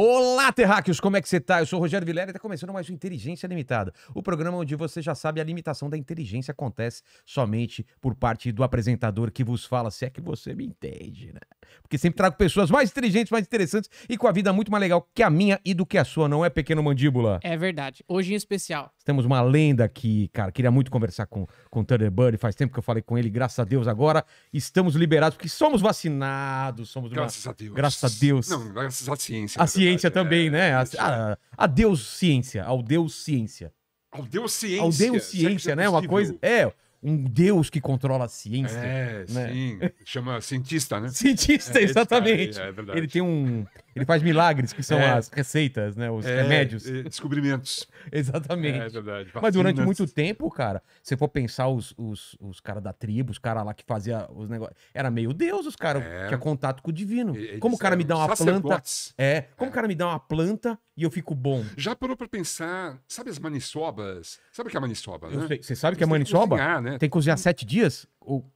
Olá, terráqueos, como é que você tá? Eu sou o Rogério Vilela e tá começando mais um Inteligência Limitada, o programa onde você já sabe a limitação da inteligência acontece somente por parte do apresentador que vos fala, se é que você me entende, né? porque sempre trago pessoas mais inteligentes, mais interessantes e com a vida muito mais legal que a minha e do que a sua, não é, Pequeno Mandíbula? É verdade. Hoje em especial. Temos uma lenda aqui, cara. Queria muito conversar com, com o Thunderbird. Faz tempo que eu falei com ele, graças a Deus. Agora estamos liberados, porque somos vacinados. Somos graças uma... a Deus. Graças a Deus. Não, graças à ciência. A ciência também, é, né? A, a, a Deus ciência. Ao Deus ciência. Ao Deus ciência. Ao Deus ciência, é né? É uma coisa. É um deus que controla a ciência. É, né? sim. Chama cientista, né? Cientista, é, exatamente. É, é, é ele tem um. Ele faz milagres, que são é. as receitas, né? Os é, remédios. É, descobrimentos. Exatamente. É verdade. Vacinas. Mas durante muito tempo, cara, se for pensar os, os, os caras da tribo, os caras lá que fazia os negócios. Era meio Deus, os caras é. tinha contato com o divino. Eles como o cara me dá uma planta. É. Como o é. cara me dá uma planta e eu fico bom. Já parou pra pensar, sabe as maniçobas? Sabe o que é maniçoba, né? Você sabe o que é maniçoba? Cozinhar, né? Tem que cozinhar sete dias?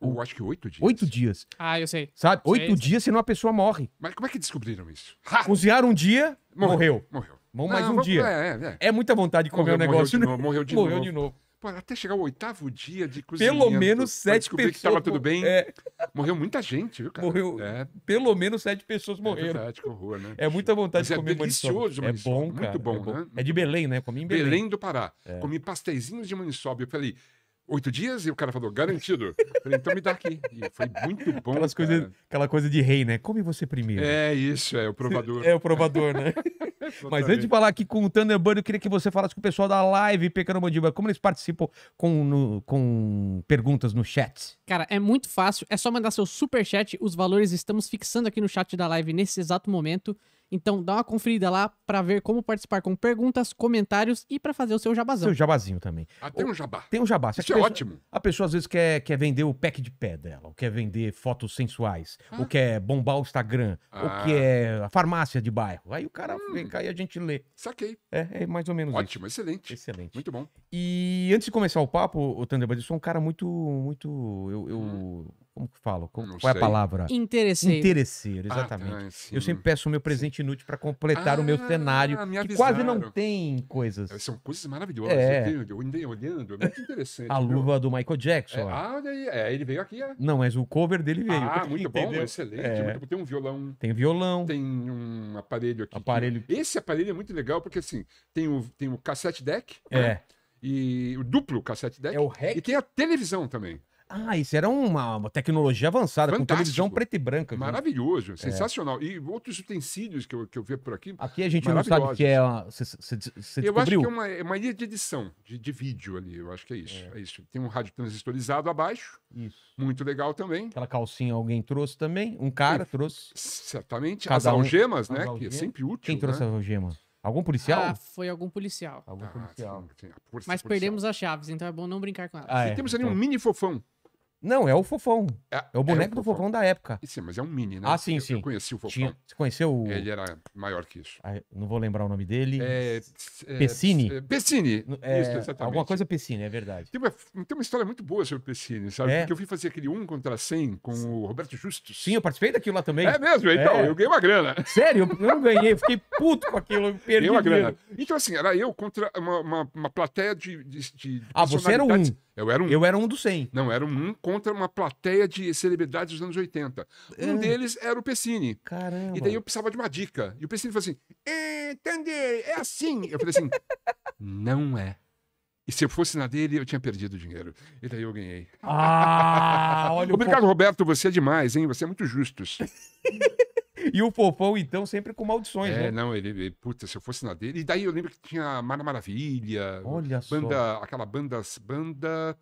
Ou, acho que oito dias. Oito dias. Ah, eu sei. Sabe? Oito sei, dias, senão a pessoa morre. Mas como é que descobriram isso? Ha! Cozinharam um dia, morreu. Morreu. morreu. Bom, mais não, um vou... dia. É, é, é, é. muita vontade de comer o um negócio. Morreu de né? novo. Morreu de morreu novo. De novo. Pô, até chegar o oitavo dia de cozinha. Pelo menos sete pessoas. que tava tudo bem. É. Morreu muita gente, viu, cara? Morreu. É. Pelo menos sete pessoas é morreram. É verdade, que horror, né? É muita vontade mas de é comer é delicioso, É bom, cara. Muito bom, é bom. né? É de Belém, né? Comi em Belém. Belém do Pará. Comi pastezinhos de maniçoba. Eu falei, oito dias? E o cara falou, garantido. Falei, então me dá aqui. E foi muito bom. Aquelas coisa, aquela coisa de rei, né? Come você primeiro. É isso, é o provador. É o provador, né? Mas antes de falar aqui com o Thunderbird, eu queria que você falasse com o pessoal da live Pecano Mandiba. Como eles participam com, no, com perguntas no chat? Cara, é muito fácil. É só mandar seu super chat. Os valores estamos fixando aqui no chat da live nesse exato momento. Então dá uma conferida lá para ver como participar com perguntas, comentários e para fazer o seu jabazão. Seu jabazinho também. Ah, tem um jabá. Tem um jabá. Isso é ótimo. A pessoa às vezes quer, quer vender o pack de pé dela, ou quer vender fotos sensuais, ah. ou quer bombar o Instagram, ah. ou quer a farmácia de bairro. Aí o cara hum. vem cá e a gente lê. Saquei. É, é mais ou menos Ótimo, isso. excelente. Excelente. Muito bom. E antes de começar o papo, o Thunderbird, eu sou um cara muito, muito... Eu, eu hum. Como que falo? Como, qual sei. é a palavra? Interesseiro. Interesseiro, ah, exatamente. Ah, tá, é, eu sempre peço o meu presente sim. inútil para completar ah, o meu ah, cenário, me que quase não tem coisas. É, são coisas maravilhosas. É. Eu andei olhando, é muito interessante. a luva do Michael Jackson. É, ah, é, ele veio aqui, é. Não, mas o cover dele veio. Ah, muito entendeu? bom, excelente. É. Muito, tem um violão. Tem violão. Tem um aparelho aqui. Aparelho. Que... Esse aparelho é muito legal, porque assim, tem o, tem o cassete deck. É. Né? E o duplo cassete deck. É o REC. E tem a televisão também. Ah, isso era uma, uma tecnologia avançada, Fantástico. com televisão preta e branca. Maravilhoso, é. sensacional. É. E outros utensílios que eu, que eu vejo por aqui. Aqui a gente não sabe o que é. Você Eu acho que é uma, é uma ilha de edição, de, de vídeo ali. Eu acho que é isso. É. é isso. Tem um rádio transistorizado abaixo. Isso. Muito legal também. Aquela calcinha alguém trouxe também. Um cara trouxe. Certamente. Cada as algemas, um, né? As Que é sempre útil. Quem trouxe né? as algemas? Algum policial? Ah, foi algum policial. Algum ah, policial. Sim, sim. Mas policial. perdemos as chaves, então é bom não brincar com elas. Ah, é, temos ali então... um mini fofão. Não, é o Fofão. É, é o é boneco o do fofão. fofão da época. E sim, mas é um mini, né? Ah, sim, eu, sim. Eu conheci o Fofão. Tinha... Você conheceu o... Ele era maior que isso. Ah, não vou lembrar o nome dele. É... Pessini? É, Pessini, é... isso, é, exatamente. Alguma coisa Pessini, é verdade. Tem uma, tem uma história muito boa sobre Pessini, sabe? É. Porque eu fui fazer aquele 1 contra 100 com o Roberto Justus. Sim, eu participei daquilo lá também. É mesmo? Então, é. eu ganhei uma grana. Sério? Eu não ganhei, eu fiquei puto com aquilo, eu perdi. Ganhei uma grana. Então, assim, era eu contra uma, uma, uma plateia de, de, de Ah, você era o 1. Eu era um. Eu era um dos 100. Não, era um contra uma plateia de celebridades dos anos 80. Um é. deles era o Pessini. Caramba. E daí eu precisava de uma dica. E o Pessini falou assim: é, é assim. Eu falei assim: não é. E se eu fosse na dele, eu tinha perdido o dinheiro. E daí eu ganhei. Ah, olha Obrigado, o... Roberto. Você é demais, hein? Você é muito justo. E o Fofão, então, sempre com maldições, é, né? não, ele, ele, puta, se eu fosse na dele. E daí eu lembro que tinha Mara Maravilha. Olha banda, só. Aquela banda. banda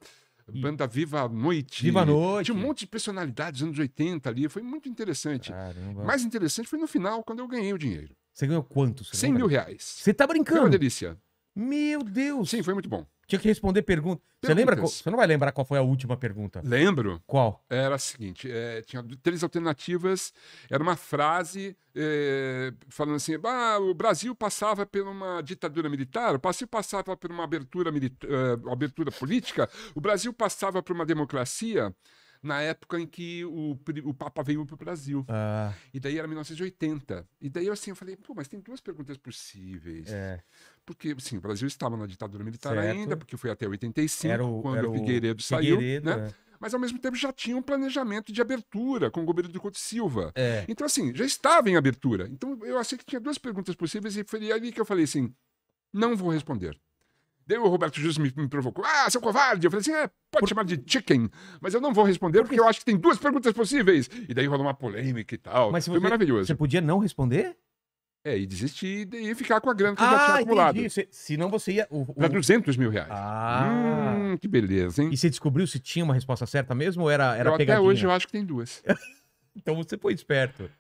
Banda Viva a Noite. Viva a Noite. Tinha um monte de personalidades anos 80 ali. Foi muito interessante. Caramba. Mais interessante foi no final, quando eu ganhei o dinheiro. Você ganhou quanto? Você 100 lembra? mil reais. Você tá brincando? Foi uma delícia. Meu Deus. Sim, foi muito bom. Tinha que responder pergunta. Perguntas. Você lembra? Você não vai lembrar qual foi a última pergunta? Lembro. Qual? Era a seguinte: é, tinha três alternativas. Era uma frase é, falando assim: ah, o Brasil passava por uma ditadura militar, o Brasil passava por uma abertura, milita- eh, abertura política, o Brasil passava por uma democracia na época em que o, o Papa veio para o Brasil. Ah. E daí era 1980. E daí assim, eu falei, pô, mas tem duas perguntas possíveis. É. Porque, assim, o Brasil estava na ditadura militar certo. ainda, porque foi até 85, o, quando o Figueiredo, Figueiredo saiu, Figueiredo, né? É mas ao mesmo tempo já tinha um planejamento de abertura com o governo do Couto Silva. É. Então, assim, já estava em abertura. Então, eu achei que tinha duas perguntas possíveis e foi ali que eu falei assim: não vou responder. Daí o Roberto Justo me, me, provocou. Ah, seu covarde! Eu falei assim, é, pode Por... chamar de chicken, mas eu não vou responder porque eu acho que tem duas perguntas possíveis. E daí rolou uma polêmica e tal. Mas Foi você, maravilhoso. Você podia não responder? É, e desistir e ficar com a grana que ah, eu já ah, tinha acumulado. Se, não você ia. O, o... Pra 200 mil reais. Ah. Hum, que beleza, hein? E você descobriu se tinha uma resposta certa mesmo ou era, era eu, pegadinha? Até hoje eu acho que tem duas. então você foi esperto.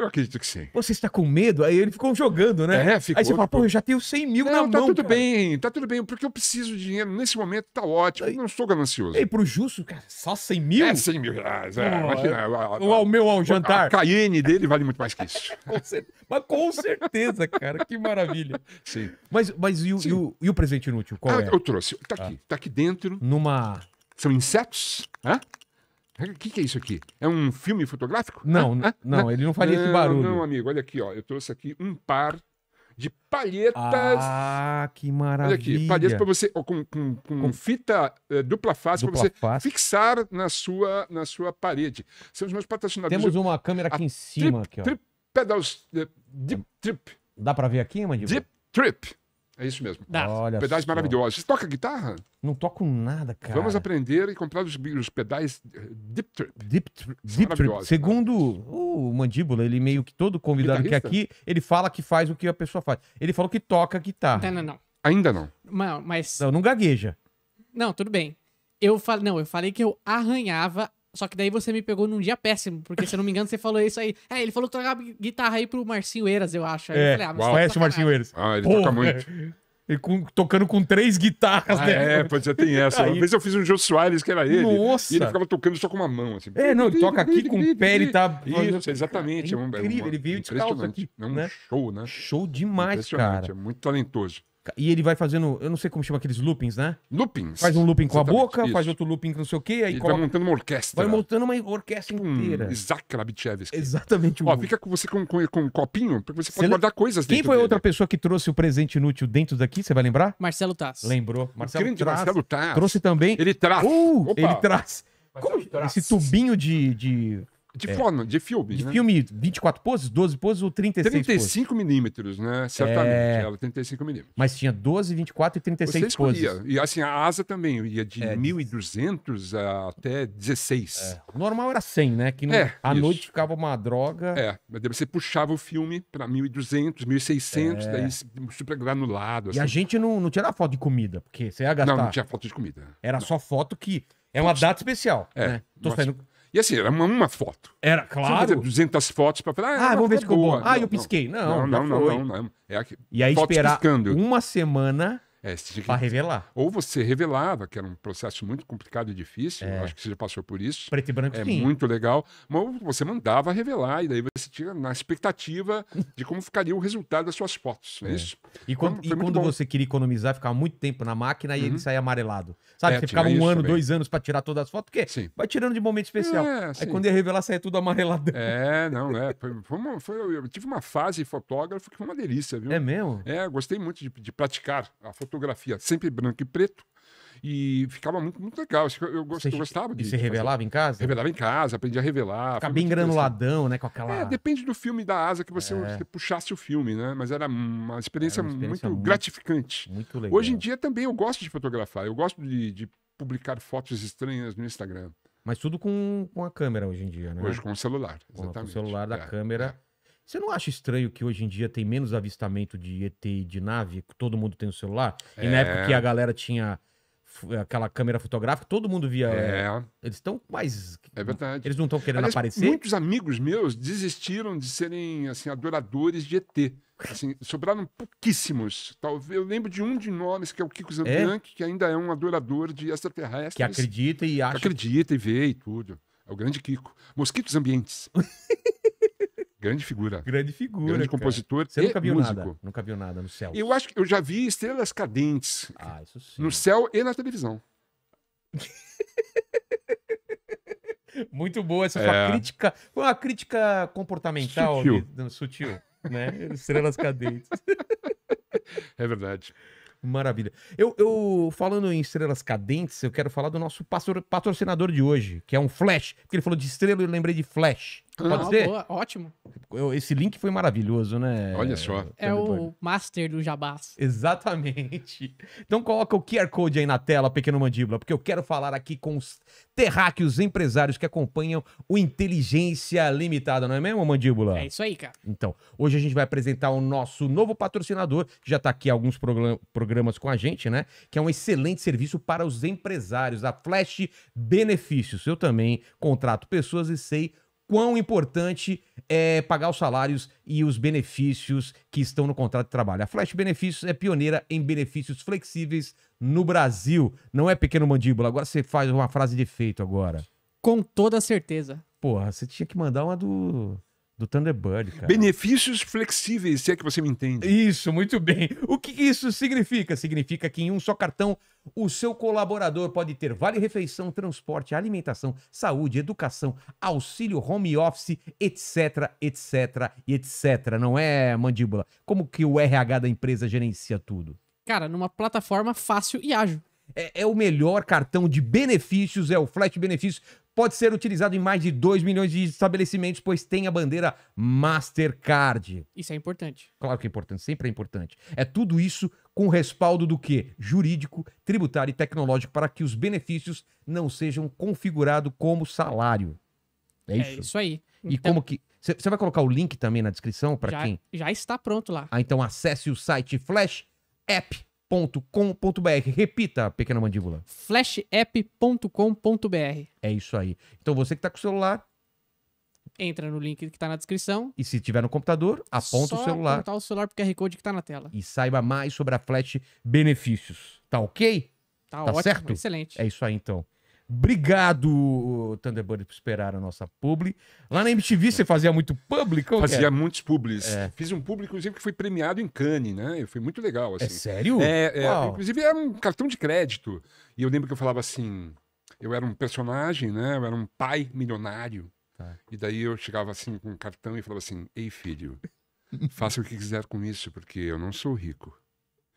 Eu acredito que sim. Você está com medo? Aí eles ficam jogando, né? É, ficou, Aí você fala, pô, eu já tenho 100 mil não, na tá mão. Tá tudo cara. bem, tá tudo bem, porque eu preciso de dinheiro. Nesse momento tá ótimo, eu não sou ganancioso. E pro justo, cara, só 100 mil? É, 100 mil reais. É, oh, imagina, é, o meu ao jantar. A Cayenne dele vale muito mais que isso. com certeza, mas com certeza, cara, que maravilha. Sim. Mas, mas e, o, e o, e o presente inútil? Qual ah, é? Eu trouxe. Tá aqui, ah. tá aqui dentro. Numa. São insetos? Hã? O que, que é isso aqui? É um filme fotográfico? Não, ah, não, ele não faria não, esse barulho. Não, amigo, olha aqui, ó. Eu trouxe aqui um par de palhetas. Ah, que maravilha. Olha aqui, palhetas para você, com, com, com, com fita é, dupla face, para você face. fixar na sua, na sua parede. São os meus patrocinadores. Temos uma câmera aqui em cima. Trip, aqui, ó. Trip Pedals, eh, Deep Trip. Dá para ver aqui, Mandíbula? Deep Trip. É isso mesmo. Olha pedais só. maravilhosos. Você toca guitarra? Não toco nada, cara. Vamos aprender e comprar os, os pedais eh, Deep Trip. Deep, Trip. Segundo o Mandíbula, ele meio que todo convidado que é aqui, ele fala que faz o que a pessoa faz. Ele falou que toca guitarra. Não, não, não. Ainda não. Não, mas... Não, não gagueja. Não, tudo bem. Eu fal... Não, eu falei que eu arranhava só que daí você me pegou num dia péssimo, porque se eu não me engano você falou isso aí. É, ele falou que tocava guitarra aí pro Marcinho Eiras, eu acho. Aí é, eu falei, ah, conhece o Marcinho Eiras. Ah, ele Porra. toca muito. Ele com, tocando com três guitarras. Ah, né? É, pois já é, tem essa. Uma vez eu fiz um Josué, Soares, que era ele. Nossa. E ele ficava tocando só com uma mão, assim. É, não, ele toca aqui com o pé, ele tá. Isso, exatamente. é, é, é incrível, é uma, ele veio de calça aqui. É um né? show, né? Show demais, cara. É muito talentoso. E ele vai fazendo, eu não sei como chama aqueles loopings, né? Loopings. Faz um looping com a boca, isso. faz outro looping com não sei o quê. Aí ele coloca... vai montando uma orquestra. Vai montando uma orquestra tipo inteira. Um Isaac Labitchevsky. Exatamente. Ó, fica com você com, com, com um copinho, porque você pode guardar coisas Quem foi dele. outra pessoa que trouxe o presente inútil dentro daqui? Você vai lembrar? Marcelo Tass Lembrou. Marcelo Tass Marcelo Trouxe também. Ele traz. Uh, ele traz. Como... Esse tubinho de... de de é, forma, de filme. De né? filme, 24 poses, 12 poses ou 36 35 poses? milímetros, né? Certamente. É... Era 35 milímetros. Mas tinha 12, 24 e 36 Você escolhia. poses. E assim, a asa também ia de é, 1.200 a até 16. É. O normal era 100, né? Que não... é, à noite ficava uma droga. É, mas você puxava o filme para 1.200, 1.600, é. daí super granulado. Assim. E a assim. gente não, não tirava foto de comida, porque você ia gastar. Não, não tinha foto de comida. Era não. só foto que. É uma data especial. É, né? Tô mas... saindo e assim, era uma, uma foto. Era, claro. Você fazer 200 fotos para falar. Ah, ah vamos ver se ficou boa. Ah, não, eu pisquei. Não, não, não, não, não, não. É aqui, e aí esperar piscando. uma semana é, revelar. Ou você revelava, que era um processo muito complicado e difícil, é. acho que você já passou por isso. Preto e branco, É sim. muito legal. Mas você mandava revelar, e daí você tinha na expectativa de como ficaria o resultado das suas fotos, é, é. isso? E quando, então, e quando você queria economizar, ficava muito tempo na máquina e uhum. ele saía amarelado. Sabe, é, você ficava um ano, também. dois anos para tirar todas as fotos, porque sim. vai tirando de momento especial. É, Aí sim. quando ia revelar, saia tudo amarelado. É, não, é. Foi, foi, uma, foi eu tive uma fase fotógrafo que foi uma delícia, viu? É mesmo? É, gostei muito de, de praticar a fotografia fotografia sempre branco e preto. E ficava muito, muito legal. Eu, gostava disso. E você de revelava fazer. em casa? Revelava em casa, aprendi a revelar. Ficava bem granuladão, né? Com aquela. É, depende do filme da asa que você, é. puxasse o filme, né? Mas era uma experiência, era uma experiência muito, muito, gratificante. Muito legal. Hoje em dia também eu gosto de fotografar, eu gosto de, de publicar fotos estranhas no Instagram. Mas tudo com, com a câmera hoje em dia, né? Hoje com o celular, exatamente. Com o celular da é, câmera. É. Você não acha estranho que hoje em dia tem menos avistamento de ET e de nave, que todo mundo tem o um celular? É. E na época que é. a galera tinha aquela câmera fotográfica, todo mundo via. É. é eles estão mais. É verdade. Eles não estão querendo Aliás, aparecer. Muitos amigos meus desistiram de serem assim adoradores de ET. Assim, sobraram pouquíssimos. Talvez eu lembro de um de nomes que é o Kiko é? Zambianchi, é? que ainda é um adorador de extraterrestres. Que acredita e acha. Que acredita e vê e tudo. É o grande Kiko. Mosquitos ambientes. Grande figura. Grande figura. Grande compositor. Cara. Você nunca viu músico. nada. Nunca viu nada no céu. Eu acho que eu já vi estrelas cadentes. Ah, isso sim. No céu e na televisão. Muito boa essa sua é. crítica. Foi uma crítica comportamental sutil, de, sutil né? Estrelas cadentes. É verdade. Maravilha. Eu, eu, falando em estrelas cadentes, eu quero falar do nosso patrocinador de hoje, que é um Flash. Porque ele falou de estrela e eu lembrei de Flash. Pode ah, ser? Boa, ótimo. Esse link foi maravilhoso, né? Olha só. É o master do Jabás. Exatamente. Então coloca o QR Code aí na tela, pequeno mandíbula, porque eu quero falar aqui com os terráqueos empresários que acompanham o Inteligência Limitada, não é mesmo, mandíbula? É isso aí, cara. Então, hoje a gente vai apresentar o nosso novo patrocinador, que já está aqui alguns programas com a gente, né? Que é um excelente serviço para os empresários, a Flash Benefícios. Eu também contrato pessoas e sei quão importante é pagar os salários e os benefícios que estão no contrato de trabalho. A Flash Benefícios é pioneira em benefícios flexíveis no Brasil. Não é pequeno mandíbula. Agora você faz uma frase de efeito agora. Com toda certeza. Porra, você tinha que mandar uma do. Do Thunderbird, cara. Benefícios flexíveis, se é que você me entende. Isso, muito bem. O que isso significa? Significa que em um só cartão, o seu colaborador pode ter vale refeição, transporte, alimentação, saúde, educação, auxílio home office, etc, etc e etc. Não é, mandíbula? Como que o RH da empresa gerencia tudo? Cara, numa plataforma fácil e ágil. É, é, o melhor cartão de benefícios, é o Flash Benefícios pode ser utilizado em mais de 2 milhões de estabelecimentos, pois tem a bandeira Mastercard. Isso é importante. Claro que é importante, sempre é importante. É tudo isso com respaldo do que? Jurídico, tributário e tecnológico para que os benefícios não sejam configurados como salário. É, é isso? É isso aí. E então... como que. Você vai colocar o link também na descrição para quem? Já está pronto lá. Ah, então acesse o site Flash App flashapp.com.br. Repita, pequena mandíbula. flashapp.com.br. É isso aí. Então você que está com o celular, entra no link que está na descrição. E se tiver no computador, aponta Só o celular. apontar o celular porque QR Code que está na tela. E saiba mais sobre a Flash Benefícios. Tá ok? Tá, tá ótimo, certo? Excelente. É isso aí então. Obrigado, Thunderbird, por esperar a nossa publi. Lá na MTV você fazia muito público? Fazia era? muitos publis. É. Fiz um público, inclusive, que foi premiado em Cannes, né? Foi muito legal, é assim. É sério? É, é inclusive era um cartão de crédito. E eu lembro que eu falava assim... Eu era um personagem, né? Eu era um pai milionário. Tá. E daí eu chegava assim com um cartão e falava assim, Ei, filho, faça o que quiser com isso, porque eu não sou rico.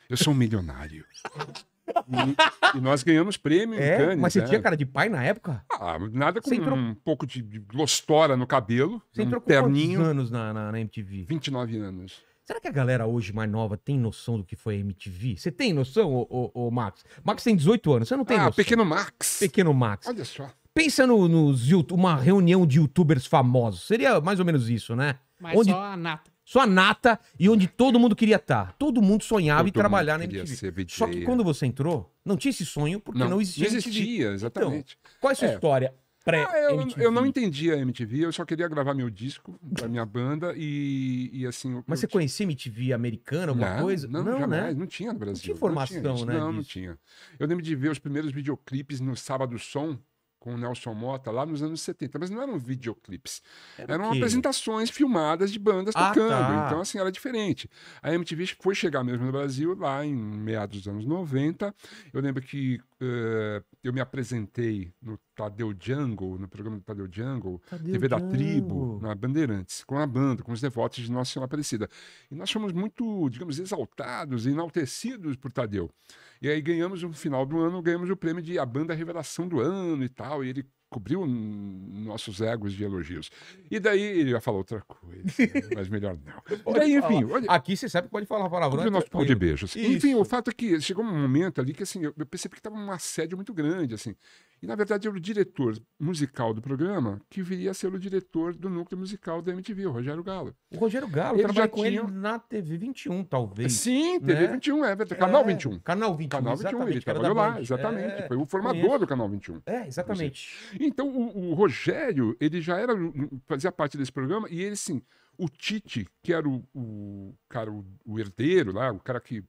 Eu sou um milionário. E, e nós ganhamos prêmio é, em Cannes. Mas você né? tinha cara de pai na época? Ah, nada com entrou... um pouco de glostora no cabelo, você entrou um terninho. Quantos anos na, na, na MTV? 29 anos. Será que a galera hoje mais nova tem noção do que foi a MTV? Você tem noção, ô, ô, ô Max? Max tem 18 anos, você não tem ah, noção. Ah, Pequeno Max. Pequeno Max. Olha só. Pensa no, nos uma reunião de youtubers famosos. Seria mais ou menos isso, né? Mas Onde... só a nata sua nata e onde todo mundo queria estar. Tá. Todo mundo sonhava todo em trabalhar na MTV. Só que quando você entrou, não tinha esse sonho porque não, não existia. Não existia, então, exatamente. Então, qual é a sua é. história? Pré ah, eu, eu, não entendia a MTV, eu só queria gravar meu disco da minha banda e, e assim. Mas você tinha... conhecia MTV americana, alguma não, coisa? Não, não, né? jamais, né? não tinha no Brasil. Não tinha informação, não tinha, né? Não, disso. não tinha. Eu lembro de ver os primeiros videoclipes no Sábado Som, com o Nelson Mota lá nos anos 70, mas não eram videoclipes. Era eram que... apresentações filmadas de bandas ah, tá. tocando. Tá. Então, assim, era diferente. A MTV foi chegar mesmo no Brasil lá em meados dos anos 90. Eu lembro que uh, eu me apresentei no Tadeu Jungle, no programa do Tadeu Jungle, Tadeu TV Jungle. da Tribo, na Bandeirantes, com a banda, com os devotos de Nossa Senhora Aparecida. E nós fomos muito, digamos, exaltados, enaltecidos por Tadeu. E aí ganhamos, no final do ano, ganhamos o prêmio de a banda revelação do ano e tal. E ele cobriu nossos egos de elogios. E daí ele vai falar outra coisa, né? mas melhor não. E daí, enfim, olha, aqui você sabe que pode falar palavrão. O é nosso pão de beijos. Isso. Assim. Enfim, o fato é que chegou um momento ali que assim, eu, eu percebi que estava um assédio muito grande, assim. E, na verdade, era é o diretor musical do programa que viria a ser o diretor do núcleo musical da MTV, o Rogério Galo. O Rogério Galo, ele já com tinha... ele na TV 21, talvez. Sim, TV né? 21, é, Canal 21. Canal 21, Canal 21 ele trabalhou lá, exatamente. É, foi o formador do Canal 21. É, exatamente. Então, o, o, Rogério, ele já era, fazia parte desse programa e ele, sim, o Tite, que era o, o cara, o, o herdeiro lá, o cara que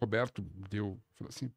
Roberto deu, falou assim,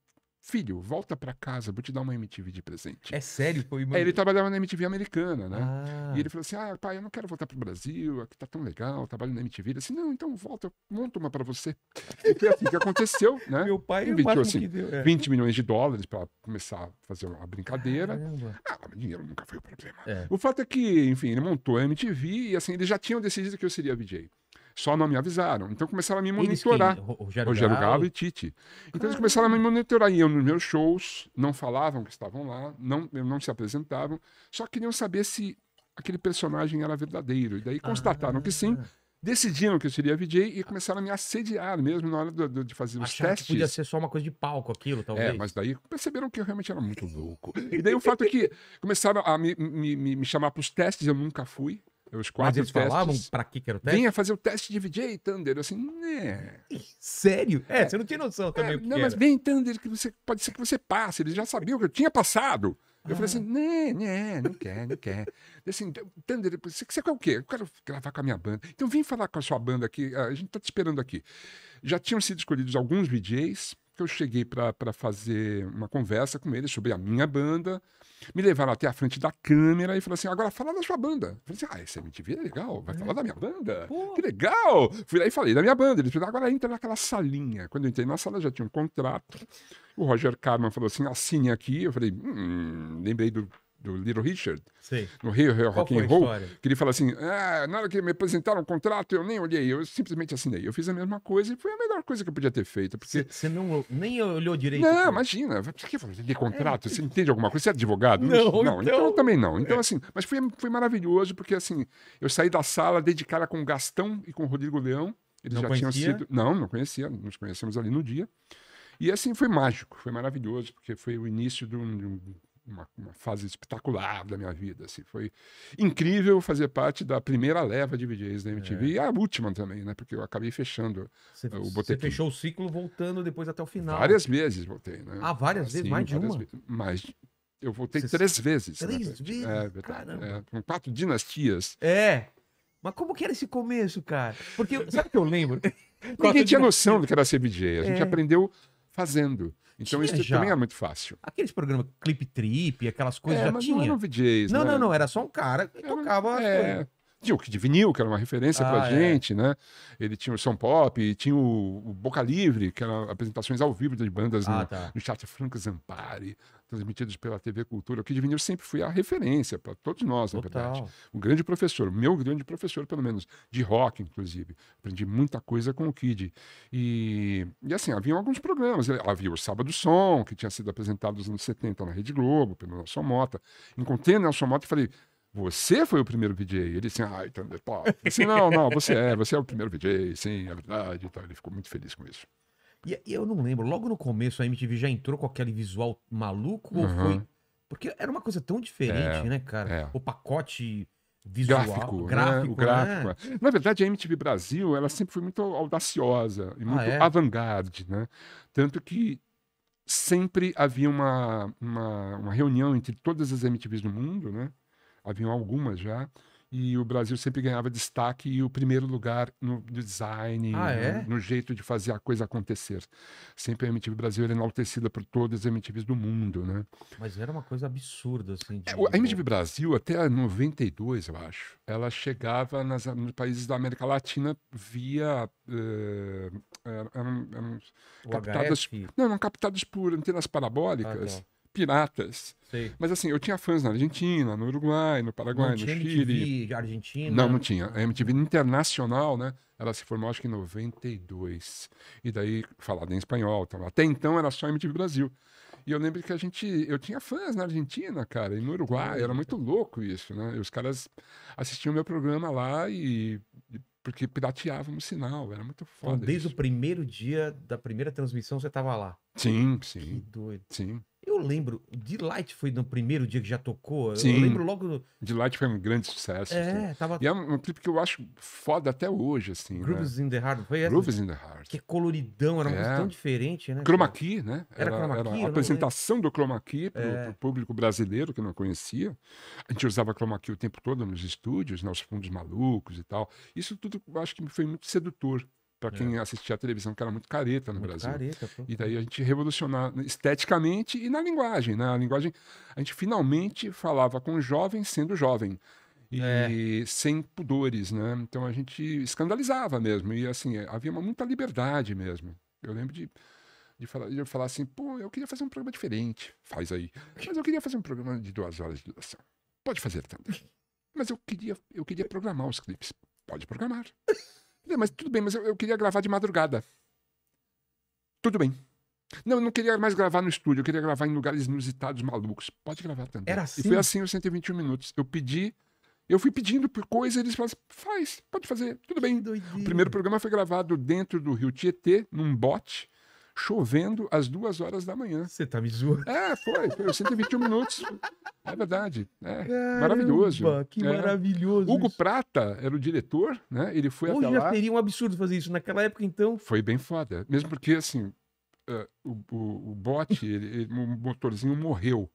filho, volta para casa, vou te dar uma MTV de presente. É sério? Foi uma... é, ele trabalhava na MTV americana, né? Ah. E ele falou assim, ah, pai, eu não quero voltar pro Brasil, aqui tá tão legal, trabalho na MTV. Ele assim, não, então volta, monta uma para você. E foi assim que aconteceu, né? Meu pai é inventou, assim, que deu, é. 20 milhões de dólares para começar a fazer uma brincadeira. Caramba. Ah, dinheiro nunca foi o problema. É. O fato é que, enfim, ele montou a MTV e assim, eles já tinham decidido que eu seria vj. Só não me avisaram. Então começaram a me monitorar. quem? Rogério, Galo. e Tite. Então eles ah. começaram a me monitorar. E eu, nos meus shows, não falavam que estavam lá, não, não se apresentavam, só queriam saber se aquele personagem era verdadeiro. E daí constataram ah. que sim ah. decidiram que eu seria VJ e começaram a me assediar mesmo na hora do, do, de fazer os testes. Que podia ser só uma coisa de palco aquilo, é, talvez. É, mas daí perceberam que eu realmente era muito louco. E daí o fato é que começaram a me, me, me chamar para os testes, eu nunca fui. Os quatro Mas eles testes. falavam pra que, que era o teste? Venha fazer o teste de DJ Thunder. Eu assim, né? Sério? É, é, você não tinha noção também. É, não, mas vem, Thunder, que você, pode ser que você passe. Eles já sabiam que eu tinha passado. Eu ah. falei assim, né, né, não quer, não quer. assim, Thunder, você, você quer o quê? Eu quero gravar com a minha banda. Então vem falar com a sua banda aqui, a gente tá te esperando aqui. Já tinham sido escolhidos alguns DJs que eu cheguei para fazer uma conversa com eles sobre a minha banda. Me levaram até a frente da câmera e falaram assim: agora fala da sua banda. Eu falei assim: ah, esse MTV é legal, vai é. falar da minha banda? Pô. Que legal! Fui lá e falei da minha banda. Eles falaram: agora entra naquela salinha. Quando eu entrei na sala já tinha um contrato. O Roger Carman falou assim: assine aqui. Eu falei: hum, lembrei do do Little Richard, no Rio Real Rock and Roll, que ele fala assim: ah, na hora que me apresentaram o um contrato, eu nem olhei, eu simplesmente assinei. Eu fiz a mesma coisa e foi a melhor coisa que eu podia ter feito. Você porque... não nem olhou direito? Não, porque... imagina, pra que de contrato? É. Você entende alguma coisa? Você é advogado? Não, não então... então também não. Então, é. assim, mas foi, foi maravilhoso, porque assim, eu saí da sala dedicada com o Gastão e com o Rodrigo Leão. Eles não já conhecia? tinham sido. Não, não conhecia, nos conhecemos ali no dia. E assim foi mágico, foi maravilhoso, porque foi o início de um, de um uma, uma, fase espetacular da minha vida. Assim. Foi incrível fazer parte da primeira leva de DJs da MTV é. e a última também, né? Porque eu acabei fechando cê, eh, o botequim. Você fechou o ciclo voltando depois até o final. Várias vezes voltei, né? Ah, várias assim, vezes? Mais de uma? Mas mais Eu voltei Cê... três vezes. Né, três né? vezes? É, verdade. É, com quatro dinastias. É. Mas como que era esse começo, cara? Porque, sabe o que eu lembro? Ninguém tinha noção do que era ser DJ. A gente é. aprendeu fazendo. Então tinha isso já. também é muito fácil. Aqueles programas Clip Trip, aquelas coisas é, já mas tinha. Não, eram VJs, não, né? não, não, era só um cara que tocava é... que Duke de vinil, que era uma referência ah, pra é. gente, né? Ele tinha o som Pop, tinha o, o Boca Livre, que eram apresentações ao vivo de bandas ah, no, tá. no Teatro Zampari transmitidos pela TV Cultura, o Kid Vinil sempre foi a referência para todos nós, na verdade. Um grande professor, meu grande professor, pelo menos, de rock, inclusive. Aprendi muita coisa com o Kid. E, e assim, haviam alguns programas. Havia o Sábado Som, que tinha sido apresentado nos anos 70 na Rede Globo, pelo Nelson Mota. Encontrei o Nelson Mota e falei, você foi o primeiro DJ. Ele disse, ai, Thunderpop. disse: não, não, você é, você é o primeiro DJ, sim, é verdade. Então, ele ficou muito feliz com isso. E, e, eu não lembro, logo no começo a MTV já entrou com aquele visual maluco uhum. ou foi. Porque era uma coisa tão diferente, é, né, cara? É. O pacote visual, gráfico, né? gráfico, né? gráfico né? Na verdade, a MTV Brasil, ela sempre foi muito audaciosa e ah, muito ah, é? avant-garde, né? Tanto que sempre havia uma, uma, uma, reunião entre todas as MTVs do mundo, né? Haviam algumas já, e o Brasil sempre ganhava destaque e o primeiro lugar no design, ah, é? no, no, jeito de fazer a coisa acontecer. Sempre a MTV Brasil era enaltecida por todas as MTVs do mundo, né? Mas era uma coisa absurda, assim. De... É, a MTV Brasil, até 92, eu acho, ela chegava nas, nos países da América Latina via... Uh, eram, eram captadas, não, eram captadas por antenas parabólicas, ah, tá. piratas Sei. Mas assim, eu tinha fãs na Argentina, no Uruguai, no Paraguai, não no Chile. MTV, Argentina. Não, não tinha. A MTV internacional, né? Ela se formou acho que em 92. E daí falada em espanhol, tal. até então era só MTV Brasil. E eu lembro que a gente, eu tinha fãs na Argentina, cara, e no Uruguai, era muito louco isso, né? E os caras assistiam meu programa lá e porque pirateávamos sinal, era muito foda. Então, desde isso. o primeiro dia da primeira transmissão você estava lá. Sim, sim. Que doido. Sim eu lembro, Delight foi no primeiro dia que já tocou. Sim. Eu lembro logo. Delight foi um grande sucesso. É, assim. tava... E é um, um, clipe que eu acho foda até hoje, assim. Né? Grooves né? in the Heart. Foi Grooves essa, in the Heart. Que é coloridão, era uma é. coisa tão diferente, né? Chroma Key, né? Era, era, chroma key, era a né? apresentação lembro. do Chroma Key pro, é. pro, público brasileiro que não conhecia. A gente usava Chroma Key o tempo todo nos estúdios, né? Os fundos malucos e tal. Isso tudo eu acho que foi muito sedutor para quem é. assistia à televisão, que era muito careta no muito Brasil. Careta, pô. E daí a gente revolucionar esteticamente e na linguagem, né? A linguagem, a gente finalmente falava com jovens jovem sendo jovem. E é. sem pudores, né? Então a gente escandalizava mesmo. E assim, é, havia uma muita liberdade mesmo. Eu lembro de, de, falar, de falar assim, pô, eu queria fazer um programa diferente. Faz aí. Mas eu queria fazer um programa de duas horas de duração. Pode fazer também. Mas eu queria, eu queria programar os clipes. Pode programar. mas tudo bem, mas eu, eu queria gravar de madrugada. Tudo bem. Não, eu não queria mais gravar no estúdio, eu queria gravar em lugares inusitados, malucos. Pode gravar também. Era assim? E foi assim, assim os 121 minutos. Eu pedi, eu fui pedindo por coisa, eles falaram assim, faz, pode fazer, tudo bem. O primeiro programa foi gravado dentro do Rio Tietê, num bote chovendo às duas horas da manhã. Você tá me zoando? É, foi, foi 121 minutos. É verdade. É, Caramba, maravilhoso. Que é. maravilhoso. Hugo isso. Prata era o diretor, né? Ele foi Hoje até já seria um absurdo fazer isso. Naquela época, então. Foi bem foda. Mesmo porque, assim, uh, o, o, o bote, ele, ele, o motorzinho morreu.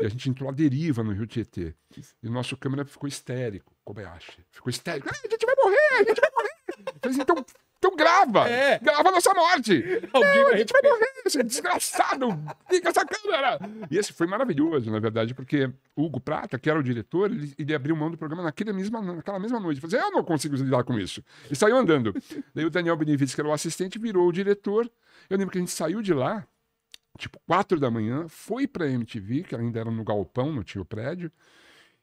E a gente entrou à deriva no Rio Tietê. E o nosso câmera ficou histérico, Kobayashi. Ficou histérico. Ah, a gente vai morrer, a gente vai morrer. Assim, então, então grava! É. Grava a nossa morte! Alguém Não, a gente vai morrer, esse desgraçado! Fica essa câmera! E esse foi maravilhoso, na verdade, porque Hugo Prata, que era o diretor, ele, ele abriu mão do programa naquela mesma, naquela mesma noite. Falei assim, eu não consigo lidar com isso. E saiu andando. Daí o Daniel Benevides, que era o assistente, virou o diretor. Eu lembro que a gente saiu de lá, tipo, quatro da manhã, foi pra MTV, que ainda era no galpão, no tio prédio.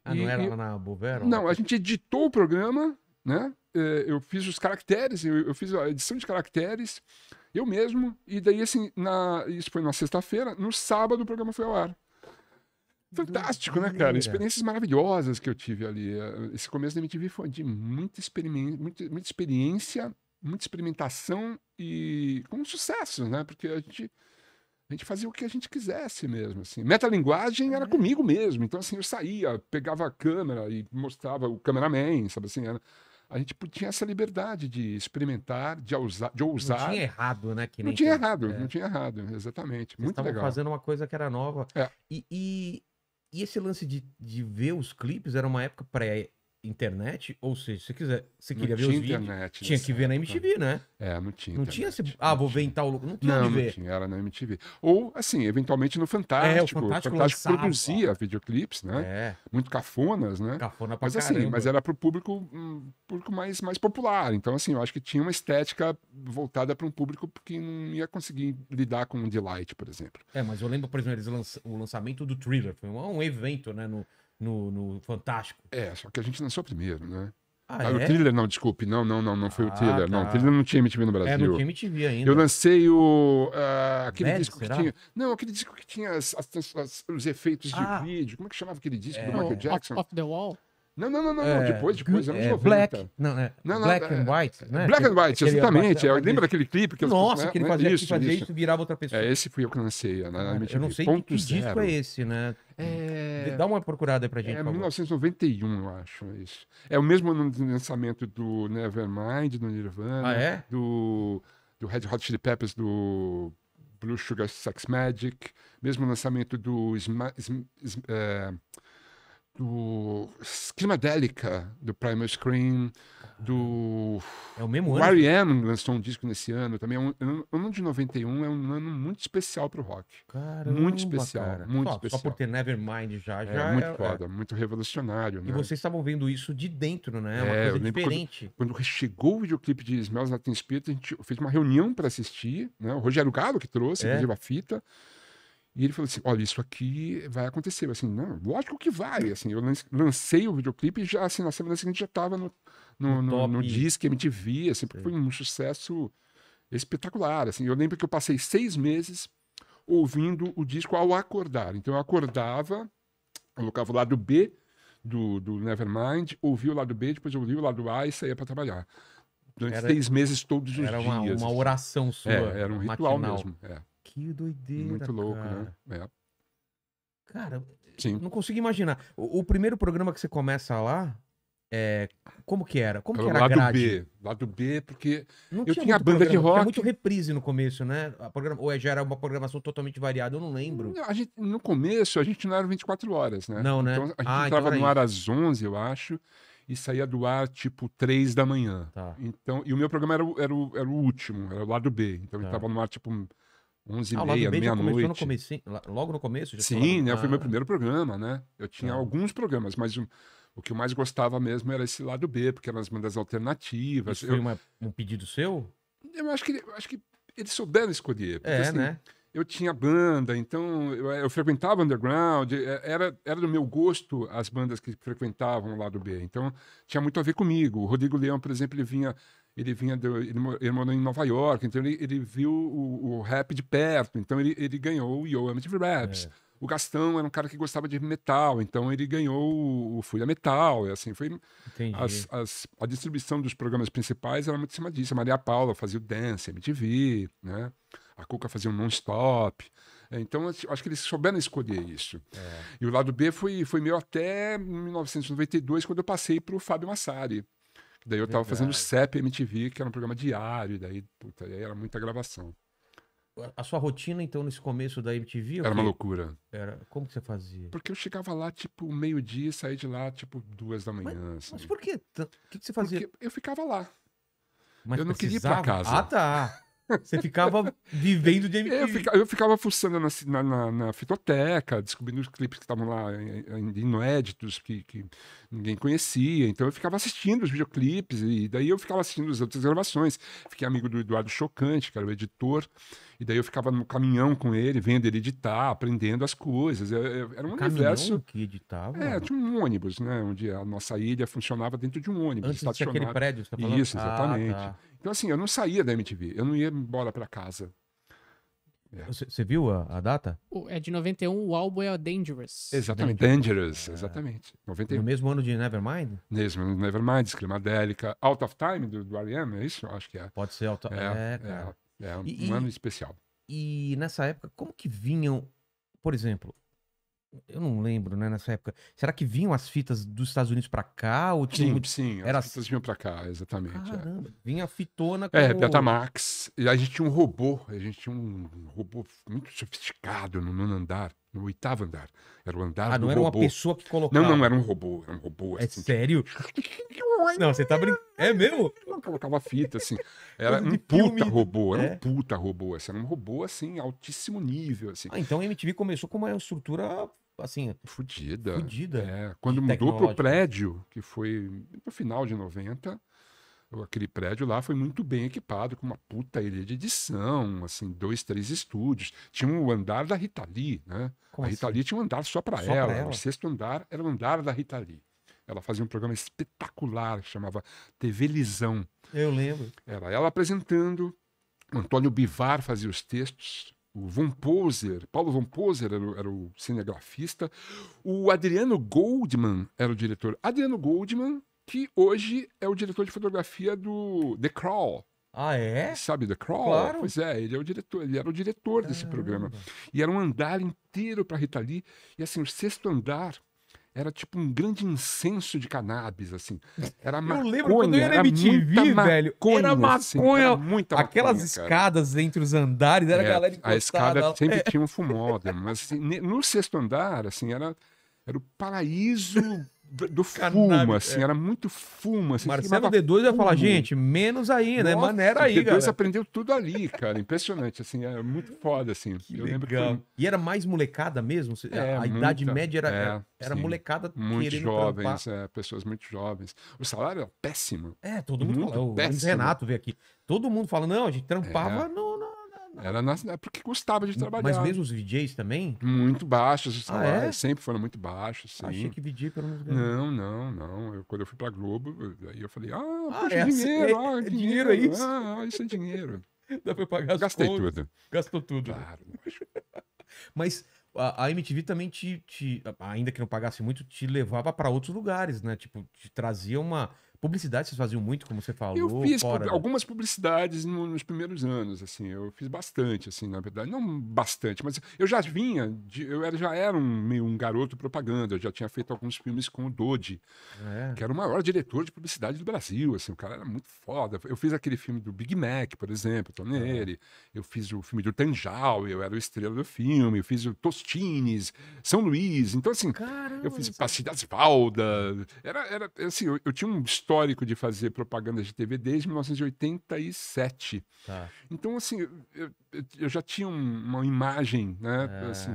Ah, e, não era lá na Bovera? Não, a gente editou o programa, né? Eh, eu fiz os caracteres, eu, fiz a edição de caracteres, eu mesmo, e daí assim, na, isso foi na sexta-feira, no sábado o programa foi ao ar. Fantástico, né, cara? Experiências maravilhosas que eu tive ali. Eh, esse começo da MTV foi de muita, experiment, muita, muita experiência, muita experimentação e com sucesso, né? Porque a gente, a gente fazia o que a gente quisesse mesmo, assim. Metalinguagem era é. comigo mesmo. Então, assim, eu saía, pegava a câmera e mostrava o cameraman, sabe assim? Era a gente tinha essa liberdade de experimentar, de, usar de ousar. Não tinha errado, né? Que não tinha que... errado, é. não tinha errado, exatamente. Vocês Muito legal. fazendo uma coisa que era nova. É. E, e, e, esse lance de, de ver os clipes era uma época pré, internet, ou seja, se você quiser, você queria ver os internet tinha que ver na MTV, né? É, não tinha. Não tinha esse, ah, vou ver em tal lugar, não tinha não, não tinha, era na MTV. Ou assim, eventualmente no Fantástico, é, o Fantástico, o Fantástico lançava, produzia ó. videoclipes, né? É. Muito cafonas, né? Cafona pra mas assim, caramba. mas era pro público, um, público mais mais popular. Então assim, eu acho que tinha uma estética voltada para um público que não ia conseguir lidar com o um delight, por exemplo. É, mas eu lembro, por exemplo, lanç... o lançamento do Thriller, foi um, um evento, né, no no, no Fantástico. É, só que a gente lançou primeiro, né? Ah, ah, é? o thriller, não, desculpe. Não, não, não, não foi ah, o thriller. Tá. Não, o thriller não tinha MTV no é, Brasil. É, não tinha MTV ainda. Eu lancei o. Uh, aquele disco será? que tinha. Não, aquele disco que tinha as, as, as, os efeitos de ah. vídeo. Como é que chamava aquele disco é. do Michael Jackson? Off, off the Wall? Não, não, não, não, é, depois, depois, anos é, 90. Black, não, é, não, não, black é, and White, é, né? É, black and White, aquele, exatamente. Aquele, lembra aquele clipe que Nossa, pessoas, né? que ele é fazia, isso, que fazia isso. virava outra pessoa. É, esse fui eu que lancei. Né? Ah, eu não sei Ponto que, que disco é esse, né? É... Dá uma procurada pra gente. É 1991, eu acho. Isso. É o mesmo lançamento do Nevermind, do Nirvana, ah, é? do, do Red Hot Chili Peppers, do Blue Sugar Sex Magic, mesmo lançamento do Sma, Sma, Sma, eh, do Scrimadélica, do Primal Scream, do. É o mesmo o ano? lançou um disco nesse ano também. É um, ano de 91 é um ano muito especial pro rock. Caramba, muito especial. Cara. Muito só, especial. Só por ter Nevermind já, é, já. É muito é, foda, é. muito revolucionário. Né? E vocês estavam vendo isso de dentro, né? É Uma é, coisa diferente. Quando, quando, chegou o videoclipe de Smells Latin Spirit, a gente fez uma reunião para assistir, né? O Rogério Galo que trouxe, é. inclusive a fita. E ele falou assim: olha, isso aqui vai acontecer. Eu, assim, não, lógico que vai. Assim, eu lancei o videoclipe e já, assim, na semana seguinte já estava no, no, no, no Disque MTV, assim, porque foi um sucesso espetacular. Assim, eu lembro que eu passei seis meses ouvindo o disco ao acordar. Então eu acordava, colocava o lado B do, do Nevermind, ouvia o lado B, depois eu ouvia o lado A e saía para trabalhar. Durante era, seis meses todos os era dias. Era uma, uma assim. oração é, sua. É, era um ritual matinal. mesmo. É. Que doideira. Muito louco, né? cara. né? É. Cara, Sim. não consigo imaginar. O, o, primeiro programa que você começa lá, é, como que era? Como que era lado a grade? B, lado B, porque não eu tinha, tinha banda programa, de rock. Tinha muito reprise no começo, né? Programa, ou é, já era uma programação totalmente variada, eu não lembro. A gente, no começo, a gente não era 24 horas, né? Não, né? Então, a gente ah, entrava então no ar às 11, eu acho, e saía do ar tipo 3 da manhã. Tá. Então, e o meu programa era, era, era, o, era o último, era o lado B. Então tá. ele tava no ar tipo 11 e ah, meia, meia-noite. Logo no começo? Sim, né, foi meu primeiro programa, né? Eu tinha ah. alguns programas, mas o, o, que eu mais gostava mesmo era esse lado B, porque eram as bandas alternativas. Isso eu, foi uma, um pedido seu? Eu acho que, acho que eles souberam escolher. Porque, é, assim, né? Eu tinha banda, então eu, eu, frequentava underground, é, era, era do meu gosto as bandas que frequentavam o lado B. Então tinha muito a ver comigo. O Rodrigo Leão, por exemplo, ele vinha ele vinha ele, ele, morou em Nova York, então ele, ele viu o, o, rap de perto, então ele, ele ganhou o Yo MTV Raps. É. O Gastão era um cara que gostava de metal, então ele ganhou o Folha Metal, e assim, foi... As, as, a distribuição dos programas principais era muito em cima disso. A Maria Paula fazia o Dance, MTV, né? A Cuca fazia o um Non-Stop. É, então, acho que eles souberam escolher isso. É. E o lado B foi, foi meu até 1992, quando eu passei para o Fábio Massari. Daí eu Verdade. tava fazendo CEP MTV, que era um programa diário, daí, puta, daí era muita gravação. A sua rotina, então, nesse começo da MTV? Era uma loucura. Era... Como que você fazia? Porque eu chegava lá, tipo, meio-dia e saía de lá, tipo, duas da manhã. Mas, assim. mas por quê? O que, que você fazia? Porque eu ficava lá. Mas eu não precisava... queria ir pra casa. Ah, tá. Você ficava vivendo de MTV. Eu, ficava, eu ficava fuçando na, na, na, fitoteca, descobrindo os clipes que estavam lá eh, eh, inéditos, que, que, ninguém conhecia. Então eu ficava assistindo os videoclipes, e daí eu ficava assistindo as outras gravações. Fiquei amigo do Eduardo Chocante, que era o editor, e daí eu ficava no caminhão com ele, vendo ele editar, aprendendo as coisas. Eu, é, eu, é, era um o universo. que editava? É, tinha um ônibus, né? Onde a nossa ilha funcionava dentro de um ônibus. Antes de aquele prédio, você tá falando? Isso, ah, exatamente. Ah, tá. Então, assim, eu não saía da MTV, eu não ia embora para casa. É. Você é. viu a, a, data? É de 91, o álbum é Dangerous. Exatamente, Dangerous, Dangerous ah. exatamente. 91. No mesmo ano de Nevermind? Mesmo, Nevermind, Esquimadélica, Out of Time, do, do R.E.M., é isso? Acho que é. Pode ser Out of É, é, é, é um e, ano especial. E nessa época, como que vinham, por exemplo, eu não lembro, né, nessa época. Será que vinham as fitas dos Estados Unidos para cá? Ou tinha sim, um... sim, Era... as fitas vinham para cá, exatamente. É. Caramba, é. vinha a fitona como... É, Betamax. E a gente tinha um robô, a gente tinha um robô muito sofisticado no nono andar, no oitavo andar. Era o andar ah, não era uma pessoa que colocava? Não, não, era um robô, era um robô. É assim, é sério? Tipo, não, você tá brincando. É meu? Não colocava fita, assim. Era um puta robô, era é. um puta robô, assim, era um robô, assim, altíssimo nível, assim. Ah, então a MTV começou com uma estrutura assim. Fudida. Fudida. É, quando mudou pro né? prédio, que foi no final de 90, aquele prédio lá foi muito bem equipado, com uma puta ilha de edição, assim, dois, três estúdios. Tinha um andar da Rita Lee, né? Como a Rita assim? Lee tinha um andar só para ela. ela. O sexto andar era o andar da Rita Lee. Ela fazia um programa espetacular que chamava TV Lisão. Eu lembro. Era ela apresentando, Antônio Bivar fazia os textos, o Von Poser, Paulo Von Poser era, era, o cinegrafista, o Adriano Goldman era o diretor. Adriano Goldman, que hoje é o diretor de fotografia do The Crawl. Ah, é? Sabe The Crawl? Claro. Pois é, ele é o diretor, ele era o diretor Caramba. desse programa. E era um andar inteiro para Rita Lee, e assim, o sexto andar era tipo um grande incenso de cannabis, assim. Era eu lembro quando eu era MTV, era velho. Maconha, era maconha. Assim, era muita maconha, Aquelas cara. escadas entre os andares, era é, a galera encostada. A escada ela... sempre é. tinha um fumódromo, mas assim, no sexto andar, assim, era, era o paraíso do fumo, é. assim, é. era muito fumo. Assim, Marcelo D2 ia falar, gente, menos aí, né? Nossa, Maneira aí, D2 galera. aprendeu tudo ali, cara. Impressionante, assim, era é muito foda, assim. Que eu legal. lembro que... E era mais molecada mesmo? É, a muita... idade média era, é, era sim. molecada Muito jovens, é, pessoas muito jovens. O salário era péssimo. É, todo mundo O Renato veio aqui. Todo mundo fala, não, a gente trampava no era na é porque custava de trabalhar. Mas mesmo os DJs também? Muito baixos os salários, ah, é? sempre foram muito baixos. Sim. Achei que DJ pelo menos Não, não, não. Eu, quando eu fui pra Globo, aí eu falei, ah, ah poxa, é, é assim, dinheiro, assim, ah, é, dinheiro, dinheiro é isso? Ah, isso é dinheiro. Dá pra pagar as Gastei contas. tudo. Gastou tudo. Claro, Mas a, a, MTV também te, te, ainda que não pagasse muito, te levava para outros lugares, né? Tipo, te trazia uma Publicidade vocês faziam muito, como você falou? Eu fiz fora, algumas publicidades nos primeiros anos, assim, eu fiz bastante, assim, na verdade, não bastante, mas eu já vinha, de, eu era, já era um, meio um garoto propaganda, eu já tinha feito alguns filmes com o Dodi, é. que era o maior diretor de publicidade do Brasil, assim, o cara era muito foda. Eu fiz aquele filme do Big Mac, por exemplo, tô nele, é. eu fiz o filme do Tanjal, eu era o estrela do filme, eu fiz o Tostines, São Luís, então assim, Caramba, eu fiz Passidasvalda, era, era, assim, eu, eu tinha um histórico de fazer propaganda de TV desde 1987. Tá. Então, assim, eu, eu já tinha uma imagem, né? É. Assim,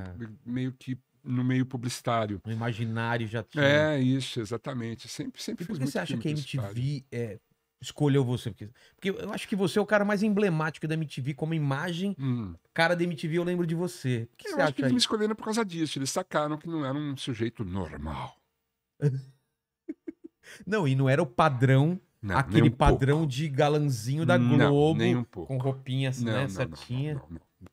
meio que no meio publicitário. No imaginário já tinha. É, isso, exatamente. Sempre, sempre por que você acha que a MTV é, escolheu você? Porque, porque eu acho que você é o cara mais emblemático da MTV como imagem. Hum. Cara da MTV, eu lembro de você. que eu você acho que eles aí? me escolheram por causa disso. Eles sacaram que não era um sujeito normal. Não, e não era o padrão não, aquele um padrão pouco. de galanzinho da Globo, não, um com roupinha assim, não, né, certinha.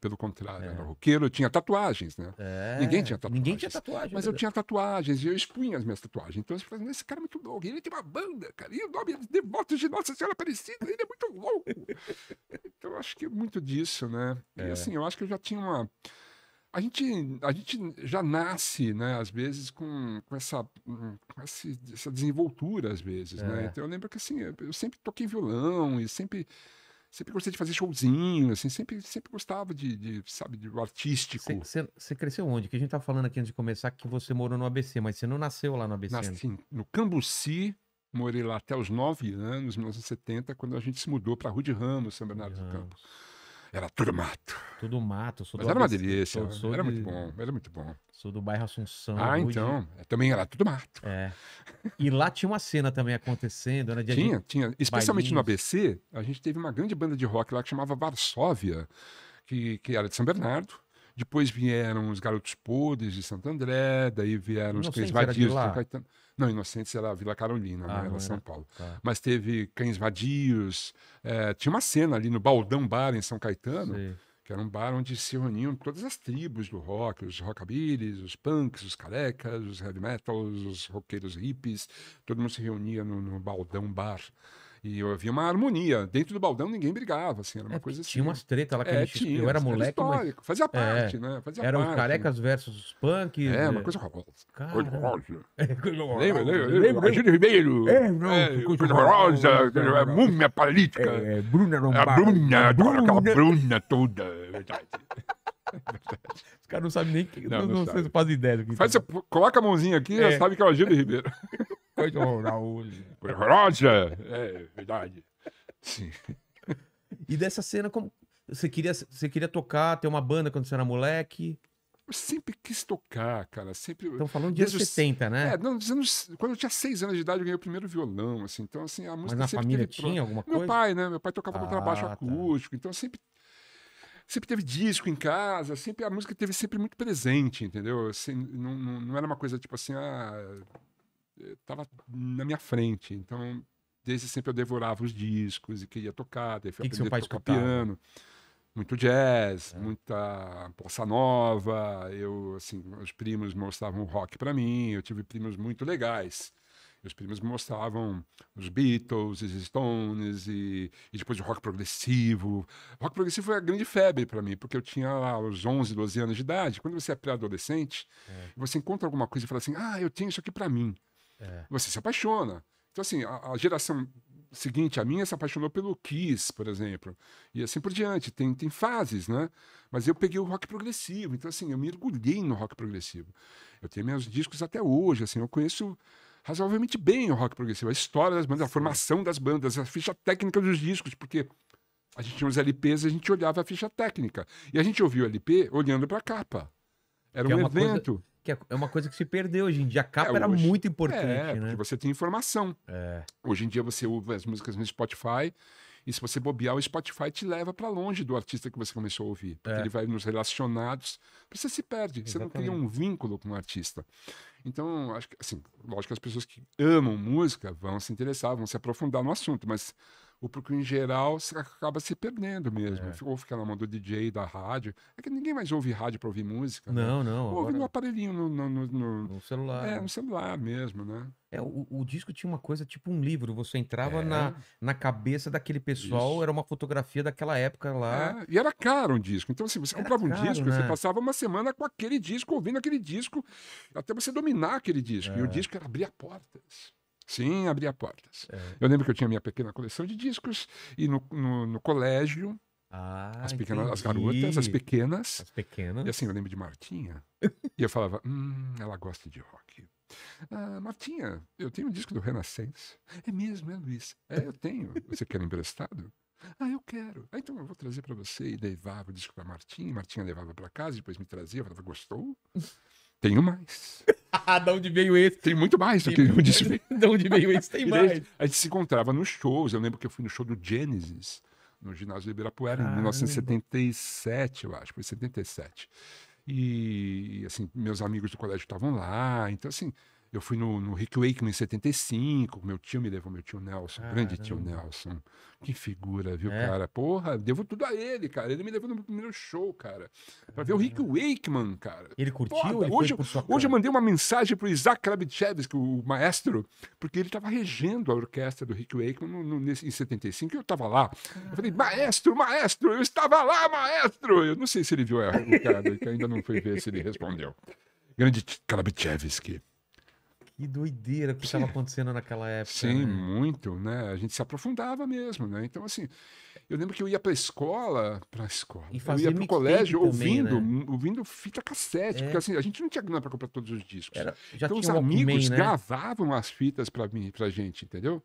Pelo contrário, é. era roqueiro, tinha tatuagens, né? É. Ninguém tinha tatuagens. Ninguém tinha tatuagens, Mas eu tinha tatuagens e eu expunha as minhas tatuagens. Então eu falei, esse cara é muito louco. Ele tem uma banda, cara. E o nome é Devoto de Nossa Senhora Aparecida. Ele é muito louco. então eu acho que é muito disso, né? É. E assim, eu acho que eu já tinha uma a gente, a gente já nasce, né, às vezes, com, com, essa, hum, com esse, essa desenvoltura, às vezes, né. é. né? Então eu lembro que, assim, eu sempre toquei violão e sempre sempre gostei de fazer showzinho, assim, sempre, sempre gostava de, de sabe, de artístico. Você cresceu onde? Que a gente tá falando aqui antes de começar que você morou no ABC, mas você não nasceu lá no ABC. Nasci no Cambuci, morei lá até os 9 anos, 1970, quando a gente se mudou para Rua de Ramos, São Bernardo do Campo. Era tudo mato. Tudo mato. Sou Mas era uma delícia. Sou, sou era de... muito bom, era muito bom. Sou do bairro Assunção. Ah, então. Também era tudo mato. É. E lá tinha uma cena também acontecendo, né, tinha, tinha. Especialmente Bailinhos. no ABC, a gente teve uma grande banda de rock lá que chamava Varsóvia, que, que era de São Bernardo. Depois vieram os Garotos Podres de Santo André, daí vieram os Três Vadios de Caetano. Não, Inocentes era Vila Carolina, né, ah, era São Paulo. Tá. Mas teve Cães Vadios. É, tinha uma cena ali no Baldão Bar, em São Caetano, Sim. que era um bar onde se reuniam todas as tribos do rock, os rockabilis, os punks, os carecas, os heavy metals, os roqueiros hippies. Todo mundo se reunia no, no Baldão Bar. E havia uma harmonia. Dentro do baldão ninguém brigava, assim, era uma é, coisa assim. Tinha umas tretas lá que é, a gente, tinha, eu era moleque, era mas... Fazia é, parte, é, né? Fazia eram parte, carecas né? versus os punks. É, uma coisa horrorosa. É, coisa horrorosa. Lembra, lembra? Júlio Ribeiro. É, não, é, né? coisa horrorosa. Múmia paralítica. É, Bruna Lombardi. A Bruna, né? Bruna. aquela Bruna toda. É verdade. Os caras não sabem nem... Não, não, não, não fazem ideia do que... Faz, coloca a mãozinha aqui e já sabe que é o Júlio Ribeiro. Coisa rural. Coisa rosa. É, verdade. Sim. E dessa cena, como você queria, você queria tocar, ter uma banda quando você era moleque? Eu sempre quis tocar, cara. Sempre. Estão falando de anos 70, os... né? É, não, anos... quando eu tinha seis anos de idade, eu ganhei o primeiro violão, assim. Então, assim, a música Mas na família teve... tinha alguma coisa? Meu pai, né? Meu pai tocava ah, contrabaixo tá. acústico, então sempre sempre teve disco em casa, sempre a música teve sempre muito presente, entendeu? Assim, não, não, não, era uma coisa tipo assim, ah, estava eh, na minha frente. Então, desde sempre eu devorava os discos e queria tocar. Daí que aprender a tocar piano. Muito jazz, é. muita bossa nova. Eu, assim, os primos mostravam rock para mim. Eu tive primos muito legais. os primos mostravam os Beatles, os Stones e, e depois o rock progressivo. O rock progressivo foi é a grande febre para mim, porque eu tinha lá os 11, 12 anos de idade. Quando você é pré-adolescente, é. você encontra alguma coisa e fala assim: ah, eu tenho isso aqui para mim. É. Você se apaixona. Então, assim, a, a, geração seguinte, a minha, se apaixonou pelo Kiss, por exemplo. E assim por diante. Tem, tem fases, né? Mas eu peguei o rock progressivo. Então, assim, eu me mergulhei no rock progressivo. Eu tenho meus discos até hoje, assim, eu conheço razoavelmente bem o rock progressivo, a história das bandas, a formação das bandas, a ficha técnica dos discos, porque a gente tinha os LPs, a gente olhava a ficha técnica. E a gente ouvia o LP olhando para a capa. Era que é um é evento. Coisa que é, é uma coisa que se perdeu hoje em dia. A é, capa é, era muito importante, é, né? Porque você tem informação. É. Hoje em dia você ouve as músicas no Spotify e se você bobear, o Spotify te leva para longe do artista que você começou a ouvir. Porque é. ele vai nos relacionados. Você se perde, Exatamente. você não cria um vínculo com o artista. Então, acho que, assim, lógico que as pessoas que amam música vão se interessar, vão se aprofundar no assunto, mas o público em geral acaba se perdendo mesmo. É. Ficou ficando na mão do DJ da rádio. É que ninguém mais ouve rádio para ouvir música. Né? Não, né? não. Ouve agora... no aparelhinho, no, no, no, no, celular. É, né? no celular mesmo, né? É, o, o disco tinha uma coisa tipo um livro. Você entrava é. na, na cabeça daquele pessoal, Isso. era uma fotografia daquela época lá. É. E era caro um disco. Então, assim, você era comprava caro, um disco, né? você passava uma semana com aquele disco, ouvindo aquele disco, até você dominar aquele disco. E o é. disco era abrir portas. Sim, abria portas. É. Eu lembro que eu tinha minha pequena coleção de discos e no, no, no colégio. Ah, as pequenas, entendi. as garotas, as pequenas. As pequenas. E assim, eu lembro de Martinha. e eu falava, hum, ela gosta de rock. Ah, Martinha, eu tenho um disco do Renascença. É mesmo, é Luiz? É, eu tenho. Você quer emprestado? Ah, eu quero. Ah, então eu vou trazer para você. E levava o disco para Martinha. Martinha levava para casa, depois me trazia. Falava, gostou? Tenho mais. Ah, de onde veio esse? Tem muito mais do que de onde veio. de onde veio esse, tem mais. a gente se encontrava nos shows. Eu lembro que eu fui no show do Genesis, no ginásio de Ibirapuera, ah, em 1977, eu acho. Foi 77. E, assim, meus amigos do colégio estavam lá. Então, assim, eu fui no, no Rick Wakeman em 75, meu tio me levou, meu tio Nelson, Caramba. grande tio Nelson. Que figura, viu, é. cara? Porra, devo tudo a ele, cara. Ele me levou no meu primeiro show, cara. Pra ver o Rick Wakeman, cara. Ele curtiu? Porra, ele hoje hoje eu mandei uma mensagem pro Isaac Krabitschewski, o maestro, porque ele tava regendo a orquestra do Rick Wakeman no, no, nesse, em 75 e eu tava lá. Eu falei, maestro, maestro, eu estava lá, maestro! Eu não sei se ele viu a recado, que ainda não foi ver se ele respondeu. Grande Krabitschewski. Que doideira que estava acontecendo naquela época. Sim, né? muito, né? A gente se aprofundava mesmo, né? Então, assim, eu lembro que eu ia para a escola, para a escola, e eu ia para o colégio ouvindo, né? Hum, ouvindo fita cassete, é. porque assim, a gente não tinha grana para comprar todos os discos. Era, então, os amigos né? gravavam as fitas para mim, para gente, entendeu?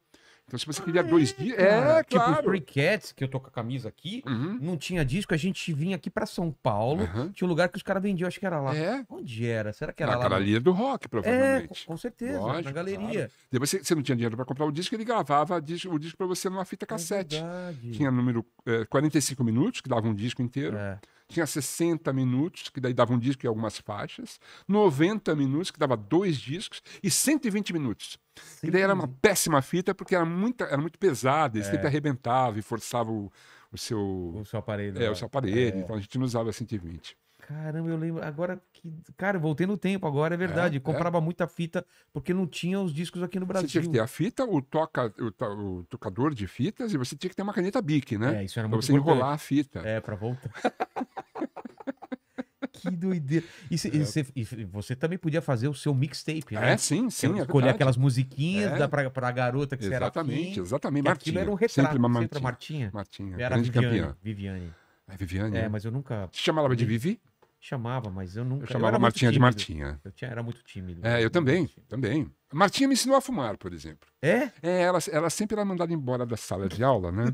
Então, se você ah, queria dois discos. É, é tipo, claro. Free Cats, que eu tô com a camisa aqui, uhum. não tinha disco, a gente vinha aqui pra São Paulo, uhum. tinha um lugar que os caras vendiam, acho que era lá. É. Onde era? Será que era na ah, lá? Na galeria do rock, provavelmente. É, com, certeza, Lógico, na galeria. Claro. Depois você, não tinha dinheiro pra comprar o disco, ele gravava o disco pra você numa fita é cassete. É tinha número é, eh, 45 minutos, que dava um disco inteiro. É tinha 60 minutos, que daí dava um disco e algumas faixas, 90 minutos, que dava dois discos, e 120 minutos. Sim. E daí era uma péssima fita, porque era, muita, era muito pesada, e é. sempre arrebentava e forçava o, o seu... O seu aparelho. É, né? o seu aparelho, é. então a gente não usava 120. Caramba, eu lembro. Agora que. Cara, voltei no tempo agora, é verdade. É, Comprava é. muita fita, porque não tinha os discos aqui no Brasil. Você tinha que ter a fita, o, toca, o, o tocador de fitas, e você tinha que ter uma caneta BIC, né? É, isso era pra muito Pra você importante. enrolar a fita. É, pra voltar. que doideira. E, cê, é. e, cê, e, você também podia fazer o seu mixtape, né? É, sim, sim. Você é aquelas musiquinhas é. da, pra, pra garota que exatamente, você era. Exatamente, exatamente. Martinha. Era um retrato, sempre uma Martinha. Martinha. Martinha, era grande Viviane, campeã. Viviane. É Viviane? É, né? mas eu nunca. Te chamava de Vivi? Chamava, mas eu nunca. Eu chamava eu Martinha de Martinha. Eu tinha, era muito tímido. É, eu também, tímido. também. Martinha me ensinou a fumar, por exemplo. É? É, ela, ela sempre era mandada embora da sala de aula, né?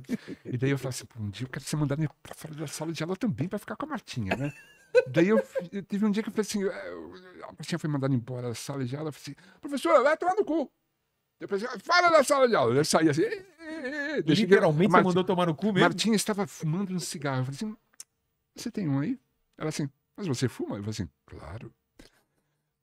e daí eu falava assim, um dia eu quero ser mandada para fora da sala de aula também para ficar com a Martinha, né? Daí eu, eu, teve um dia que eu falei assim, é, a Martinha foi mandada embora da sala de aula, eu falei assim, professora, vai tomar no cu. Eu pensei, assim, ah, fala da sala de aula. Eu saí assim. E, e, e, Literalmente você mandou tomar no cu mesmo? Martinha estava fumando um cigarro. Eu falei assim, você tem um aí? Ela assim, mas você fuma? Eu falei assim, claro.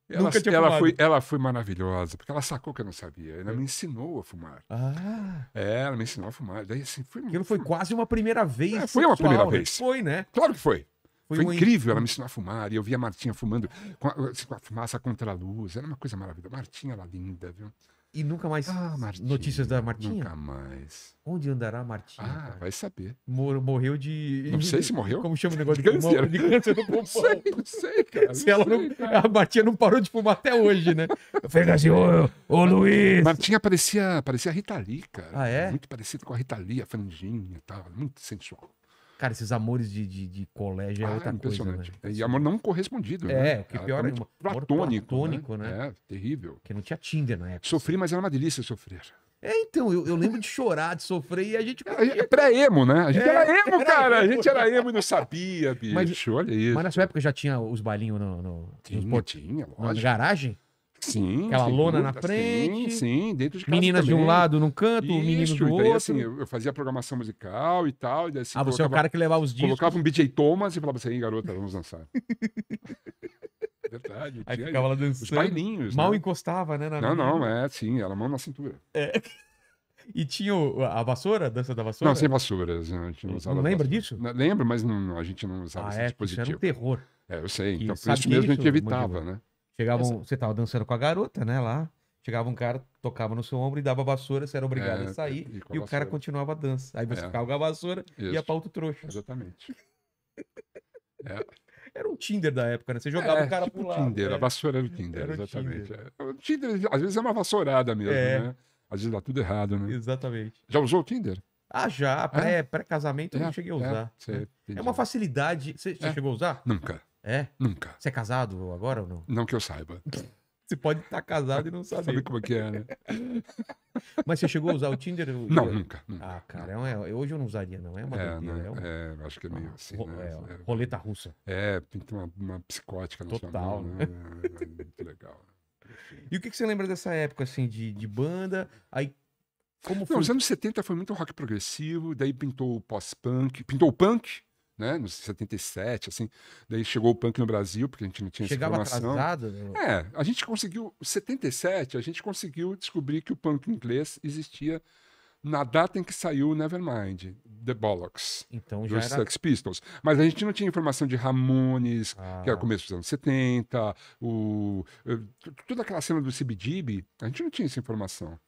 Ela, Nunca tinha ela, foi, ela foi maravilhosa, porque ela sacou que eu não sabia. Ela me ensinou a fumar. Ah. É, ela me ensinou a fumar. Daí assim, foi Aquilo foi quase uma primeira vez. É, foi uma primeira né? vez. Foi, né? Claro que foi. Foi, foi incrível, ela me ensinou a fumar. E eu via a Martinha fumando com a, assim, com a fumaça contra a luz. Era uma coisa maravilhosa. Martinha, ela linda, viu? E nunca mais ah, Martinha, notícias da Martinha? Nunca mais. Onde andará a Martinha? Ah, vai saber. Mor morreu de. Não sei se morreu. Como chama o negócio de, câncer? De câncer no pulmão. Sei, não sei, cara. Se ela sei, Cara. A Martinha não parou de fumar até hoje, né? Eu falei assim, ô, ô Luiz. Martinha parecia, parecia a Rita Lee, cara. Ah, é? Muito parecida com a Rita Lee, a franjinha e tal. Muito sensual. Cara, esses amores de, de, de colégio é ah, outra impressionante. coisa. Né? E amor não correspondido. É, né? o que pior é Platônico, platônico, platônico né? né? É, terrível. Que não tinha Tinder na época. Sofri, assim. mas era uma delícia sofrer. É, então, eu, eu lembro de chorar, de sofrer, e a gente. É, é pré-emo, né? A gente é, era emo, era cara! Emo. A gente era emo e não sabia, bicho. Mas, Olha isso. Mas na sua época já tinha os bailinhos no, no, tinha, no tinha, lógico. Na garagem? Sim. Aquela lona na frente. Sim, sim, dentro de casa. Meninas também. de um lado num canto, Isso, meninos do então, outro. Assim, eu fazia programação musical e tal. E daí, assim, ah, você é o cara que levava os discos. Colocava um BJ Thomas e falava assim, garota, vamos dançar. Verdade. Aí tinha, ficava ela dançando. Os bailinhos. Mal né? encostava, né? não, menina. não, é, sim, ela mão na cintura. É. E tinha a vassoura, a dança da vassoura? Não, sem vassouras. Né, não, não lembra disso? Não, lembro, mas não, a gente não usava ah, esse é, dispositivo. Isso era um terror. É, eu sei. Então, por isso mesmo isso a gente evitava, né? Chegavam, você tava dançando com a garota, né, lá. Chegava um cara, tocava no seu ombro e dava vassoura, você era obrigado é, a sair, e, e o cara continuava a dança. Aí você é. ficava a vassoura Isso. e ia pra outro trouxa. Exatamente. é. Era um Tinder da época, né? Você jogava é, o cara tipo pro lado. Tinder, né? a é. vassoura era o Tinder, era exatamente. O Tinder. É, o Tinder. às vezes é uma vassourada mesmo, né? Às vezes dá tudo errado, né? Exatamente. Já usou o Tinder? Ah, já. Pré-casamento pré eu não cheguei a usar. Né? É, uma facilidade. Você, você chegou a usar? Nunca. É? Nunca. Você é casado agora ou não? Não que eu saiba. Você pode estar casado e não saber. Sabe como é que é, né? Mas você chegou a usar o Tinder? Não, nunca, nunca, Ah, cara, não. É, é, hoje eu não usaria, não. É uma é, Né? É, um... é, acho que é meio ah, assim, ro né? É, é roleta russa. É, tem que ter uma, uma psicótica na Total, mão, né? né? É, é, muito legal. E o que, que, você lembra dessa época, assim, de, de banda? Aí, como foi? Não, os anos 70 foi muito rock progressivo, daí pintou o pós-punk, pintou o punk, né? Nos 77, assim. Daí chegou o punk no Brasil, porque a gente não tinha Chegava essa informação. atrasado? Né? É, a gente conseguiu... 77, a gente conseguiu descobrir que o punk inglês existia na data em que saiu o Nevermind, The Bollocks, então, já dos era... Sex Pistols. Mas a gente não tinha informação de Ramones, ah. que era ah. começo dos anos 70, o, eh, toda aquela cena do CBGB, a gente não tinha essa informação.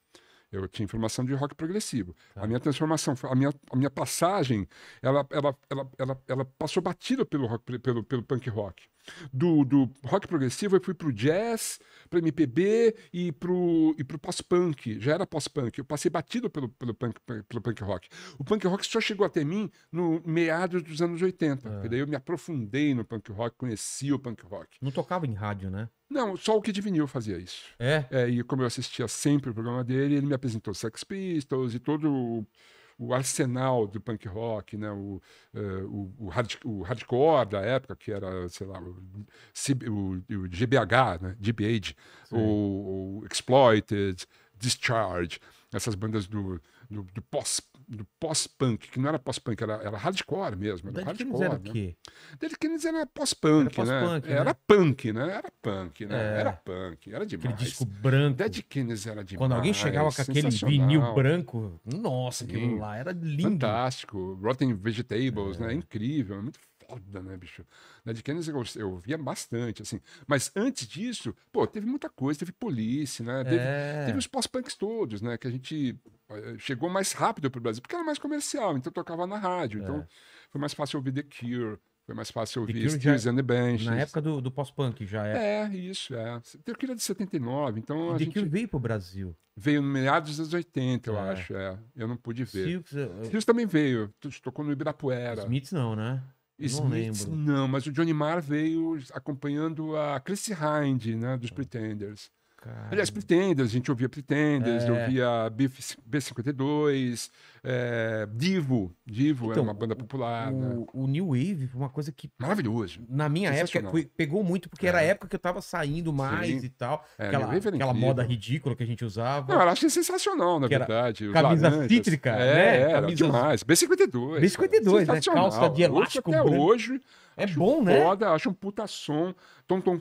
Eu tinha formação de rock progressivo. Tá. A minha transformação, a minha, a minha passagem, ela, ela, ela, ela, ela passou batida pelo, pelo, pelo punk rock do, do rock progressivo, eu fui pro jazz, pro MPB e pro, e pro pós-punk. Já era pós-punk. Eu passei batido pelo, pelo, punk, pelo punk rock. O punk rock só chegou até mim no meados dos anos 80. É. Daí eu me aprofundei no punk rock, conheci o punk rock. Não tocava em rádio, né? Não, só o Kid Vinil fazia isso. É? é? E como eu assistia sempre o programa dele, ele me apresentou Sex Pistols e todo o arsenal do punk rock, né? o, uh, o, o, hard, o, hardcore da época, que era, sei lá, o, o GBH, né? Deep Age, o, Exploited, Discharge, essas bandas do, do, do pós-punk do pós-punk, que não era pós-punk, era, era hardcore mesmo. Era Dead hardcore. Era que né? quê? Dead Kennedys era pós-punk, né? né? Era punk, né? Era punk, né? É. Era punk, era demais. Aquele disco branco. Dead Kennedys era demais. Quando alguém chegava com aquele vinil branco, nossa, Sim. aquilo lá era lindo. Fantástico. Rotten Vegetables, né? é. né? Incrível, muito foda, né, bicho? Dead Kennedys eu, eu via bastante, assim. Mas antes disso, pô, teve muita coisa, teve Police, né? Teve, é. teve os pós-punks todos, né? Que a gente eh, chegou mais rápido para o Brasil, porque era mais comercial, então tocava na rádio. Então é. Então foi mais fácil ouvir The Cure, foi mais fácil ouvir Steels and the Benches. Na época do, do pós-punk já é. É, isso, é. The Cure é de 79, então. The gente... Cure veio para o Brasil. Veio no meados dos anos 80, eu é. acho, é. Eu não pude ver. Silks, eu... também veio, tocou no Ibirapuera. Smith não, né? não lembro. Não, mas o Johnny Marr veio acompanhando a Chrissy Hind, né, dos é. Pretenders. Cara. Aliás, Pretenders, a gente ouvia Pretenders, é. ouvia B52, é, Divo. Divo então, é uma banda popular. O, né? o, New Wave uma coisa que. Maravilhoso. Na minha época, foi, pegou muito, porque é. era a época que eu tava saindo mais Sim. e tal. É, aquela aquela moda ridícula que a gente usava. Não, eu achei sensacional, na verdade. Camisa laranjas. cítrica. É, né? Camisa... demais. B52. B52, né? Calça de elástico. Até hoje. É bom, né? Foda, acho um puta som. Tom Tom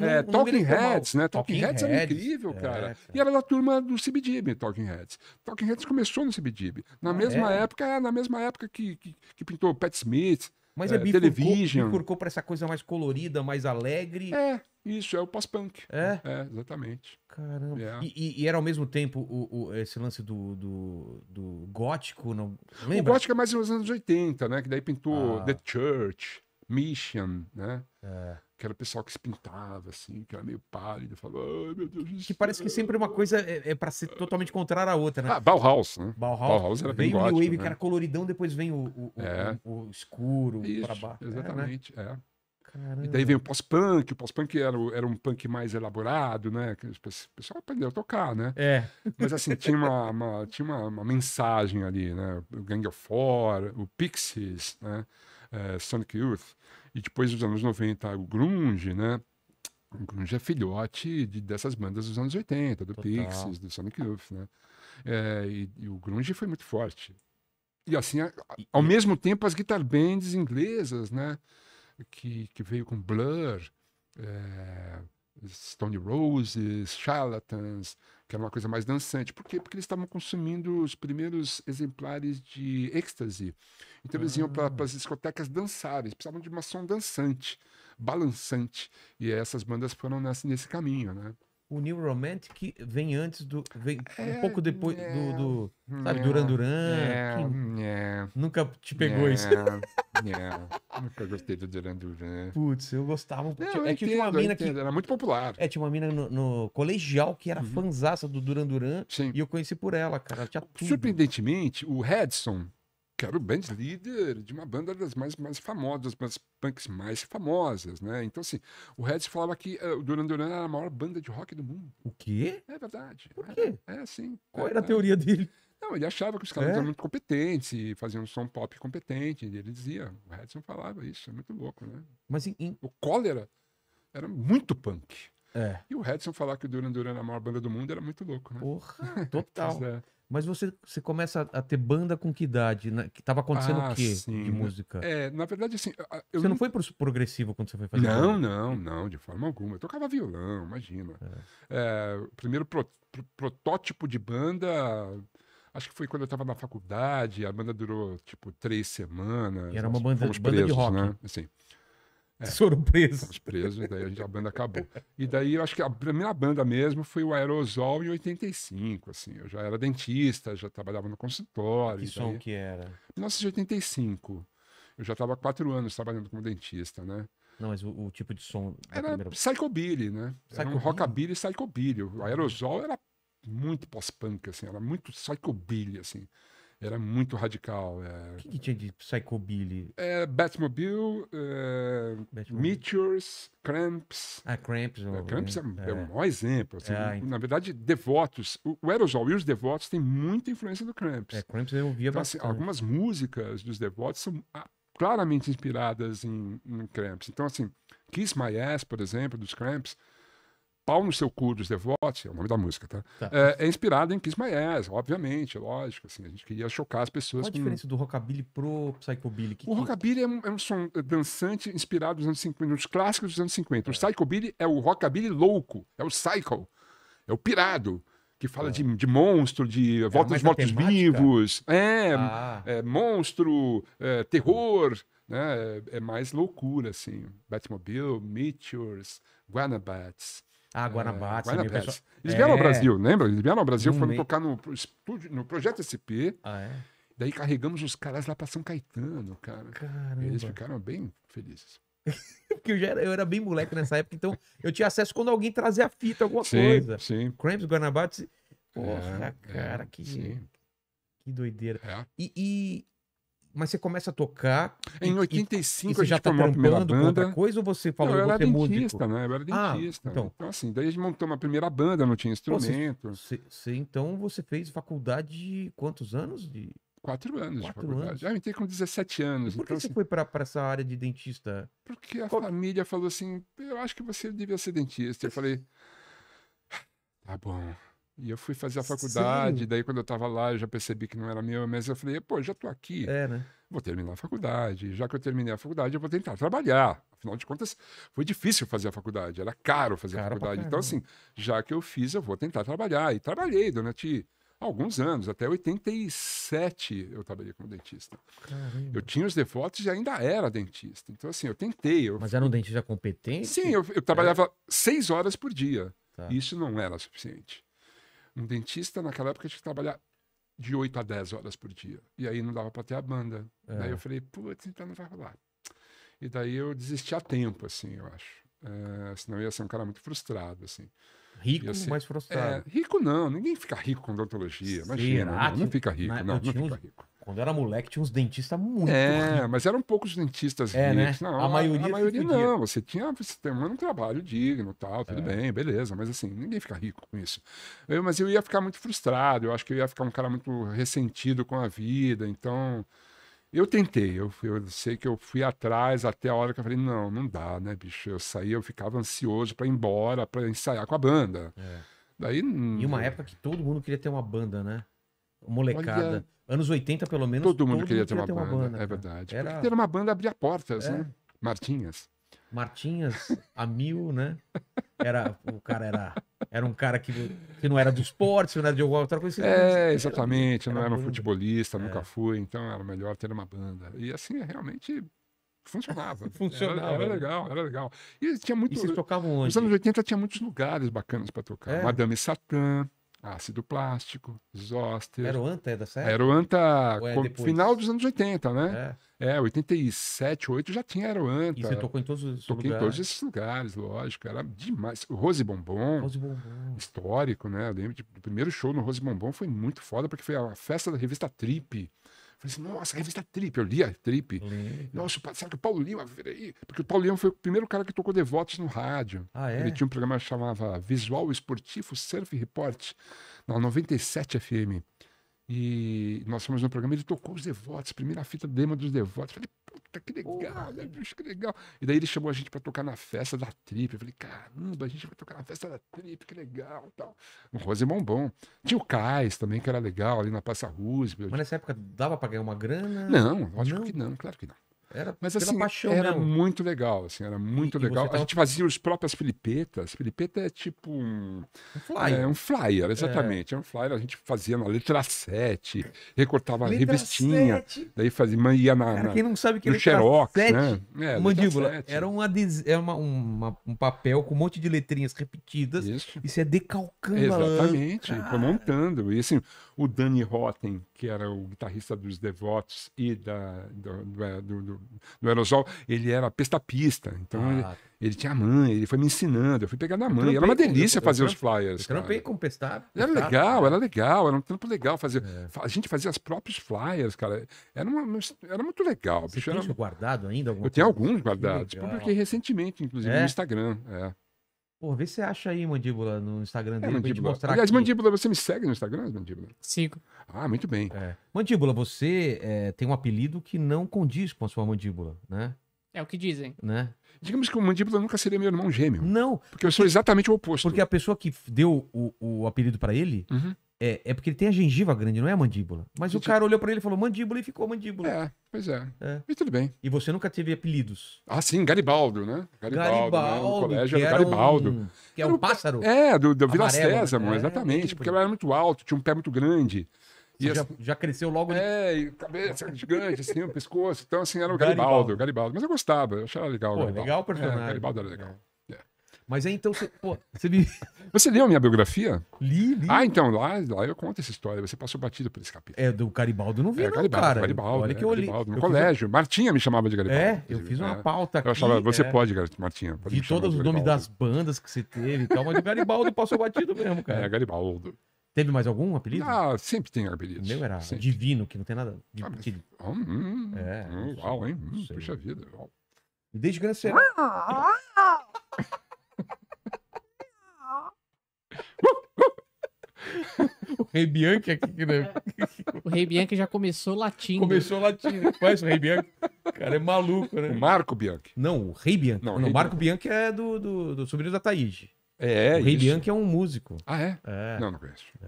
é, Talking é Heads, né? Talking, Heads, Heads era incrível, é, cara. E era da turma do CBGB, Talking Heads. Talking Heads começou no CBGB. Na ah, mesma é? época, é, na mesma época que, que, que pintou Pat Smith. Mas é, é bifurcou, bifurcou pra essa coisa mais colorida, mais alegre. É, isso, é o pós-punk. É? É, exatamente. Caramba. É. E, e, e, era ao mesmo tempo o, o esse lance do, do, do, gótico, não lembra? O gótico é mais nos anos 80, né? Que daí pintou ah. The Church, Mission, né? É. Que era o pessoal que se pintava, assim, que era meio pálido, falava, ai meu Deus do céu. Que parece que sempre uma coisa é, é para ser totalmente contrária à outra, né? Ah, Bauhaus, né? Bauhaus, Bauhaus era bem gótico, o Wave, né? que era coloridão, depois vem o, o, é. o, o escuro, para baixo. É, né? Exatamente, é. Né? Caramba. E daí veio o pós-punk, o pós-punk era, era um punk mais elaborado, né? Que o pessoal aprendeu a tocar, né? É. Mas assim, tinha uma, uma tinha uma, uma, mensagem ali, né? O Gang of Four, o Pixies, né? é, Sonic Youth, e depois dos anos 90 o Grunge, né? O Grunge é filhote de, dessas bandas dos anos 80, do Pixies, do Sonic Youth, né? É, e, e o Grunge foi muito forte. E assim, a, a, ao e... mesmo tempo, as guitar bands inglesas, né? Que, que veio com Blur, é, Stone Roses, Charlatans, que era uma coisa mais dançante. Por quê? Porque eles estavam consumindo os primeiros exemplares de êxtase. Então eles ah. iam para as discotecas dançáveis, precisavam de uma som dançante, balançante. E essas bandas foram nesse, nesse caminho, né? o New Romantic vem antes do. Vem é, um pouco depois é, do, do, Sabe, é, Duran Duran. É, é. nunca te pegou é, isso. nunca gostei do Duran Duran. Putz, eu gostava. Não, eu é entendo, que tinha uma mina que. Era muito popular. É, tinha uma mina no, no colegial que era uhum. fanzaça do Duran Duran. E eu conheci por ela, cara. Ela Surpreendentemente, o Hedson, que era o band leader de uma banda das mais, mais famosas, das punks mais famosas, né? Então, assim, o Reds falava que uh, o Duran Duran era a maior banda de rock do mundo. O quê? É verdade. Por é, quê? É, é sim. Qual é, era a é. teoria dele? Não, ele achava que os caras é? eram muito competentes e faziam um som pop competente. Ele dizia, o Redson falava isso, é muito louco, né? Mas em... O Cólera era muito punk. É. E o Redson falar que o Duran Duran era a maior banda do mundo era muito louco, né? Porra, total. Mas você, você começa a ter banda com que idade? Né? Que tava acontecendo ah, o quê sim. de música? É, na verdade, assim. você não, não foi pro progressivo quando você foi fazer Não, não, não, de forma alguma. Eu tocava violão, imagina. É. É, primeiro pro, pro, protótipo de banda. Acho que foi quando eu tava na faculdade, a banda durou tipo três semanas. E era uma assim, banda, presos, banda de rock. Né? Assim. Eles é. foram presos. Fomos presos, daí a, gente, a banda acabou. E daí eu acho que a primeira banda mesmo foi o Aerosol em 85, assim. Eu já era dentista, já trabalhava no consultório. Que som que era? 1985. Eu já estava há quatro anos trabalhando como dentista, né? Não, mas o, o tipo de som... Era primeira... psychobilly, né? Psychobilly? Era um rockabilly psychobilly. O Aerosol era muito pós-punk, assim. Era muito psychobilly, assim. Era muito radical. É... O que, que tinha de Psychobilly? É, Batmobile, é... Meteors, Cramps. Ah, Cramps. É, Cramps é, é, um é. maior exemplo. Assim, é, na verdade, Devotos. O, o Aerosol e os Devotos têm muita influência do Cramps. É, Cramps eu ouvia então, assim, bastante. Assim, algumas músicas dos Devotos são ah, claramente inspiradas em, em Cramps. Então, assim, Kiss My Ass, por exemplo, dos Cramps, Pau no Seu Cu dos devotos, é o nome da música, tá? tá. É, é em Kiss My Ass, obviamente, lógico. Assim, a gente queria chocar as pessoas. Qual a com... diferença do rockabilly pro psychobilly? Que o que... rockabilly é um, é um, som dançante inspirado nos anos 50, nos clássicos dos anos 50. É. O psychobilly é o rockabilly louco, é o psycho, é o pirado que fala é. de, de, monstro, de volta dos mortos vivos, é, ah. é monstro, é, terror, né? é, é mais loucura assim. Batmobile, Meteors, Guanabats. Ah, Guanabara. É, pessoa... Eles vieram ao é. Brasil, lembra? Eles vieram ao Brasil, um foram me... tocar no, estúdio, no Projeto SP. Ah, é? Daí carregamos os caras lá pra São Caetano, cara. Caramba. Eles ficaram bem felizes. Porque eu, já era, eu era bem moleque nessa época, então eu tinha acesso quando alguém trazia a fita, alguma sim, coisa. Sim. Cramps, Guanabara. Porra, é, é, cara, que, sim. que doideira. É. E, e mas você começa a tocar. Em 85 e você já tá trampando com outra coisa ou você falou não, eu que você é era dentista, músico? né? Eu era ah, dentista. Ah, então. então, assim, daí a gente montou uma primeira banda, não tinha instrumento. Você, você, então você fez faculdade de quantos anos? De... Quatro anos Quatro de faculdade. Anos. Ah, eu entrei com 17 anos. E por que então, você assim, foi para essa área de dentista? Porque a Qual... família falou assim: eu acho que você devia ser dentista. Eu falei: ah, tá bom. E eu fui fazer a faculdade, Sim. daí quando eu estava lá, eu já percebi que não era meu, mas eu falei, pô, já tô aqui. É, né? Vou terminar a faculdade. Já que eu terminei a faculdade, eu vou tentar trabalhar. Afinal de contas, foi difícil fazer a faculdade, era caro fazer caro a faculdade. Então, assim, já que eu fiz, eu vou tentar trabalhar. E trabalhei durante alguns anos, até 87 eu trabalhei como dentista. Caramba. Eu tinha os devotos e ainda era dentista. Então, assim, eu tentei. Eu... Mas era um dentista competente? Sim, eu, eu trabalhava é. seis horas por dia. Tá. Isso não era suficiente. Um dentista, naquela época, tinha que trabalhar de 8 a 10 horas por dia. E aí não dava para ter a banda. É. Daí eu falei, putz, então não vai rolar. E daí eu desisti a tempo, assim, eu acho. É, senão eu ia ser um cara muito frustrado, assim. Rico, ser... mas frustrado. É, rico não, ninguém fica rico com odontologia. Imagina, ah, não, não, fica rico, não, não, não fica rico. Quando eu era moleque, tinha uns dentistas muito. É, ricos. mas eram poucos dentistas é, né? ricos. Né? Não, a, maioria, a maioria não. Você tinha, você tem um trabalho digno tal, tudo é. bem, beleza. Mas assim, ninguém fica rico com isso. Eu, mas eu ia ficar muito frustrado, eu acho que eu ia ficar um cara muito ressentido com a vida. Então, eu tentei, eu, eu sei que eu fui atrás até a hora que eu falei: não, não dá, né, bicho? Eu saí, eu ficava ansioso para ir embora, para ensaiar com a banda. É. Daí. Em uma hum, época que todo mundo queria ter uma banda, né? molecada. Olha, Anos 80, pelo menos. Todo mundo todo queria, ter, uma ter, uma, banda, banda É verdade. Era... Porque ter uma banda abria portas, é. né? Martinhas. Martinhas, a mil, né? Era, o cara era, era um cara que, que não era do esporte, não era de alguma outra coisa. É, exatamente. Era, não era, um né? futebolista, é. nunca fui. Então era melhor ter uma banda. E assim, realmente funcionava. funcionava. Era, era, né? legal, era legal. E tinha muito. E vocês tocavam onde? Nos anos 80 tinha muitos lugares bacanas para tocar. É. Madame Satã ácido plástico, zóster. Era o Anta, é da série? Era o Anta, é final dos anos 80, né? É, é 87, 8 já tinha Aeroanta. E você tocou em todos os lugares? Toquei em todos esses lugares, lógico. Era demais. Rose Bombom. Rose Bombom. Histórico, né? Eu lembro de, do primeiro show no Rose Bombom foi muito foda, porque foi a festa da revista Trip. Falei assim, nossa, a revista Trip, eu li a Trip. Lindo. Nossa, será que o Paulinho, porque o Paulinho foi o primeiro cara que tocou Devotos no rádio. Ah, é? Ele tinha um programa que chamava Visual Esportivo Surf Report, na 97 FM. E nós fomos no programa, ele tocou os Devotos, primeira fita demo dos Devotos. Falei, puta, que legal, né, bicho, que legal. E daí ele chamou a gente para tocar na festa da Trip. Eu falei, caramba, a gente vai tocar na festa da Trip, que legal tal. Um Rosemão Bombom. Tinha o Cais também, que era legal, ali na Passa Roosevelt. Mas nessa época dava para ganhar uma grana? Não, lógico não. que não, claro que não. Era Mas, assim, paixão era mesmo. muito legal, assim, era muito e, legal. E tava... A gente fazia os próprias filipetas. Filipeta é tipo um... Um flyer. É, um flyer, exatamente. É. é. um flyer. A gente fazia na letra 7, recortava letra revistinha. 7. Daí fazia, ia na, na... Cara, quem não sabe que é no Xerox, 7, né? É, mandíbula. Era, uma, era é uma, uma, um papel com um monte de letrinhas repetidas. Isso. Isso é decalcando. Exatamente. Foi montando. E assim, o Dani Rotten que era o guitarrista dos Devotes e da, do, é, do, do, do Aerosol, ele era pestapista. Então ah. ele, tá. ele, tinha a mãe, ele foi me ensinando, eu fui pegar da mãe. era uma delícia fazer eu, os flyers. Eu trampei cara. com pestap. Era legal, era legal, era um trampo legal. Fazer, é. A gente fazia os próprios flyers, cara. Era, uma, era muito legal. Você bicho, tem era... guardado ainda? eu tenho assim? alguns guardados. Publiquei recentemente, inclusive, é? no Instagram. É. Pô, vê se você acha aí, Mandíbula, no Instagram é, dele é, mandíbula. mostrar Aliás, aqui. Mandíbula, você me segue no Instagram, Mandíbula? Sigo. Ah, muito bem. É. Mandíbula, você é, tem um apelido que não condiz com a sua mandíbula, né? É o que dizem. Né? Digamos que o Mandíbula nunca seria meu irmão gêmeo. Não. Porque eu sou exatamente o oposto. Porque a pessoa que deu o, o apelido para ele uhum. É, é porque ele tem a gengiva grande, não é a mandíbula. Mas gente... o cara olhou para ele e falou mandíbula e ficou mandíbula. É, pois é. é. E tudo bem. E você nunca teve apelidos? Ah, sim, Garibaldo, né? Garibaldo, Garibaldo né? No colégio era, era Garibaldo. Um... Que é um, pássaro? É, do, do Vila Sésamo, né? é, exatamente. Tipo porque ele era muito alto, tinha um pé muito grande. E já, já, cresceu logo. É, e cabeça gigante, assim, o pescoço. Então, assim, era o Garibaldo, Garibaldo. Garibaldo. Mas eu gostava, eu achava legal. Pô, Garibaldo. legal o é, personagem. É, Garibaldo era legal. É. Mas aí então você. Pô, você me... Você leu a minha biografia? Li, li. Ah, então, lá, lá eu conto essa história. Você passou batido por esse capítulo. É, do Caribaldo não veio é, Caribaldo, cara. Caribaldo, Olha é, que eu li. no eu colégio. Fiz... Martinha me chamava de Garibaldo. É, eu fiz uma né? pauta aqui. Eu achava, você é. pode, Martinha. Pode de todos os nomes das bandas que você teve e tal, mas o Garibaldo passou batido mesmo, cara. É, Garibaldo. Teve mais algum apelido? Ah, sempre tem apelido. Meu era sempre. Divino, que não tem nada. De... Ah, mas... Oh, hum, hum, hum, é, hum, uau, hein? Hum, puxa vida. Uau. E desde ah, ah. o Rei Bianchi aqui, né? O Rei Bianchi já começou latindo. Começou latindo. Conhece o Rei Bianchi? cara é maluco, né? Marco Bianchi. Não, o Rei Bianchi. Não, não Rei Marco Bianchi. Bianchi é do, do, do sobrinho da Taíde. É, é, O Rei isso. Bianchi é um músico. Ah, é? é. Não, não conheço. É.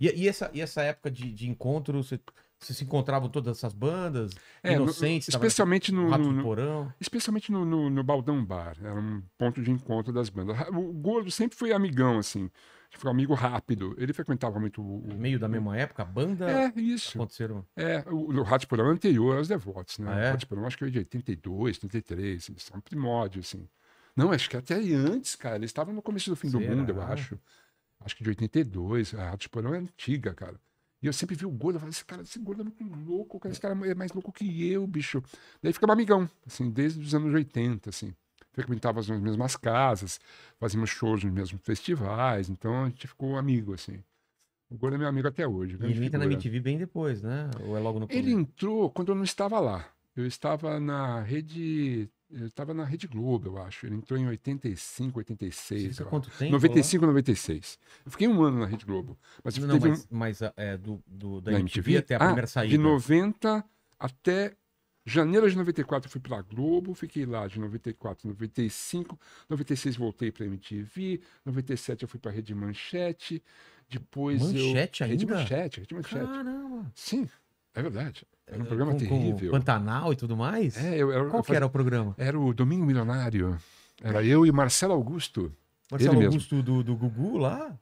E, e, essa, e essa época de, de encontro, você... Vocês se encontravam todas essas bandas? É, Inocentes, especialmente no, no, Porão? Especialmente no, no, no, Baldão Bar. Era um ponto de encontro das bandas. O Gordo sempre foi amigão, assim que foi um amigo rápido. Ele frequentava muito o. No meio da mesma época, a banda? É, isso. Aconteceram. É, o, o Rádio Porão é anterior aos Devotes, né? Ah, é? O Rádio Porão acho que é de 82, 83, eles são primórdios, assim. Não, acho que até antes, cara. Eles estavam no começo do fim Será? do mundo, eu acho. Acho que de 82. A Rádio Porão é antiga, cara. E eu sempre vi o gordo, eu falei, esse cara, esse gordo é muito louco, cara, esse cara é mais louco que eu, bicho. Daí ficava amigão, assim, desde os anos 80, assim frequentávamos as mesmas casas, fazíamos shows nos mesmos festivais, então a gente ficou amigo, assim. O Goro é meu amigo até hoje. Né? Ele entra na MTV bem depois, né? Ou é logo no começo? Ele entrou quando eu não estava lá. Eu estava na rede. Eu estava na Rede Globo, eu acho. Ele entrou em 85, 86. Isso quanto tempo? 95, lá? 96. Eu fiquei um ano na Rede Globo. Mas não, não mas, um... mas é, do, do, da, da MTV, MTV, até a ah, primeira saída. De 90 até Janeiro de 94 eu fui pra Globo, fiquei lá de 94, 95, 96 voltei para MTV, 97 eu fui a Rede Manchete, depois Manchete eu... ainda? Rede Manchete, Rede Manchete. Caramba! Sim, é verdade. Era um é, programa com, terrível. Com Pantanal e tudo mais? É, eu, eu, Qual eu era o programa? Era o Domingo Milionário. Era eu e Marcelo Augusto. Marcelo Augusto do, do Gugu lá?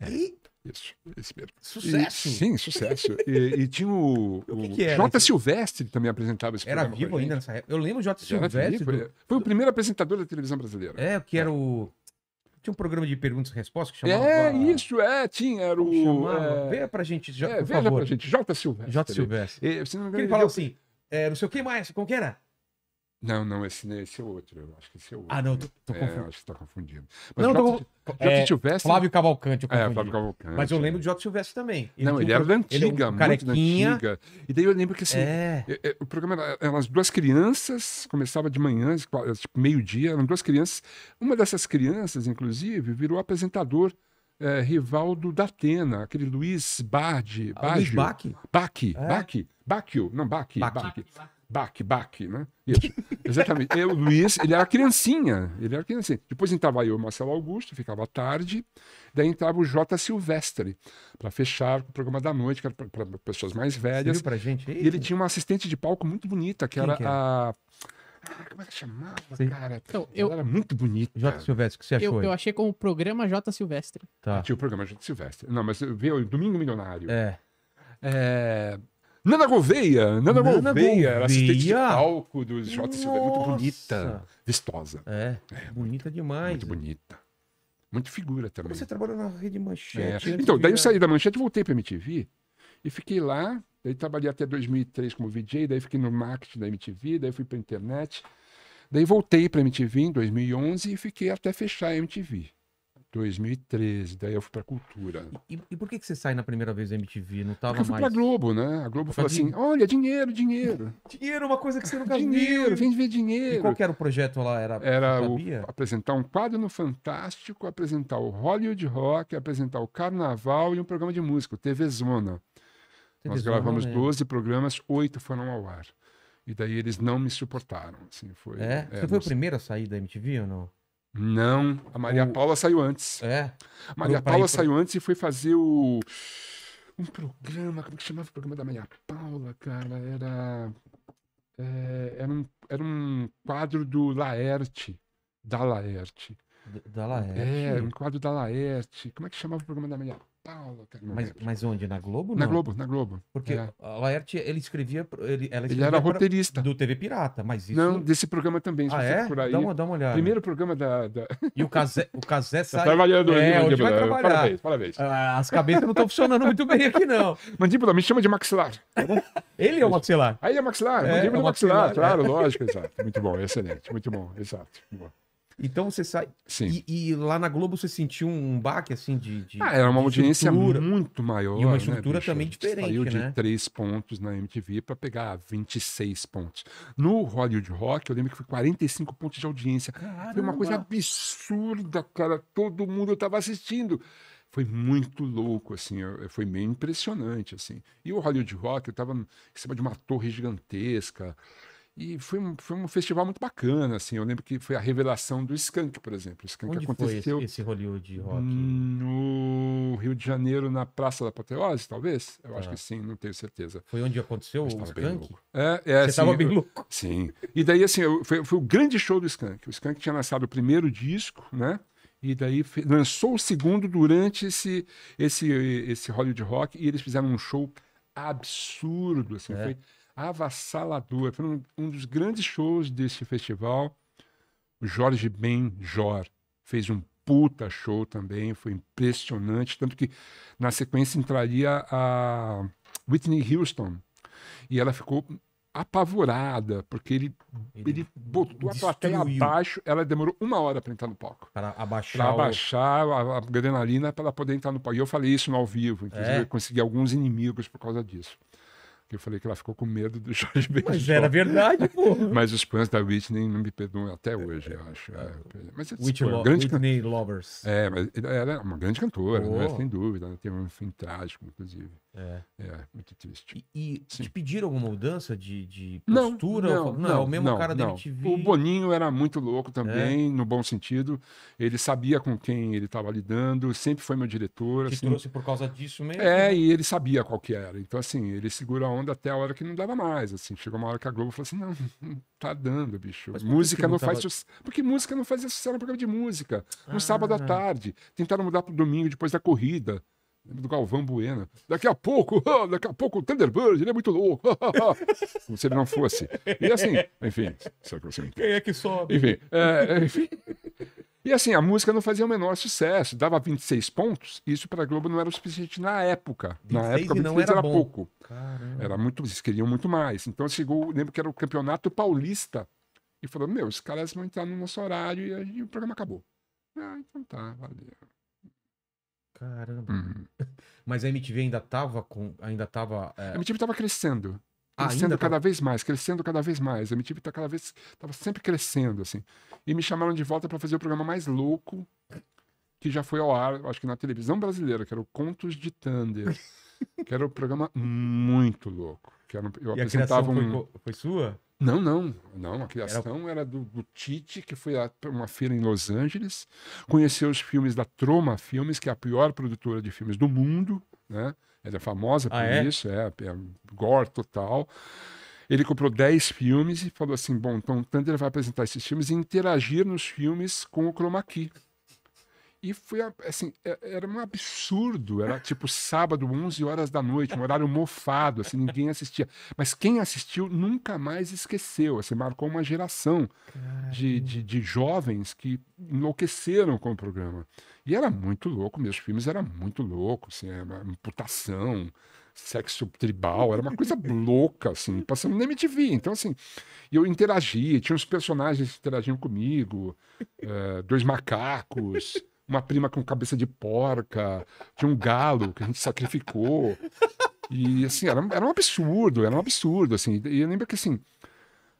É. E... Isso, esse mesmo. Sucesso! E, sim, sucesso. E, e tinha o. o, que o Jota J. Silvestre também apresentava esse era programa. Era vivo ainda nessa época. Eu lembro o J. Silvestre. Foi, foi o primeiro apresentador da televisão brasileira. É, que era é. o. Tinha um programa de perguntas e respostas que é, chamava. É, isso, é, tinha. Era o. Chamava. É... pra gente, Jota. é, por veja favor. pra gente, J. Silvestre. J. Silvestre. E, se não me engano, ele falou assim, é, não sei o que mais, como que era? Não, não, esse, esse é outro. Eu acho que esse é outro. Ah, não, tô, tô confundindo. É, acho que tá confundindo. Mas não, J, tô... é, Silvestre... Flávio Cavalcante, eu confundi. É, Flávio Cavalcante. Mas eu é. lembro de Jota Silvestre também. Ele não, ele era da antiga, um muito da antiga. E daí eu lembro que, assim, é. o programa era, eram as duas crianças, começava de manhã, é, tipo, meio-dia, eram duas crianças. Uma dessas crianças, inclusive, virou apresentador é, Rivaldo da Atena, aquele Luiz Bardi. Ah, Luiz Baque. Baque, é. Baque, Baque, não, Baque. Baque. Baque. Baque, baque, né? Isso. Exatamente. Eu, o Luiz, ele era criancinha. Ele era criancinha. Depois entrava eu e o Marcelo Augusto, ficava tarde. Daí entrava o Jota Silvestre, para fechar o programa da noite, que era para pessoas mais velhas. Você pra gente? E ele tinha uma assistente de palco muito bonita, que Quem era que é? a. Ah, como é que chamava, Sim. cara? Então, eu... Ela era muito bonita. Jota Silvestre, o que você achou? Eu, eu achei como o programa Jota Silvestre. Tá. Tinha o programa Jota Silvestre. Não, mas veio o Domingo Milionário. É. É, Nana Gouveia. Nana, Nana Gouveia, Gouveia. Era é assistente de palco do J. Muito bonita. Vistosa. É, é bonita demais. Muito é. bonita. Muito figura também. Você trabalhou na Rede Manchete. É. Né? Então, daí eu saí da Manchete, voltei para a MTV e fiquei lá. Daí trabalhei até 2003 como VJ, daí fiquei no marketing da MTV, daí fui para internet. Daí voltei para a MTV em 2011 e fiquei até fechar a MTV. 2013, daí eu fui para cultura. E, e por que, que você sai na primeira vez da MTV? Não tava eu fui mais. pra Globo, né? A Globo falou assim: olha, dinheiro, dinheiro. dinheiro, é uma coisa que você nunca dinheiro, viu. Dinheiro, vem ver dinheiro. E qual era o projeto lá? Era, era o, apresentar um quadro no Fantástico, apresentar o Hollywood Rock, apresentar o Carnaval e um programa de música, o TV Zona. TV Nós Zona, gravamos né? 12 programas, oito foram ao ar. E daí eles não me suportaram. Assim, foi, é? é você foi o primeiro a sair da MTV ou não? Não, a Maria o... Paula saiu antes. É. A Maria Paula pra... saiu antes e foi fazer o um programa, como é que chamava o programa da Maria Paula, cara? Era é, era um era um quadro do Laerte, da Laerte. Da Laerte. É, um quadro da Laerte. Como é que chamava o programa da Maria Paulo. Mas, mas onde? Na Globo? Na Globo, na Globo. Porque é. a Laerte, ele escrevia. Ele, ela escrevia ele era roteirista. Pra, do TV Pirata, mas isso. Não, desse programa também. ah, é? Por aí. Dá, uma, dá uma olhada. Primeiro programa da. da... E o Casé o Cazé tá sai. trabalhando é, hoje, hoje vai trabalhar. Parabéns, parabéns. Ah, as cabeças não estão funcionando muito bem aqui, não. Mandíbula, me chama de maxilar. Tá ele é o maxilar. Aí é maxilar, é, mandíbula é, é maxilar, maxilar, é. claro, lógico, exato. Muito bom, excelente, muito bom, exato. Muito bom. Então você sai. Sim. E, e, lá na Globo você sentiu um baque assim de. de ah, era uma audiência estrutura. muito maior. E uma né, estrutura né, também diferente. Saiu de né? pontos na MTV para pegar 26 pontos. No Hollywood Rock, eu lembro que foi 45 pontos de audiência. Caramba. Foi uma coisa absurda, cara. Todo mundo estava assistindo. Foi muito louco, assim, foi meio impressionante, assim. E o Hollywood Rock, eu estava em cima de uma torre gigantesca, e foi um, foi um festival muito bacana, assim. Eu lembro que foi a revelação do Skank, por exemplo. O Skank Onde aconteceu. Foi esse, esse Hollywood Rock? No Rio de Janeiro, na Praça da Apoteose, talvez? Eu ah. acho tá. que sim, não tenho certeza. Foi onde aconteceu o Skank? É, é, Você estava assim, bem louco. Sim. E daí, assim, foi, foi o grande show do Skank. O Skank tinha lançado o primeiro disco, né? E daí lançou o segundo durante esse, esse, esse Hollywood Rock. E eles fizeram um show absurdo, assim. É. Foi avassalador. Foi um, um dos grandes shows desse festival. O Jorge Ben Jor fez um puta show também, foi impressionante. Tanto que na sequência entraria a Whitney Houston. E ela ficou apavorada, porque ele, ele, ele botou destruiu. a plateia abaixo, ela demorou uma hora para entrar no palco. Para abaixar, pra abaixar o... a, adrenalina para ela poder entrar no palco. E eu falei isso no ao vivo, inclusive é? eu consegui alguns inimigos por causa disso eu falei que ela ficou com medo do Jorge Ben. Mas era verdade, pô. mas os fãs da Whitney não me perdoam até hoje, eu acho. É, mas é, Whitney, pô, grande Whitney can... Lovers. É, mas ela é uma grande cantora, oh. né? sem dúvida. Né? Tem um fim trágico, inclusive. É. é muito triste. E, e te pediram alguma mudança de, de postura? Não, não, não, não é o mesmo não, cara da MTV. O Boninho era muito louco também, é. no bom sentido. Ele sabia com quem ele estava lidando, sempre foi meu diretor. Te assim. trouxe por causa disso mesmo? É, e ele sabia qual que era. Então, assim, ele segura a onda onda até a hora que não dava mais, assim. Chegou uma hora que a Globo falou assim, não, não tá dando, bicho. música não, não tava... faz sucesso. Porque música não fazia sucesso no programa de música. No ah, sábado à tarde. Tentaram mudar pro domingo, depois da corrida. lembra do Galvão Bueno. Daqui a pouco, oh, daqui a pouco o Thunderbird, ele é muito louco. Como se ele não fosse. E assim, enfim. Quem é que sobe? Enfim, é, enfim. E assim, a música não fazia o menor sucesso, dava 26 pontos, isso para a Globo não era o suficiente na época. Na época, 26 não era, era pouco. Caramba. Era muito, eles queriam muito mais. Então chegou, lembro que era o Campeonato Paulista, e falou: Meu, os caras vão entrar no nosso horário e, o programa acabou. Ah, então tá, valeu. Caramba. Uhum. Mas a MTV ainda tava com. Ainda tava. É... A MTV tava crescendo crescendo tá cada tá... vez mais, crescendo cada vez mais. A MTV tá cada vez tava sempre crescendo assim. E me chamaram de volta para fazer o programa mais louco que já foi ao ar, acho que na televisão brasileira, que era o Contos de Thunder, que era um programa muito louco. Que era, eu e apresentava a um... foi, foi sua? Não, não, não. A criação era, era do, do, Tite, que foi a uma feira em Los Angeles, conheceu os filmes da Troma Filmes, que é a pior produtora de filmes do mundo, né? Ela é famosa por ah, é? isso, é, é gore total. Ele comprou 10 filmes e falou assim: bom, então Thunder vai apresentar esses filmes e interagir nos filmes com o chroma key. E foi assim, é, era um absurdo. Era tipo sábado, 11 horas da noite, um horário mofado, assim, ninguém assistia. Mas quem assistiu nunca mais esqueceu. Assim, marcou uma geração de, de, de, jovens que enlouqueceram com o programa. E era muito louco, meus filmes eram muito loucos, assim, era imputação, sexo tribal, era uma coisa louca, assim, passando na MTV. Então, assim, eu interagia, tinha uns personagens que interagiam comigo, uh, dois macacos uma prima com cabeça de porca, de um galo que a gente sacrificou. E assim, era, era um absurdo, era um absurdo, assim. E eu lembro que assim,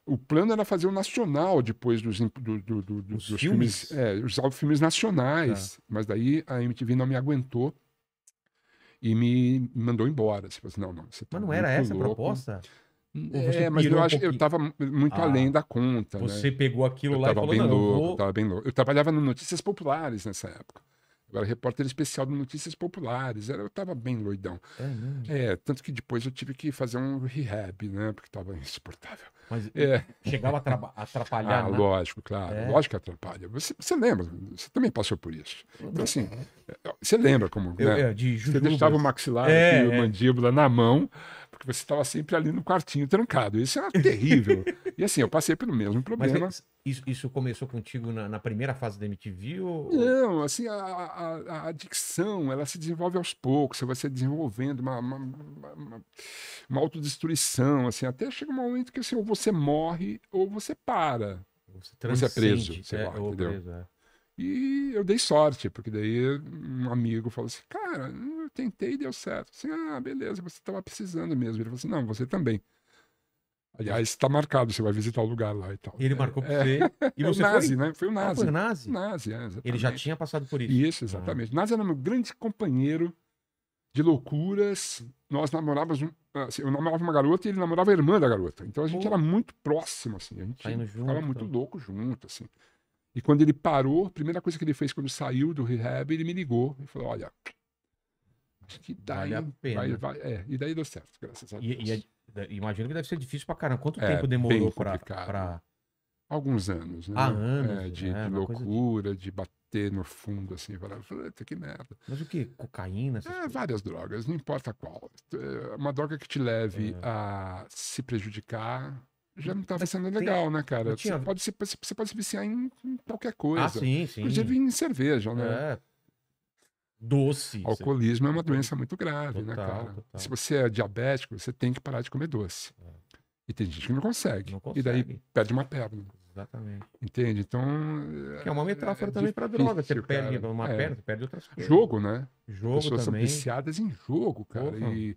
o plano era fazer o nacional depois dos, do, do, do, dos filmes, filmes é, usar filmes nacionais. Tá. Mas daí a MTV não me aguentou e me mandou embora. Tipo assim, não, não. Você tá Mas não era essa louco. a proposta? É, mas eu acho um que eu tava muito ah, além da conta. Né? Você né? pegou aquilo eu lá e falou, bem não, louco, vou... Eu tava bem louco. Eu trabalhava no Notícias Populares nessa época. Eu era repórter especial do Notícias Populares. Eu tava bem loidão. É, é, tanto que depois eu tive que fazer um rehab, né? Porque tava insuportável. Mas é. chegava a atrapalhar. ah, né? lógico, claro. É. Lógico que atrapalha. Você, você lembra, você também passou por isso. Então, assim, é, é, você lembra como. Né? É, de você deixava o maxilar é, e a mandíbula na mão porque você estava sempre ali no quartinho trancado. Isso era é terrível. e assim, eu passei pelo mesmo problema. Mas é, isso, isso começou contigo na, na, primeira fase da MTV? Ou... Não, assim, a, a, a, adicção, ela se desenvolve aos poucos, você vai se desenvolvendo uma, uma, uma, uma autodestruição, assim, até chega um momento que assim, ou você morre ou você para. Você, você é preso, é, morre, entendeu? Preso, é. E eu dei sorte, porque daí um amigo falou assim: Cara, eu tentei e deu certo. Assim, ah, beleza, você estava precisando mesmo. Ele falou assim: Não, você também. Aliás, está marcado, você vai visitar o lugar lá e tal. Ele é, marcou pra é. você. É. E você o Nazi, foi? né? Foi o ah, Nazi. Ah, foi o Nazi? Nazi é, Ele já tinha passado por isso. Isso, exatamente. Ah. Nazi era meu grande companheiro de loucuras. Nós namorávamos. Assim, eu namorava uma garota e ele namorava a irmã da garota. Então a gente Pô. era muito próximo, assim. A gente Saindo tá ficava muito então. louco junto, assim. E quando ele parou, a primeira coisa que ele fez quando saiu do rehab, ele me ligou e falou: Olha, acho que daí. Tá vale a pena. Vai, vai, é, e daí deu certo, graças a Deus. E, e é, imagino que deve ser difícil pra caramba. Quanto é, tempo demorou pra, pra, Alguns anos, né? Há ah, anos. É, de, é, de loucura, de... de bater no fundo, assim, falar, que merda. Mas o que? Cocaína? É, várias drogas, não importa qual. É, uma droga que te leve a se prejudicar, já não tava sendo legal, né, cara? Tinha... Você, pode se, você pode se viciar em, em qualquer ah, coisa. Ah, sim, sim. Inclusive em cerveja, né? É. Doce. alcoolismo é uma doença muito grave, né, total, né, cara? Total. Se você é diabético, você tem que parar de comer doce. É. E tem gente que não consegue. não consegue. E daí perde uma perna. Exatamente. Entende? Então. Que é uma é metáfora é também para droga. Você cara. perde uma é. perna, você perde outras coisas. Jogo, né? Jogo. As pessoas também. são viciadas em jogo, cara. E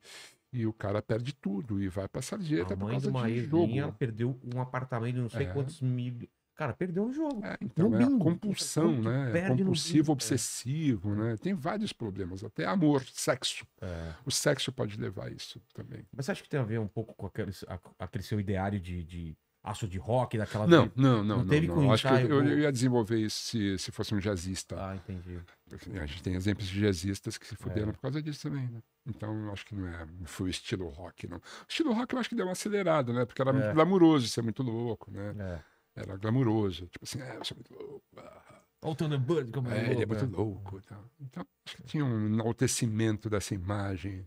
e o cara perde tudo e vai pra sarjeta a por mãe de uma jogo. Né? perdeu um apartamento, não sei É. quantos mil. Cara, perdeu um jogo. É, então, No é a compulsão, né? É compulsivo, é. obsessivo, né? Tem vários problemas, até amor, sexo. É. O sexo pode levar a isso também. Mas você acha que tem a ver um pouco com aquele, aquele seu ideário de, de aço de rock, daquela. Não, não, não. não, teve não. com Acho que eu, eu ia desenvolver isso se, se fosse um jazzista. Ah, entendi. Assim, a gente tem exemplos de jazzistas que se fuderam é. por causa disso também, né? Então, acho que não é, foi o estilo rock, não. O estilo rock eu acho que deu uma acelerada, né? Porque era é. muito glamuroso, isso é muito louco, né? É. Era glamuroso. Tipo assim, ah, é, eu sou muito louco. Ah, ah, Olha o Thunderbird como é, é Ele é muito né? louco. Então, então, acho que é. tinha um enaltecimento dessa imagem.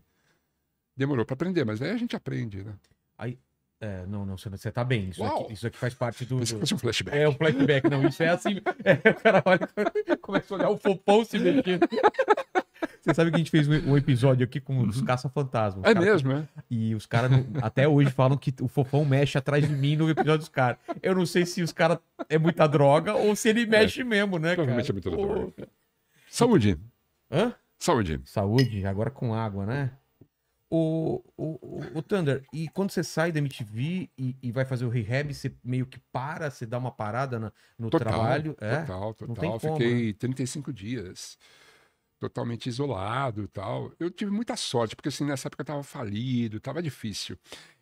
Demorou para aprender, mas aí a gente aprende, né? Aí, é, não, não, você está bem. Isso aqui, isso aqui, faz parte do. Isso do... um flashback. É um flashback, não. Isso é assim. É, o cara olha, começa a olhar o fofão se mexendo. Você sabe que a gente fez um episódio aqui com os uhum. caça-fantasmas. É mesmo, é? E os caras até hoje falam que o fofão mexe atrás de mim no episódio dos caras. Eu não sei se os caras é muita droga ou se ele é. mexe é, mesmo, né? Provavelmente cara? é muita droga. Saúde. Hã? Saúde. Saúde, agora com água, né? O, o, o, Thunder, e quando você sai da MTV e, e, vai fazer o rehab, você meio que para, você dá uma parada na, no total, trabalho? Total, é? total. Não como, Fiquei né? 35 dias totalmente isolado e tal. Eu tive muita sorte, porque assim, nessa época eu tava falido, tava difícil.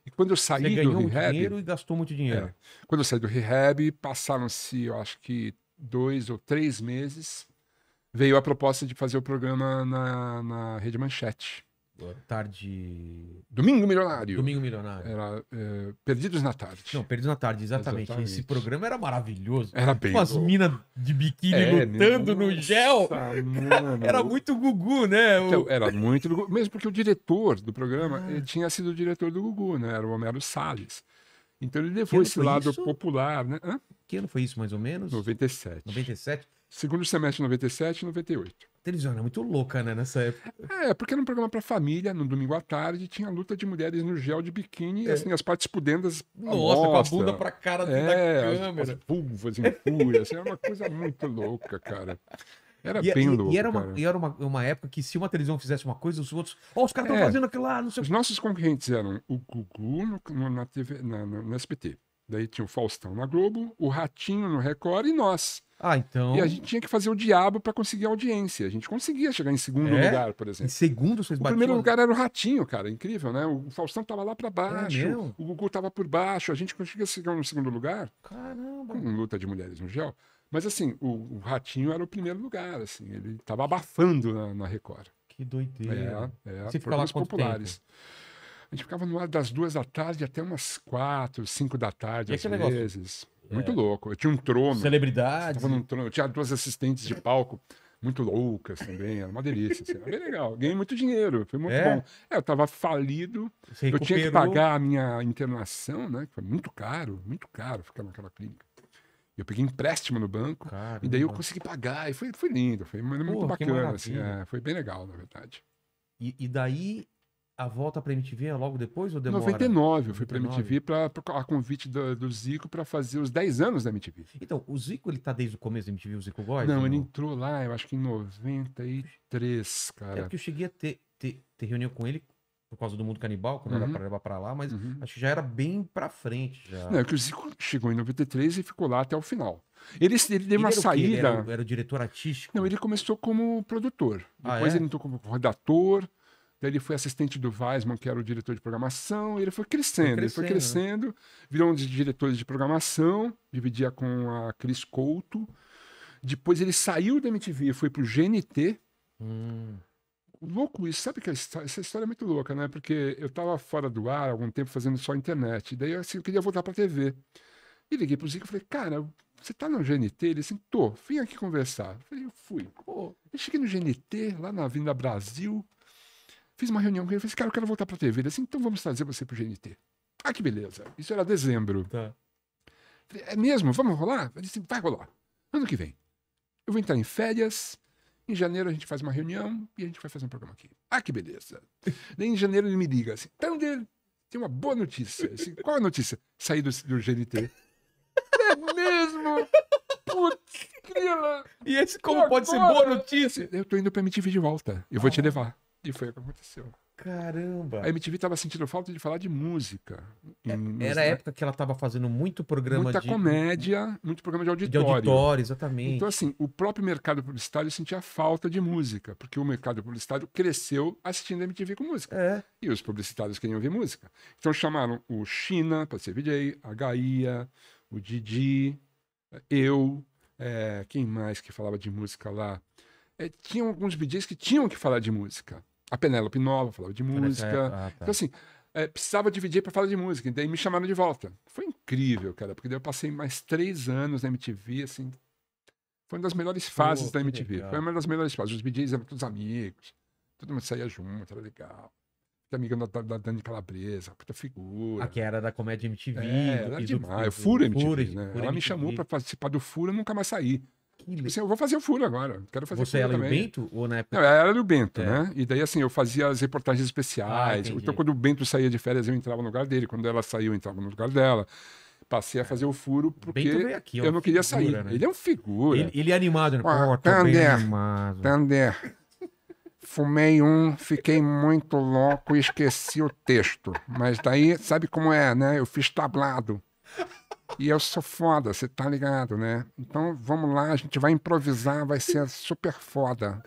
E quando eu saí Você ganhou do rehab... dinheiro e gastou muito dinheiro. É, quando eu saí do rehab, passaram-se, eu acho que dois ou três meses, veio a proposta de fazer o programa na, na Rede Manchete. Tarde. Domingo Milionário. Domingo Milionário. Era é, Perdidos na Tarde. Não, Perdidos na Tarde, exatamente. exatamente. Esse programa era maravilhoso. Era bem. Com as minas de biquíni é, né? lutando nossa, no gel. Mano. Era muito Gugu, né? Então, era muito Gugu. Mesmo porque o diretor do programa ah. tinha sido o diretor do Gugu, né? Era o Homero Salles. Então ele levou esse lado isso? popular, né? Hã? Que ano foi isso, mais ou menos? 97. 97? Segundo semestre de 97 e 98 televisão era é muito louca, né, nessa época. É, porque era um programa pra família, no domingo à tarde, tinha luta de mulheres no gel de biquíni, é. assim, as partes pudendas. Nossa, mostra, com a bunda pra cara é, da câmera. As, as pulvas em fúria, assim, era uma coisa muito louca, cara. Era e, bem e, louco. E era, uma, cara. E era uma, uma época que se uma televisão fizesse uma coisa, os outros. Ó, oh, os caras estão é, fazendo aquilo lá, não sei Os nossos concorrentes eram o Gugu no, no na, TV, na, na SPT. Daí tinha o Faustão na Globo, o Ratinho no Record e nós. Ah, então. E a gente tinha que fazer o diabo para conseguir audiência. A gente conseguia chegar em segundo é? lugar, por exemplo. Em segundo, vocês O batiam? primeiro lugar era o Ratinho, cara. Incrível, né? O Faustão tava lá para é baixo. É o Gugu tava por baixo. A gente conseguia chegar no segundo lugar. Caramba. Com luta de mulheres no gel. Mas assim, o, o Ratinho era o primeiro lugar, assim. Ele tava abafando na, na Record. Que doideira. É, é. Você fica lá populares. Tempo? A gente ficava no ar das duas da tarde até umas quatro, cinco da tarde, e às vezes. Negócio? Muito é. louco. Eu tinha um trono. Celebridades. Né? Eu tinha duas assistentes de palco muito loucas também, era uma delícia. Assim, era bem legal. Ganhei muito dinheiro, foi muito é? bom. É, eu estava falido, eu tinha que pagar a minha internação, né? Que foi muito caro, muito caro ficar naquela clínica. Eu peguei empréstimo no banco Caramba. e daí eu consegui pagar. E foi, foi lindo, foi é muito Porra, bacana. Assim, é, foi bem legal, na verdade. E, e daí a volta para MTV é logo depois ou demora? 99, eu fui para MTV pra, pra, a convite do, do Zico para fazer os 10 anos da MTV. Então, o Zico ele tá desde o começo da MTV, o Zico Góes? Não, ele não? entrou lá, eu acho que em 93, cara. É porque eu cheguei a ter, ter, ter reunião com ele por causa do mundo canibal, quando uhum. era para levar para lá, mas uhum. acho que já era bem para frente. Já. Não, é que o Zico chegou em 93 e ficou lá até o final. Ele, ele deu ele uma saída. Era, era, o diretor artístico? Não, ele começou como produtor. Ah, depois ah, é? ele entrou como redator. Daí ele foi assistente do Weisman, que era o diretor de programação, e ele foi crescendo, foi crescendo. ele foi né? crescendo, virou um dos diretores de programação, dividia com a Cris Couto. Depois ele saiu da MTV e foi pro GNT. Hum. Louco isso, sabe que essa história é muito louca, né? Porque eu tava fora do ar há algum tempo fazendo só internet. Daí assim, eu queria voltar pra TV. E liguei pro Zico e falei, cara, você tá no GNT? Ele assim, tô, vim aqui conversar. Eu falei, eu fui. Pô, eu cheguei no GNT, lá na Vinda Brasil. Fiz uma reunião com ele, falei assim, cara, eu quero voltar pra TV. Ele assim, então vamos trazer você pro GNT. Ah, que beleza. Isso era dezembro. Tá. Falei, é mesmo? Vamos rolar? Ele disse, vai rolar. Ano que vem. Eu vou entrar em férias, em janeiro a gente faz uma reunião e a gente vai fazer um programa aqui. Ah, que beleza. Daí em janeiro ele me liga assim, então tá dele, tem uma boa notícia. Assim, Qual a notícia? sair do, do GNT. é mesmo? Putz, grila. E esse como Agora, pode ser boa notícia? Eu tô indo pra MTV de volta. Eu vou te levar. E foi o que aconteceu. Caramba! A MTV tava sentindo falta de falar de música. É, em, era a né? época que ela tava fazendo muito programa Muita de... comédia, muito programa de auditório. De auditório, exatamente. Então, assim, o próprio mercado publicitário sentia falta de música, porque o mercado publicitário cresceu assistindo a MTV com música. É. E os publicitários queriam ouvir música. Então chamaram o China para ser DJ, a Gaia, o Didi, eu, é, quem mais que falava de música lá? É, tinham alguns DJs que tinham que falar de música. A Penélope Nova falava de música. É, ah, então, tá. Então, assim, é, precisava dividir para falar de música. Então, e daí me chamaram de volta. Foi incrível, cara, porque daí eu passei mais três anos na MTV, assim. Foi uma das melhores fases da MTV. Legal. Foi uma das melhores fases. Os DJs eram todos amigos, todo mundo saía junto, era legal. Fiquei amiga da, da, Dani Calabresa, puta figura. A que era da comédia MTV. É, era demais. Né? Do, Furo MTV, Fura, né? Fura Ela MTV. me chamou para participar do Fura, eu nunca mais saí. Tipo assim, eu vou fazer o furo agora. Quero fazer Você era o Bento? Ou na época... Não, era o Bento, é. né? E daí, assim, eu fazia as reportagens especiais. Ah, então, quando o Bento saía de férias, eu entrava no lugar dele. Quando ela saiu, eu entrava no lugar dela. Passei a fazer o furo porque aqui, é eu não figura, queria sair. Né? Ele é um figura. Ele, ele é animado, né? Ah, Pô, Tander, animado. Tander, fumei um, fiquei muito louco e esqueci o texto. Mas daí, sabe como é, né? Eu fiz tablado. E eu sou foda, você tá ligado, né? Então vamos lá, a gente vai improvisar, vai ser super foda.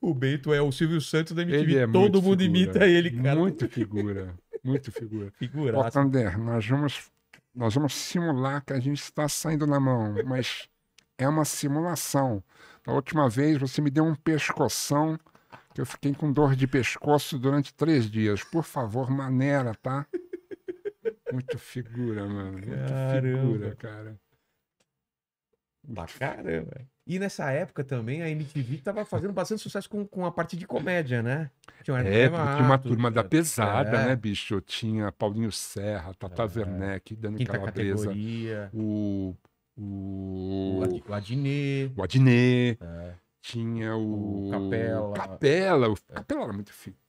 O Bento é o Silvio Santos da MTV. É Todo mundo figura. imita ele, cara. Muito figura. Muito figura. Figuraça. Ó, Tander, nós vamos, nós vamos simular que a gente está saindo na mão, mas é uma simulação. Da última vez você me deu um pescoção que eu fiquei com dor de pescoço durante três dias. Por favor, maneira, tá? Muito figura, mano. Muito caramba. figura, cara. Muito pra caramba. E nessa época também a MTV tava fazendo bastante sucesso com, com a parte de comédia, né? Tinha é, porque uma turma da né? pesada, é. né, bicho? Tinha Paulinho Serra, Tata é. Werneck, Dani Quinta Calabresa, categoria. o. O. O Adnet. O Adnet. É. Tinha o. o Capela. Capela. O é. Capela era muito finíssimo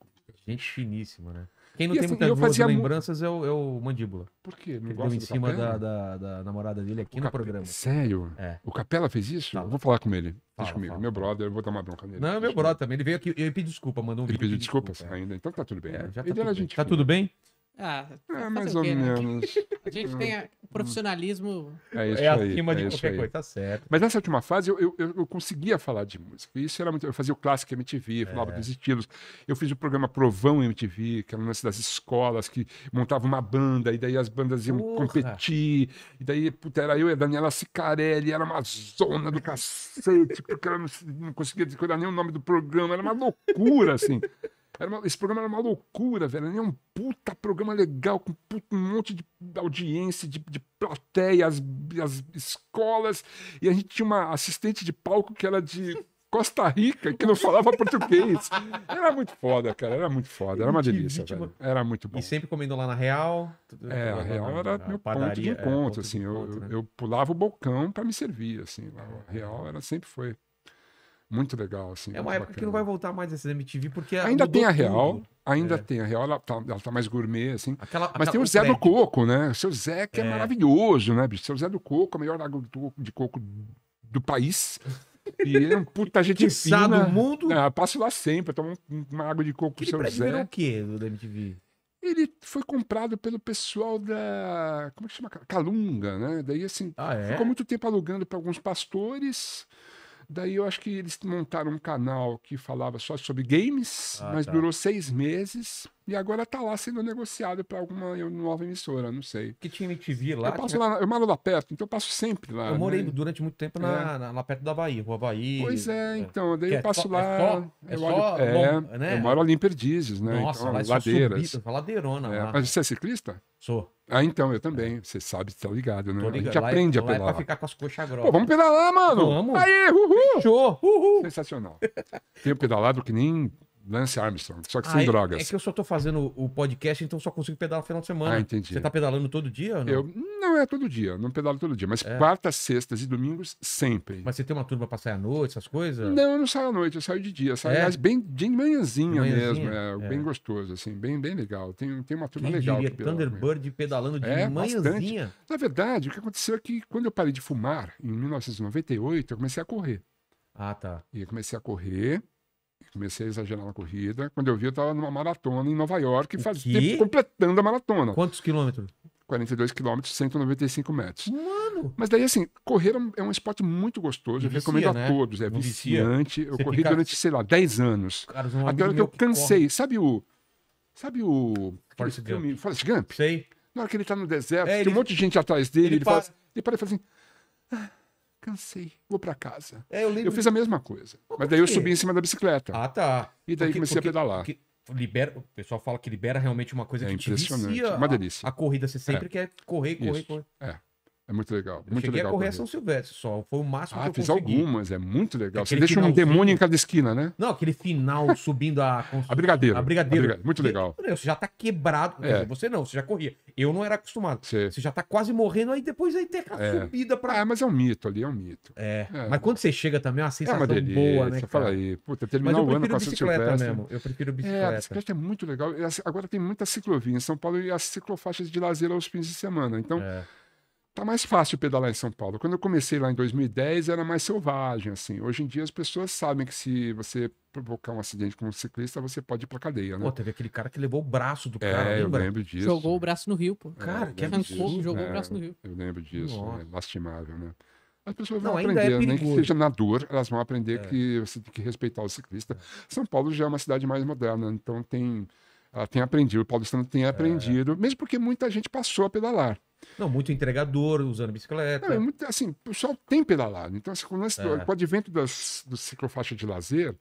Gente finíssima, né? Quem não e tem essa, assim, muitas boas lembranças mu... é, o, é o Mandíbula. Por quê? Não gosta deu em cima da, da, da, namorada dele aqui o no Cap... programa. Sério? É. O Capela fez isso? Vou falar com ele. Fala, Deixa comigo. Fala. Meu brother, eu vou dar uma bronca nele. Não, é meu brother também. Ele veio aqui, ele pediu desculpa, mandou um ele vídeo. Ele pediu desculpas desculpa, ainda, então tá tudo bem. É, né? tá ele tudo era bem. Gente tá tudo bem? Ah, é, mais ou quê, né? menos. Né? A gente tem a, o hum. profissionalismo é, isso é aí, acima é de qualquer aí. coisa, tá certo. Mas nessa última fase eu, eu, eu, conseguia falar de música. Isso era muito. Eu fazia o clássico MTV, é. falava é. dos estilos. Eu fiz o programa Provão MTV, que era um lance das escolas que montava uma banda, e daí as bandas iam Porra. competir. E daí, puta, era eu e a Daniela Sicarelli, era uma zona do cacete, porque ela não, não conseguia decorar nem o nome do programa, era uma loucura, assim. Uma, esse programa era uma loucura, velho. Era um puta programa legal, com um monte de audiência, de, de plateia, as, as escolas. E a gente tinha uma assistente de palco que era de Costa Rica, que não falava português. Era muito foda, cara. Era muito foda. Era uma delícia, velho. Era muito bom. E sempre comendo lá na Real. É, a Real era meu padaria, ponto de é, encontro, é, ponto assim. De encontro, eu, né? eu, pulava o balcão para me servir, assim. A Real era, sempre foi muito legal, assim. É uma época bacana. que não vai voltar mais essas MTV, porque. Ainda tem a Real, tudo. ainda é. tem a Real, ela tá, ela tá mais gourmet, assim. Aquela, Mas aquela, tem o Zé do Coco, né? O seu Zé que é, é. maravilhoso, né, bicho? Seu Zé do Coco, a é melhor água de coco do país. E ele é um puta gente fina. do mundo. Ah, passo lá sempre, tomo uma água de coco com o seu Zé. Ele o quê da MTV? ele foi comprado pelo pessoal da. Como é que chama? Calunga, né? Daí, assim, ah, é? ficou muito tempo alugando para alguns pastores. Daí eu acho que eles montaram um canal que falava só sobre games, ah, mas tá. durou seis meses. E agora tá lá sendo negociado para alguma nova emissora, não sei. Que tinha MTV lá. Eu passo tinha... lá, eu moro lá perto, então eu passo sempre lá. Eu morei né? durante muito tempo na, é. na, lá perto da Bahia, Rua Bahia. Pois é, é, então, daí eu é passo lá. É só, é só, olho, é né? Eu moro ali em Perdizes, né? Nossa, então, lá ladeiras. Subida, ladeirona. É, lá. Mas você é ciclista? Sou. Ah, então, eu também. Você sabe, tá ligado, né? ligado. A gente lá aprende é, a pedalar. É pra ficar com as coxas grossas. Pô, vamos pedalar, mano! Vamos! Aí, uhul! Fechou! Uhul! Sensacional. Tenho pedalado que nem Lance Armstrong, só que ah, são é, drogas. É que eu só tô fazendo o podcast, então só consigo pedalar no final de semana. Ah, entendi. Você tá pedalando todo dia? Não? Eu não é todo dia, não pedalo todo dia, mas é. quartas, sextas e domingos sempre. Mas você tem uma turma pra sair à noite, essas coisas? Não, eu não saio à noite, eu saio de dia, saio é? bem de manhãzinha, de manhãzinha? mesmo, é, é, bem gostoso assim, bem bem legal. Tem, tem uma turma Quem legal diria, que Thunderbird pedalando de é, manhãzinha. Bastante. Na verdade, o que aconteceu é que quando eu parei de fumar em 1998, eu comecei a correr. Ah, tá. E eu comecei a correr Comecei a exagerar na corrida. Quando eu vi, eu estava numa maratona em Nova York, faz... completando a maratona. Quantos quilômetros? 42 quilômetros, 195 metros. Mano! Mas daí, assim, correr é um é esporte muito gostoso, eu recomendo a né? todos. É viciante. Eu Você corri fica... durante, sei lá, 10 anos. Cara, Até hora que eu cansei. Que sabe o. Sabe o. Forrest Gump. Forrest Gump? Sei. Na hora que ele tá no deserto, é, tem ele... um monte de gente atrás dele, ele, ele para... faz. Assim, ele para e fala assim. Ah, cansei, vou para casa. É, eu, lembro... eu, fiz a mesma coisa. Mas daí eu subi em cima da bicicleta. Ah, tá. E daí porque, comecei porque, a pedalar. Porque libera, o pessoal fala que libera realmente uma coisa é que impressionante. Vicia, uma delícia. A, a corrida, você sempre é. quer correr, correr, Isso. correr. É. É muito legal. Eu muito cheguei legal a correr a São Silvestre só. Foi o máximo ah, que eu fiz consegui. algumas, é muito legal. Aquele Você deixa um demônio em cada esquina, né? Não, aquele final subindo a... a Brigadeiro. A Brigadeiro. A briga... Muito legal. você já tá quebrado. É. Você não, você já corria. Eu não era acostumado. Você, você já tá quase morrendo, aí depois aí tem aquela é. subida pra... Ah, mas é um mito ali, é um mito. É. é. Mas quando você chega também é uma é sensação delícia, boa, né, Você fala aí, puta, terminar o ano com a São Silvestre. Mesmo. Eu prefiro bicicleta. É, a bicicleta é muito legal. Assim, agora tem muita ciclovia em São Paulo e as ciclofaixas de lazer aos fins de semana. Então... É Tá mais fácil pedalar em São Paulo. Quando eu comecei lá em 2010, era mais selvagem, assim. Hoje em dia as pessoas sabem que se você provocar um acidente com um ciclista, você pode ir pra cadeia, né? Pô, teve aquele cara que levou o braço do é, cara, é, lembra? eu lembro disso. Jogou o braço no rio, pô. Cara, é, que arrancou, jogou é, o braço no rio. Eu lembro disso, né? lastimável, né? As pessoas vão não, é aprender, é nem que seja na dor, elas vão aprender é. que você tem que respeitar o ciclista. É. São Paulo já é uma cidade mais moderna, então tem, ela ah, tem aprendido, o paulistano tem aprendido, é. mesmo porque muita gente passou a pedalar. Não, muito entregador usando bicicleta. Não, é muito, assim, o pessoal tem pedalado. Então, assim, com, o é. com o advento das, do ciclofaixa de lazer,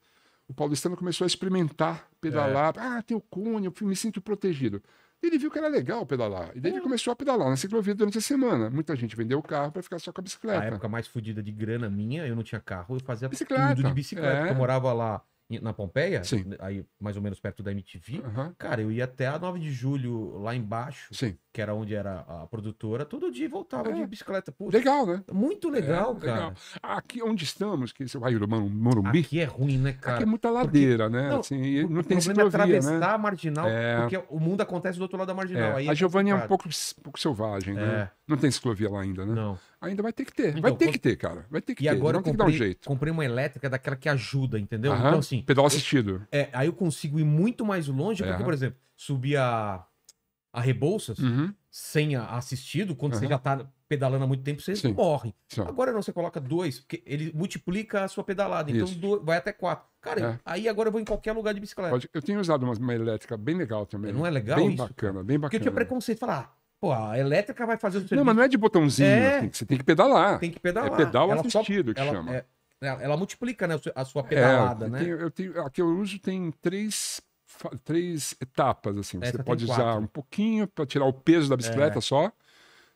o paulistano começou a experimentar pedalar. É. Ah, tem o cone, eu me sinto protegido. Ele viu que era legal pedalar. E daí ele é. começou a pedalar na ciclovia durante a semana. Muita gente vendeu o carro para ficar só com a bicicleta. Na época mais fodida de grana minha, eu não tinha carro, eu fazia bicicleta. tudo de bicicleta. É. Eu morava lá na Pompeia, Sim. aí mais ou menos perto da MTV. Cara, eu ia até a 9 de julho lá embaixo. Sim que era onde era a produtora, todo dia voltava é. de bicicleta. Puxa, legal, né? Muito é, legal, é, cara. Legal. Aqui onde estamos, que esse vai Morumbi. Aqui é ruim, né, cara? Aqui é muita ladeira, porque, né? Não, assim, não tem é ciclovia, atravessar né? a marginal, é. porque o mundo acontece do outro lado da marginal. É. a Giovanni é um pouco, um pouco selvagem, né? Não tem ciclovia lá ainda, né? Não. Ainda vai ter que ter. Então, vai ter que ter, cara. Vai ter que e ter. E agora eu comprei, um jeito. comprei uma elétrica daquela que ajuda, entendeu? Aham, então, assim. Pedal assistido. Eu, é, aí eu consigo ir muito mais longe, porque, por exemplo, subir a a Rebouças, uhum. sem a, assistido, quando uhum. você já tá pedalando há muito tempo, você Sim. morre. Sim. Agora não, você coloca dois, porque ele multiplica a sua pedalada, então dois, vai até quatro. Cara, é. aí agora eu vou em qualquer lugar de bicicleta. Pode. Eu tenho usado uma, uma, elétrica bem legal também. Não é legal bem isso? bacana, bem bacana. Porque eu tinha preconceito falar, Pô, a elétrica vai fazer o serviço. Não, mas não é de botãozinho. É... Assim, você tem que pedalar. Tem que pedalar. É pedal ela assistido só... que ela, chama. É... Ela multiplica né, a sua é, pedalada, é, eu né? tenho, né? Eu tenho, a que eu uso tem três três etapas, assim. Essa é, você então pode quatro. usar um pouquinho para tirar o peso da bicicleta é. só.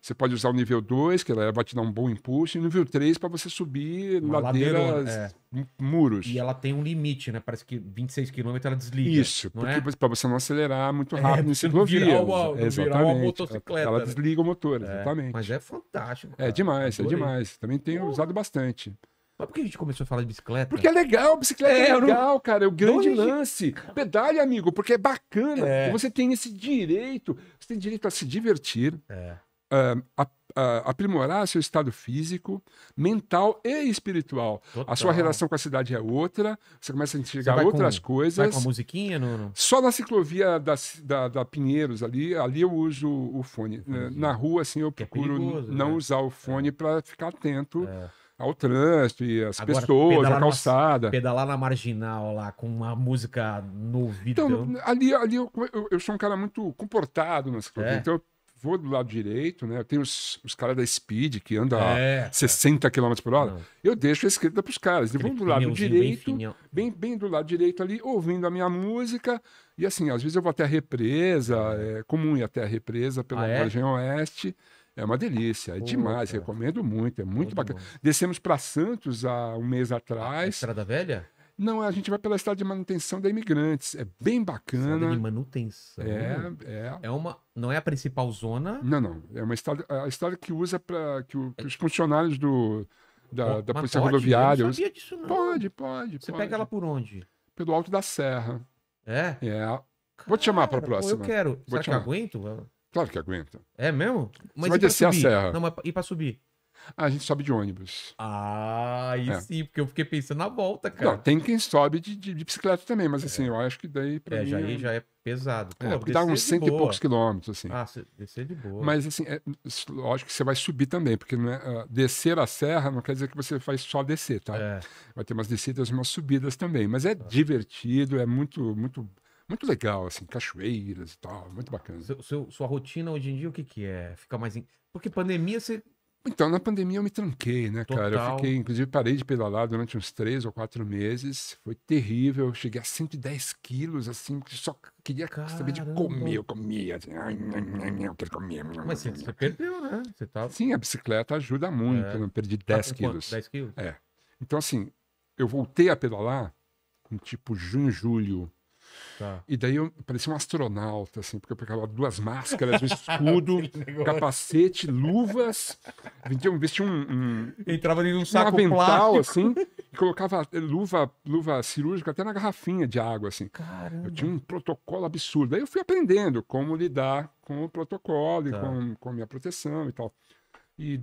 Você pode usar o nível 2, que ela é, vai te dar um bom impulso, e o nível 3 para você subir Uma ladeiras, é. muros. E ela tem um limite, né? Parece que 26 km ela desliga. Isso, porque é? para você não acelerar muito é, rápido é, em ciclovia. Uma, Ela, ela né? desliga o motor, exatamente. Mas é fantástico. Cara. É demais, Adorei. é demais. Também tenho usado bastante. Mas por que a gente começou a falar de bicicleta? Porque é legal, bicicleta é, é legal, não... cara. É o grande lance. Pedale, amigo, porque é bacana. É. Você tem esse direito. Você tem direito a se divertir, é. a, a, aprimorar seu estado físico, mental e espiritual. Total. A sua relação com a cidade é outra. Você começa a enxergar outras com, coisas. Vai com a musiquinha? No, Só na ciclovia da, da, da, Pinheiros ali, ali eu uso o fone. Uhum. Na rua, assim, eu é procuro não né? usar o fone é. para ficar atento. É ao trânsito e as Agora, pessoas, a calçada. pedalar na marginal lá, com uma música no ouvido. Então, ali, ali eu, eu, eu, sou um cara muito comportado nas coisas. É. Então eu vou do lado direito, né? Eu tenho os, os caras da Speed que anda é. a 60 km por hora. Não. Eu deixo a esquerda para os caras. Eles vou do lado direito, bem, bem, bem, do lado direito ali, ouvindo a minha música. E assim, às vezes eu vou até a represa, ah. é comum ir até a represa pela ah, é? região oeste. É uma delícia, é Pô, demais, cara. recomendo muito, é muito, muito bacana. Bom. Descemos para Santos há um mês atrás. A Estrada Velha? Não, a gente vai pela estrada de manutenção da imigrantes. É bem bacana. Estrada de manutenção. É, é. é uma, não é a principal zona? Não, não. É uma estrada, é a estrada que usa para que, é que os funcionários do, da, da Polícia pode? Rodoviária. Eu não sabia disso, não. Pode, pode. Você pode. pega ela por onde? Pelo Alto da Serra. É? É. Cara, Vou te chamar para a próxima. Eu quero. Vou Será te que chamar. aguento? Claro que aguenta. É mesmo? Mas vai descer subir? a serra. Não, mas e pra subir? Ah, a gente sobe de ônibus. Ah, aí é. sim, porque eu fiquei pensando na volta, cara. Não, tem quem sobe de, de, de bicicleta também, mas assim, é. assim, eu acho que daí pra é, mim... Já, é aí já é pesado. É, Pô, é, porque dá uns cento e poucos quilômetros, assim. Ah, descer de boa. Mas assim, é, lógico que você vai subir também, porque né, descer a serra não quer dizer que você faz só descer, tá? É. Vai ter umas descidas e umas subidas também, mas é tá. divertido, é muito, muito muito legal, assim, cachoeiras e tal, muito bacana. Seu, seu, sua rotina hoje em dia, o que que é? Fica mais... Em... Porque pandemia você... Então, na pandemia eu me tranquei, né, Total. cara? Eu fiquei, inclusive, parei de pedalar durante uns três ou quatro meses. Foi terrível. Eu cheguei a 110 quilos, assim, só queria Caramba. saber de comer. Eu comia, assim, ai, ai, ai, eu quero comer. Mas você, você perdeu, né? Você tá... Sim, a bicicleta ajuda muito. É. Né? Eu não perdi 10 tá quilos. 10 quilos? É. Então, assim, eu voltei a pedalar em, tipo, junho, julho Tá. E daí eu parecia um astronauta, assim, porque eu pegava duas máscaras, um escudo, capacete, luvas, vestia um, um. Entrava dentro de um saco um avental, plástico. assim, e colocava luva, luva cirúrgica até na garrafinha de água, assim. Caramba. Eu tinha um protocolo absurdo. Aí eu fui aprendendo como lidar com o protocolo tá. e com, com a minha proteção e tal. E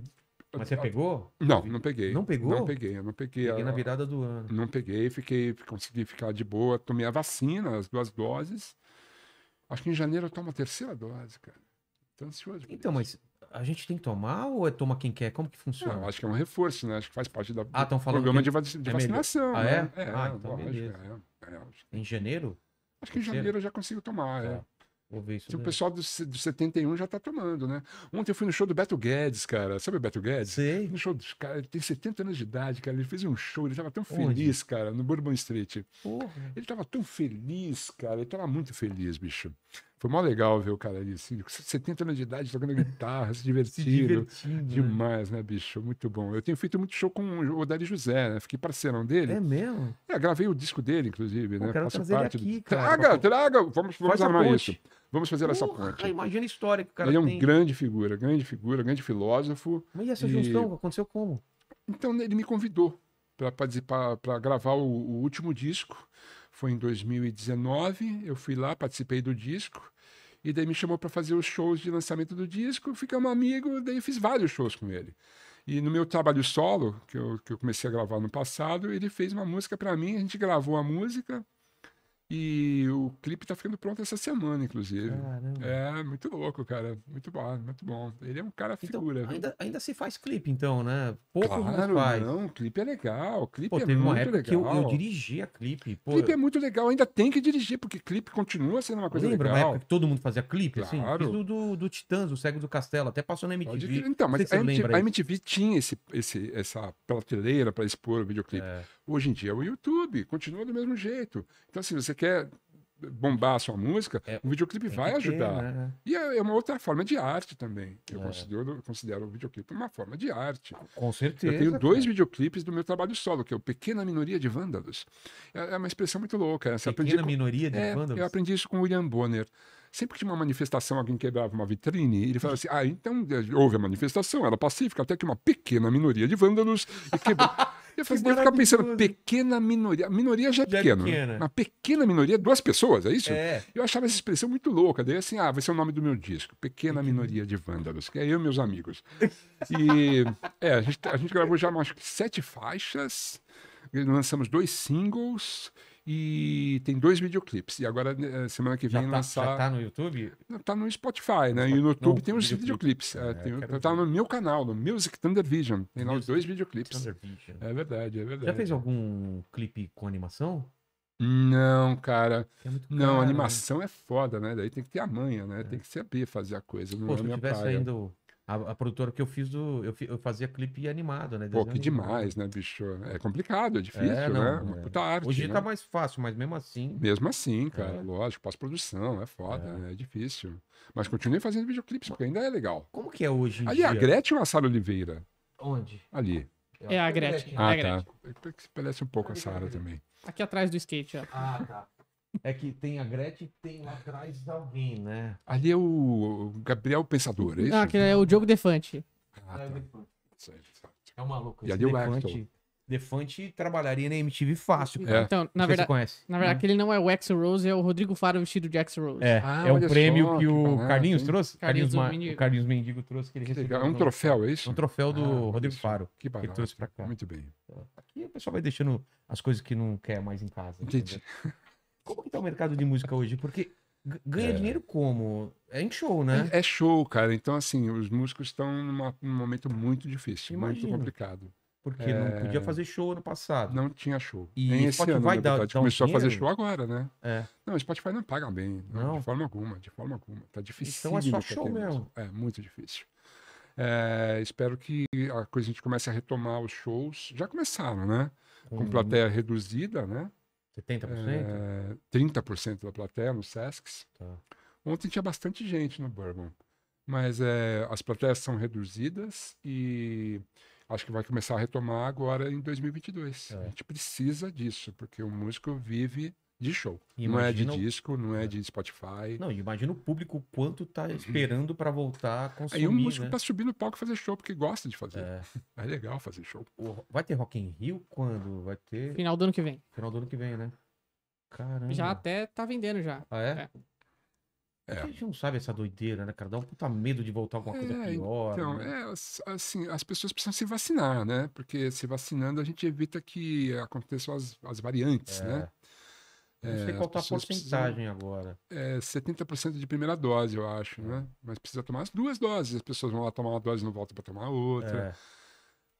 mas você pegou? Não, não peguei. Não pegou? Não peguei, não peguei. Peguei a... na virada do ano. Não peguei, fiquei, consegui ficar de boa, tomei a vacina, as duas doses. Acho que em janeiro eu tomo a terceira dose, cara. Tô ansioso. Então, mas a gente tem que tomar ou é toma quem quer? Como que funciona? Não, acho que é um reforço, né? Acho que faz parte da, ah, do programa que... de, é vac... de é vacinação. Ah, né? é? Né? é? Ah, então lógico, beleza. É, é, em janeiro? Acho que em janeiro eu já consigo tomar, é. Tá. Tipo, o pessoal do, do 71 já tá tomando, né? Ontem eu fui no show do Beto Guedes, cara. Sabe o Beto Guedes? Sei. No show dos caras, ele tem 70 anos de idade, cara. Ele fez um show, ele tava tão Onde? feliz, cara, no Bourbon Street. Porra. Ele tava tão feliz, cara. Ele tava muito feliz, bicho. Foi mó legal ver o cara ali, assim, 70 anos de idade tocando guitarra, se divertindo. Se né? demais, né? né, bicho? Muito bom. Eu tenho feito muito show com o Odair José, né? Fiquei parceirão dele. É mesmo? É, gravei o disco dele, inclusive, Pô, né? Quero Faço parte aqui, do... cara. Traga, traga! Vamos, vamos armar isso. Vamos fazer Porra, essa ponte. Imagina a história que o cara Ele é um tem. grande figura, grande figura, grande filósofo. Mas e essa e... junção? Aconteceu como? Então, ele me convidou para participar, para gravar o, o último disco foi em 2019. Eu fui lá, participei do disco. E daí me chamou para fazer os shows de lançamento do disco, ficamos amigos, daí fiz vários shows com ele. E no meu trabalho solo, que eu, que eu comecei a gravar no passado, ele fez uma música para mim, a gente gravou a música, e o clipe tá ficando pronto essa semana, inclusive. Caramba. É, muito louco, cara. Muito bom, muito bom. Ele é um cara então, figura. Então, ainda, ainda se faz clipe, então, né? Pouco claro, faz. não. Clipe é legal. Clipe Pô, é teve muito uma época legal. que eu, eu dirigia clipe. Pô, clipe é muito legal. Ainda tem que dirigir, porque clipe continua sendo uma coisa lembra legal. Lembra uma época que todo mundo fazia clipe, assim? claro. assim? do, do, do Titãs, o Cego do Castelo. Até passou na MTV. Pode... Então, mas a MTV, a MTV, tinha esse, esse, essa prateleira para expor o videoclipe. É. Hoje em dia é o YouTube. Continua do mesmo jeito. Então, assim, você quer quer bombar a sua música, é, um videoclipe é vai ajudar. né? E é, é, uma outra forma de arte também. Eu é. considero, considero o videoclipe uma forma de arte. Com certeza. Eu tenho dois cara. videoclipes do meu trabalho solo, que é o Pequena Minoria de Vândalos. É, uma expressão muito louca. Essa. Pequena com... Minoria de Vândalos? Eu aprendi isso com o William Bonner. Sempre que tinha uma manifestação, alguém quebrava uma vitrine, ele falava assim: ah, então eh, houve a manifestação, era pacífica, até que uma pequena minoria de vândalos e quebrou. Eu eu ficar pensando, pequena minoria. A minoria já é já pequeno, é pequena. Né? Uma pequena minoria, duas pessoas, é isso? É. Eu achava essa expressão muito louca. Daí assim, ah, vai ser o nome do meu disco. Pequena minoria de vândalos, que é eu e meus amigos. E é, a gente, a gente gravou já mais de sete faixas. Lançamos dois singles e tem dois videoclipes. E agora, né, eh, semana que vem, tá- já tá, lançar. Já tá no YouTube? Tá no Spotify, né? e no YouTube tem os videoclipes. É, é, tem, tá ver. no meu canal, no Music Thunder Vision. Tem lá os dois videoclipes. É verdade, é verdade. Já fez algum clipe com animação? Não, cara. É não, né? animação né? é foda, né? Daí tem que ter a manha, né? É. Tem que saber fazer a coisa. Pô, não é se eu tivesse ainda a, a produtora que eu fiz do. Eu, eu fazia clipe animado, né? Pô, que demais, né, bicho? É complicado, é, é difícil, é, não, né? É. Uma puta arte. Hoje tá né? tá mais fácil, mas mesmo assim. Mesmo assim, cara, é. lógico, pós-produção, é foda, é. Né? é difícil. Mas continue fazendo videoclipes, porque ainda é legal. Como que é hoje? Ali, é dia? a Gretchen ou a Sara Oliveira? Onde? Ali. É a Gretchen. Ah, tá. Parece um pouco a Sara também. Aqui atrás do skate, ó. Ah, tá. É que tem a Gretchen e tem lá atrás alguém, né? Ali é o Gabriel Pensador, é isso? Ah, que é o Diogo Defante. Ah, tá. é, o tá. é um maluco. E ali Defante, o Defante trabalharia na MTV fácil. É. Então, na verdade, na verdade, né? aquele não é o Axel Rose, é o Rodrigo Faro vestido de Axel Rose. É, ah, é um prêmio só, que o que Carlinhos trouxe. Carlinhos, Carlinhos Mendigo. O Carlinhos Mendigo trouxe que ele que recebeu. É um troféu, é isso? Um troféu do ah, Rodrigo Faro. Que barato. Que ele trouxe pra cá. Muito bem. Aqui o pessoal vai deixando as coisas que não quer mais em casa. Entendi. Como que tá o mercado de música hoje? Porque ganha é. dinheiro como? É em show, né? É, é show, cara. Então, assim, os músicos estão num momento muito difícil, Imagino. muito complicado. Porque é... não podia fazer show no passado. Não tinha show. E Nem esse Spotify ano, vai né? dar, começou a fazer show agora, né? É. Não, o Spotify não paga bem. Né? Não, De forma alguma, de forma alguma. Tá difícil. Então é só show mesmo. É, muito difícil. É, espero que a coisa a gente comece a retomar os shows. Já começaram, né? Com hum. plateia reduzida, né? 70%? É, 30% da plateia no Sescs. Tá. Ontem tinha bastante gente no Bourbon, mas é, as plateias são reduzidas e acho que vai começar a retomar agora em 2022. É. A gente precisa disso, porque o músico vive de show. Imagina... Não é de disco, não é de Spotify. Não, imagina o público quanto tá uhum. esperando para voltar a consumir. Aí o um músico né? pra subir no palco e fazer show, porque gosta de fazer. É, é legal fazer show. Vai ter Rock in Rio quando? Vai ter. Final do ano que vem. Final do ano que vem, né? Caramba. Já até tá vendendo já. Ah, é? é? é. A gente não sabe essa doideira, né, cara? Dá um puta medo de voltar alguma é, coisa é, pior. Então, né? é, assim, as pessoas precisam se vacinar, né? Porque se vacinando a gente evita que aconteçam as, as variantes, é. né? Não sei é, qual tá a porcentagem agora. É 70% de primeira dose, eu acho, é. né? Mas precisa tomar as duas doses. As pessoas vão lá tomar uma dose e não voltam para tomar outra.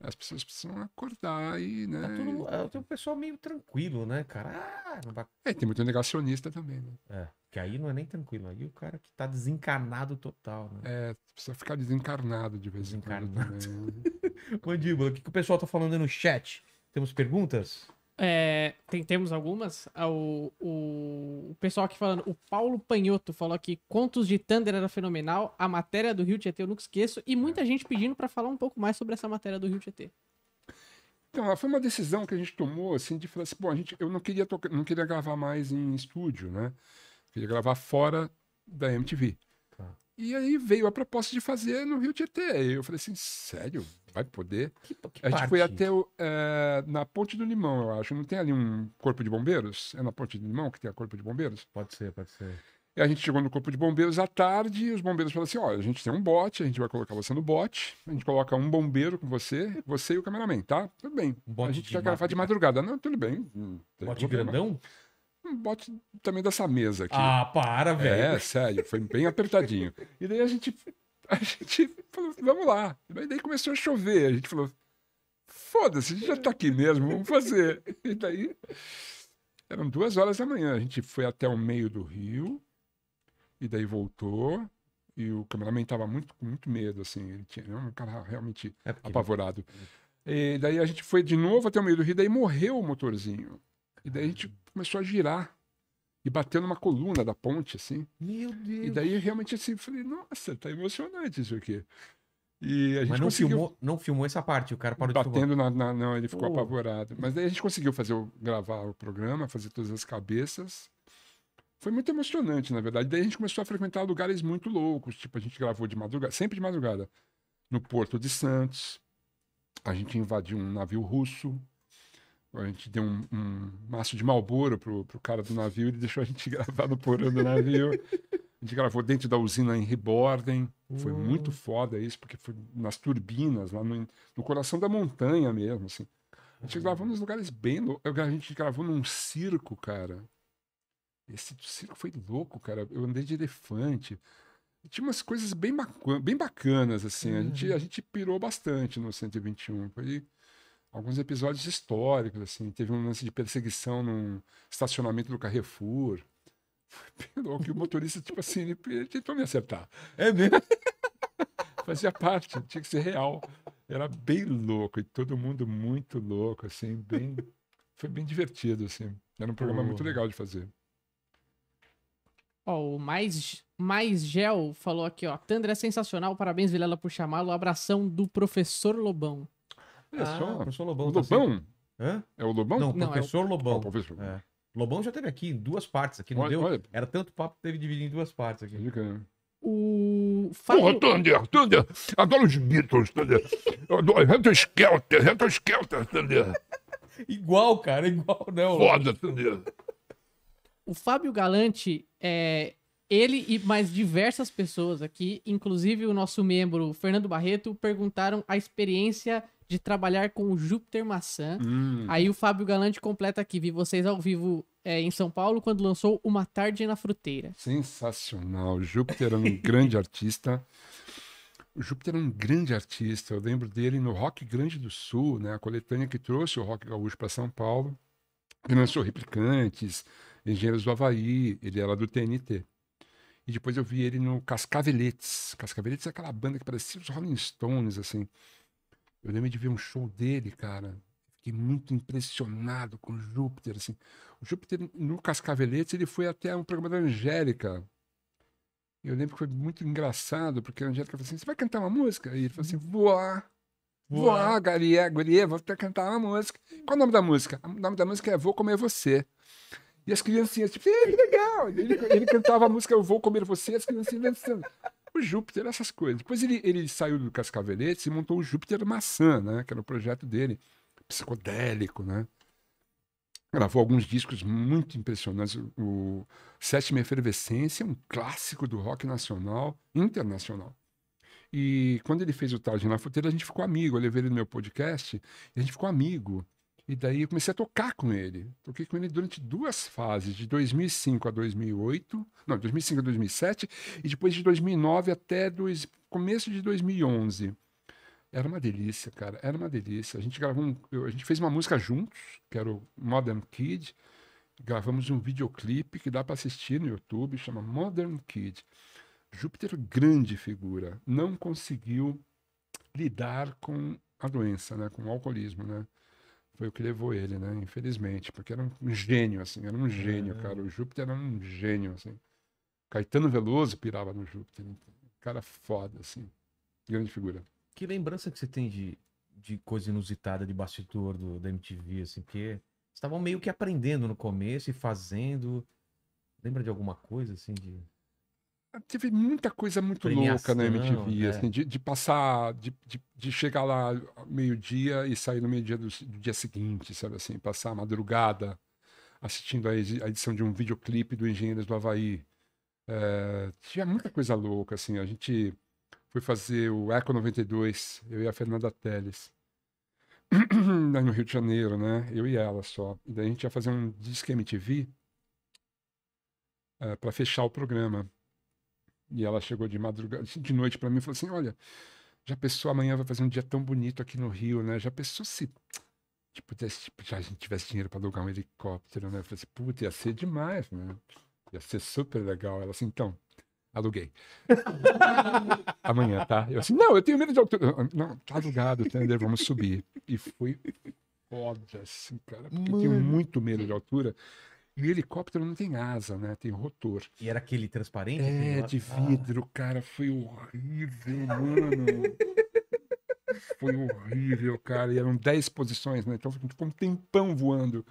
É. As pessoas precisam acordar e, né? Tá tudo, é, tem um pessoal meio tranquilo, né, cara? Ah, vai... É, tem muito negacionista também, né? É, que aí não é nem tranquilo. Aí o cara que tá desencarnado total, né? É, precisa ficar desencarnado de vez em quando. Desencarnado. Né? Mandíbula, o que, que o pessoal tá falando no chat? Temos perguntas? É, tem, temos algumas. Ah, o, o, o, pessoal aqui falando, o Paulo Panhoto falou aqui: Contos de Thunder era fenomenal, a matéria do Rio Tietê eu nunca esqueço, e muita é. gente pedindo para falar um pouco mais sobre essa matéria do Rio Tietê. Então, foi uma decisão que a gente tomou, assim, de falar assim: bom, a gente, eu não queria, tocar, não queria gravar mais em estúdio, né? Eu queria gravar fora da MTV. E aí veio a proposta de fazer no Rio Tietê. eu falei assim, sério? Vai poder? Que, que a gente parte? foi até o, é, na Ponte do Limão, eu acho. Não tem ali um corpo de bombeiros? É na Ponte do Limão que tem a corpo de bombeiros? Pode ser, pode ser. E a gente chegou no corpo de bombeiros à tarde e os bombeiros falaram assim, olha, a gente tem um bote, a gente vai colocar você no bote, a gente coloca um bombeiro com você, você e o cameraman, tá? Tudo bem. Um a gente já fazer de madrugada. Não, tudo bem. Hum. Bote grandão? um bote também dessa mesa aqui. Ah, para, é, velho. É, sério, foi bem apertadinho. E daí a gente, a gente falou, vamos lá. E daí começou a chover, a gente falou, foda-se, a gente já tá aqui mesmo, vamos fazer. E daí, eram duas horas da manhã, a gente foi até o meio do rio, e daí voltou, e o cameraman tava muito, com muito medo, assim, ele tinha um cara realmente é porque... apavorado. E daí a gente foi de novo até o meio do rio, daí morreu o motorzinho. E daí a gente começou a girar e bateu numa coluna da ponte, assim. Meu Deus! E daí realmente assim, falei, nossa, tá emocionante isso aqui. E a gente Mas não, conseguiu... filmou, não filmou essa parte, o cara parou Batendo de Batendo na, Não, ele ficou oh. apavorado. Mas daí a gente conseguiu fazer o, gravar o programa, fazer todas as cabeças. Foi muito emocionante, na verdade. Daí a gente começou a frequentar lugares muito loucos. Tipo, a gente gravou de madrugada, sempre de madrugada, no Porto de Santos. A gente invadiu um navio russo. A gente deu um, um maço de malboro pro, pro cara do navio, ele deixou a gente gravar no porão do navio. A gente gravou dentro da usina em Rebordem. Uhum. Foi hum. muito foda isso, porque foi nas turbinas, lá no, no coração da montanha mesmo, assim. A gente uhum. gravou nos lugares bem loucos. A gente gravou num circo, cara. Esse circo foi louco, cara. Eu andei de elefante. tinha umas coisas bem, bem bacanas, assim. Uhum. A, gente, hum. a gente pirou bastante no 121. Foi alguns episódios históricos, assim. Teve um lance de perseguição num estacionamento do Carrefour. Perdão, que o motorista, tipo assim, ele, ele tentou me acertar. É mesmo? Fazia parte, tinha que ser real. Era bem louco, e todo mundo muito louco, assim, bem. Foi bem divertido, assim. Era um programa muito legal de fazer. Ó, oh, o mais, mais Gel falou aqui, ó. Tandra é sensacional, parabéns, Vilela, por chamá-lo. Abração do professor Lobão. Professor? Ah, professor Lobão. O tá Lobão? Tá Hã? É o Lobão? Não, Não professor é o... Lobão. É professor. É. Lobão já teve aqui em duas partes. Aqui não olha, deu. Olha. Era tanto papo que teve dividido em duas partes aqui. O. Fala... Porra, Thunder, Thunder! Adoro os Beatles, Thunder! Adoro Hunter Skelter, Hunter Skelter, Thunder! igual, cara, igual, né? Foda, Thunder! O Fábio Galante, é, ele e mais diversas pessoas aqui, inclusive o nosso membro Fernando Barreto, perguntaram a experiência de trabalhar com o Júpiter Maçã. Hum. Aí o Fábio Galante completa aqui. Vi vocês ao vivo é, em São Paulo quando lançou Uma Tarde na Fruteira. Sensacional. Júpiter é um grande artista. O Júpiter é um grande artista. Eu lembro dele no Rock Grande do Sul, né? A coletânea que trouxe o rock gaúcho para São Paulo. Ele lançou Replicantes, Engenheiros do Havaí. Ele era do TNT. E depois eu vi ele no Cascaveletes. Cascaveletes é aquela banda que parecia os Rolling Stones, assim. Eu lembro de ver um show dele, cara. Fiquei muito impressionado com o Júpiter, assim. O Júpiter, no Cascaveletes, ele foi até um programa da Angélica. Eu lembro que foi muito engraçado, porque a Angélica falou assim, você vai cantar uma música? E ele falou assim, voar. Voar, Galié Galié vou até cantar uma música. Qual o nome da música? O nome da música é Vou Comer Você. E as criancinhas, tipo, que legal! Ele, ele cantava a música Eu Vou Comer Você, as criancinhas dançando o Júpiter, essas coisas. Depois ele, ele saiu do Cascaveletes e montou o Júpiter Maçã, né? Que era o projeto dele, psicodélico, né? Gravou alguns discos muito impressionantes. O Sétima Efervescência, um clássico do rock nacional internacional. E quando ele fez o Tarde na Futeira, a gente ficou amigo. Eu levei ele no meu podcast e a gente ficou amigo. E daí eu comecei a tocar com ele. Toquei com ele durante duas fases, de 2005 a 2008, não, 2005 a 2007, e depois de 2009 até dois, começo de 2011. Era uma delícia, cara, era uma delícia. A gente gravou, um, a gente fez uma música juntos, que era o Modern Kid. Gravamos um videoclipe que dá para assistir no YouTube, chama Modern Kid. Júpiter, grande figura, não conseguiu lidar com a doença, né, com o alcoolismo, né? foi o que levou ele, né? Infelizmente, porque era um gênio, assim, era um gênio, é. cara. O Júpiter era um gênio, assim. Caetano Veloso pirava no Júpiter. Né? cara foda, assim. Grande figura. Que lembrança que você tem de, de coisa inusitada de bastidor do, da MTV, assim? Porque estavam meio que aprendendo no começo e fazendo. Lembra de alguma coisa, assim? De teve muita coisa muito Premiação, louca na MTV, é. Né? assim, de, de, passar, de, de, de chegar lá meio-dia e sair no meio-dia do, do, dia seguinte, sabe assim, passar a madrugada assistindo a edição de um videoclipe do Engenheiros do Havaí. É, tinha muita coisa louca, assim, a gente foi fazer o Eco 92, eu e a Fernanda Teles, no Rio de Janeiro, né, eu e ela só. E daí a gente ia fazer um disco MTV eh, para fechar o programa. E ela chegou de madrugada, assim, de noite para mim e falou assim: Olha, já pensou amanhã vai fazer um dia tão bonito aqui no Rio, né? Já pensou se tipo, desse, tipo, já a gente tivesse dinheiro para alugar um helicóptero, né? Eu falei assim: Puta, ia ser demais, né? Ia ser super legal. Ela assim: Então, aluguei. amanhã, tá? Eu assim: Não, eu tenho medo de altura. Ah, não, tá alugado, entendeu? Tá, né? Vamos subir. E foi foda, assim, cara, porque Mano. eu tenho muito medo de altura. E helicóptero não tem asa, né? Tem rotor. E era aquele transparente? É, de ah. vidro, ah. cara. Foi horrível, mano. foi horrível, cara. E eram 10 posições, né? Então ficou tipo um tempão voando.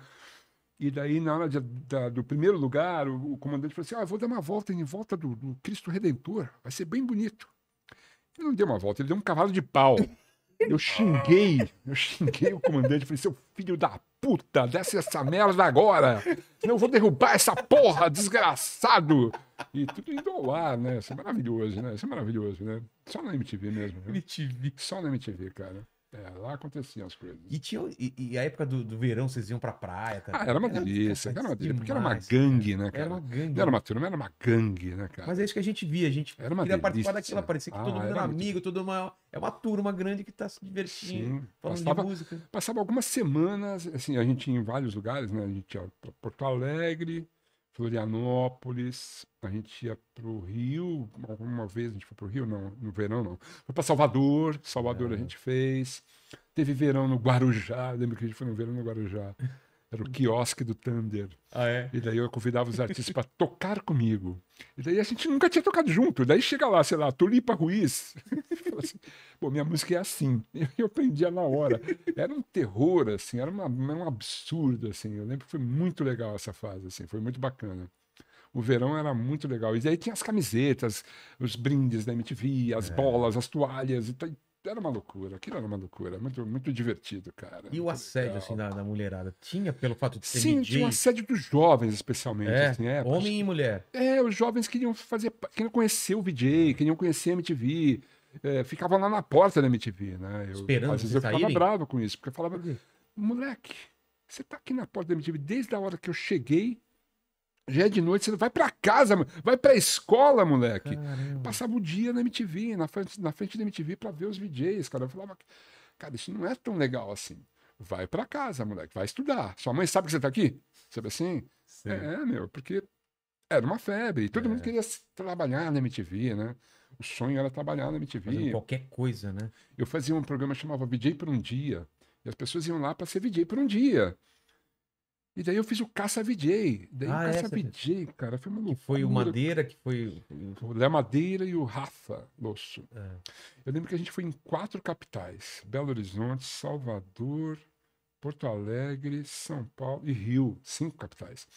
E daí, na hora de, da, do primeiro lugar, o, o, comandante falou assim: ah, vou dar uma volta em volta do, do Cristo Redentor. Vai ser bem bonito. Ele não deu uma volta, ele deu um cavalo de pau. Eu xinguei, eu xinguei o comandante, falei, seu filho da puta, desce essa merda agora, senão eu vou derrubar essa porra, desgraçado. E tudo indo ao ar, né? Isso é maravilhoso, né? Isso é maravilhoso, né? Só na MTV mesmo. Né? MTV. Só na MTV, cara. É, lá aconteciam as coisas. E, tinha, e, e a época do, do, verão, vocês iam pra praia também? Tá? Ah, era uma delícia, era, era uma delícia, porque era uma gangue, né, cara? Era uma gangue. Não era uma turma, era uma gangue, né, cara? Mas é isso que a gente via, a gente era uma queria delícia. participar daquilo, parecia que ah, todo mundo era, era amigo, muito... todo mundo é, é uma turma grande que tá se divertindo, Sim, falando passava, de música. Passava algumas semanas, assim, a gente ia em vários lugares, né? A gente ia pra Porto Alegre, Florianópolis, a gente ia para o Rio, alguma vez a gente foi para o Rio, não, no verão não. Foi para Salvador, Salvador é. a gente fez. Teve verão no Guarujá, lembro que a gente foi no verão no Guarujá. Era o quiosque do Thunder. Ah, é? E daí eu convidava os artistas para tocar comigo. E daí a gente nunca tinha tocado junto. E daí chega lá, sei lá, Tulipa Ruiz. assim, Pô, minha música é assim. E eu aprendia na hora. Era um terror, assim, era uma, um absurdo, assim. Eu lembro que foi muito legal essa fase, assim, foi muito bacana. O verão era muito legal. E daí tinha as camisetas, os brindes da MTV, as é. bolas, as toalhas, e tá, era uma loucura, aquilo era uma loucura, muito, muito divertido, cara. E o assédio, legal. assim, da, da, mulherada? Tinha pelo fato de ser Sim, tinha o assédio dos jovens, especialmente. É, assim, é, homem e mulher. É, os jovens queriam fazer, queriam conhecer o VJ, queriam conhecer a MTV, é, ficavam lá na porta da MTV, né? Eu, Esperando às vezes eu ficava saírem? bravo com isso, porque eu falava, moleque, você tá aqui na porta da MTV desde a hora que eu cheguei já é de noite, você vai para casa, vai pra escola, moleque. Caramba. Passava o dia na MTV, na frente, na frente da MTV pra ver os DJs, cara. Eu falava, cara, isso não é tão legal assim. Vai para casa, moleque, vai estudar. Sua mãe sabe que você tá aqui? Sabe assim? É, é, meu, porque era uma febre. Todo é. mundo queria trabalhar na MTV, né? O sonho era trabalhar na MTV. Fazendo qualquer coisa, né? Eu fazia um programa que chamava DJ por um dia. E as pessoas iam lá para ser DJ por um dia. E daí eu fiz o Caça VJ. Daí ah, o Caça é, VJ, cara, foi uma loucura. Que foi o Madeira, que foi. O Léo Madeira e o Rafa Losso. É. Eu lembro que a gente foi em quatro capitais: Belo Horizonte, Salvador, Porto Alegre, São Paulo e Rio. Cinco capitais.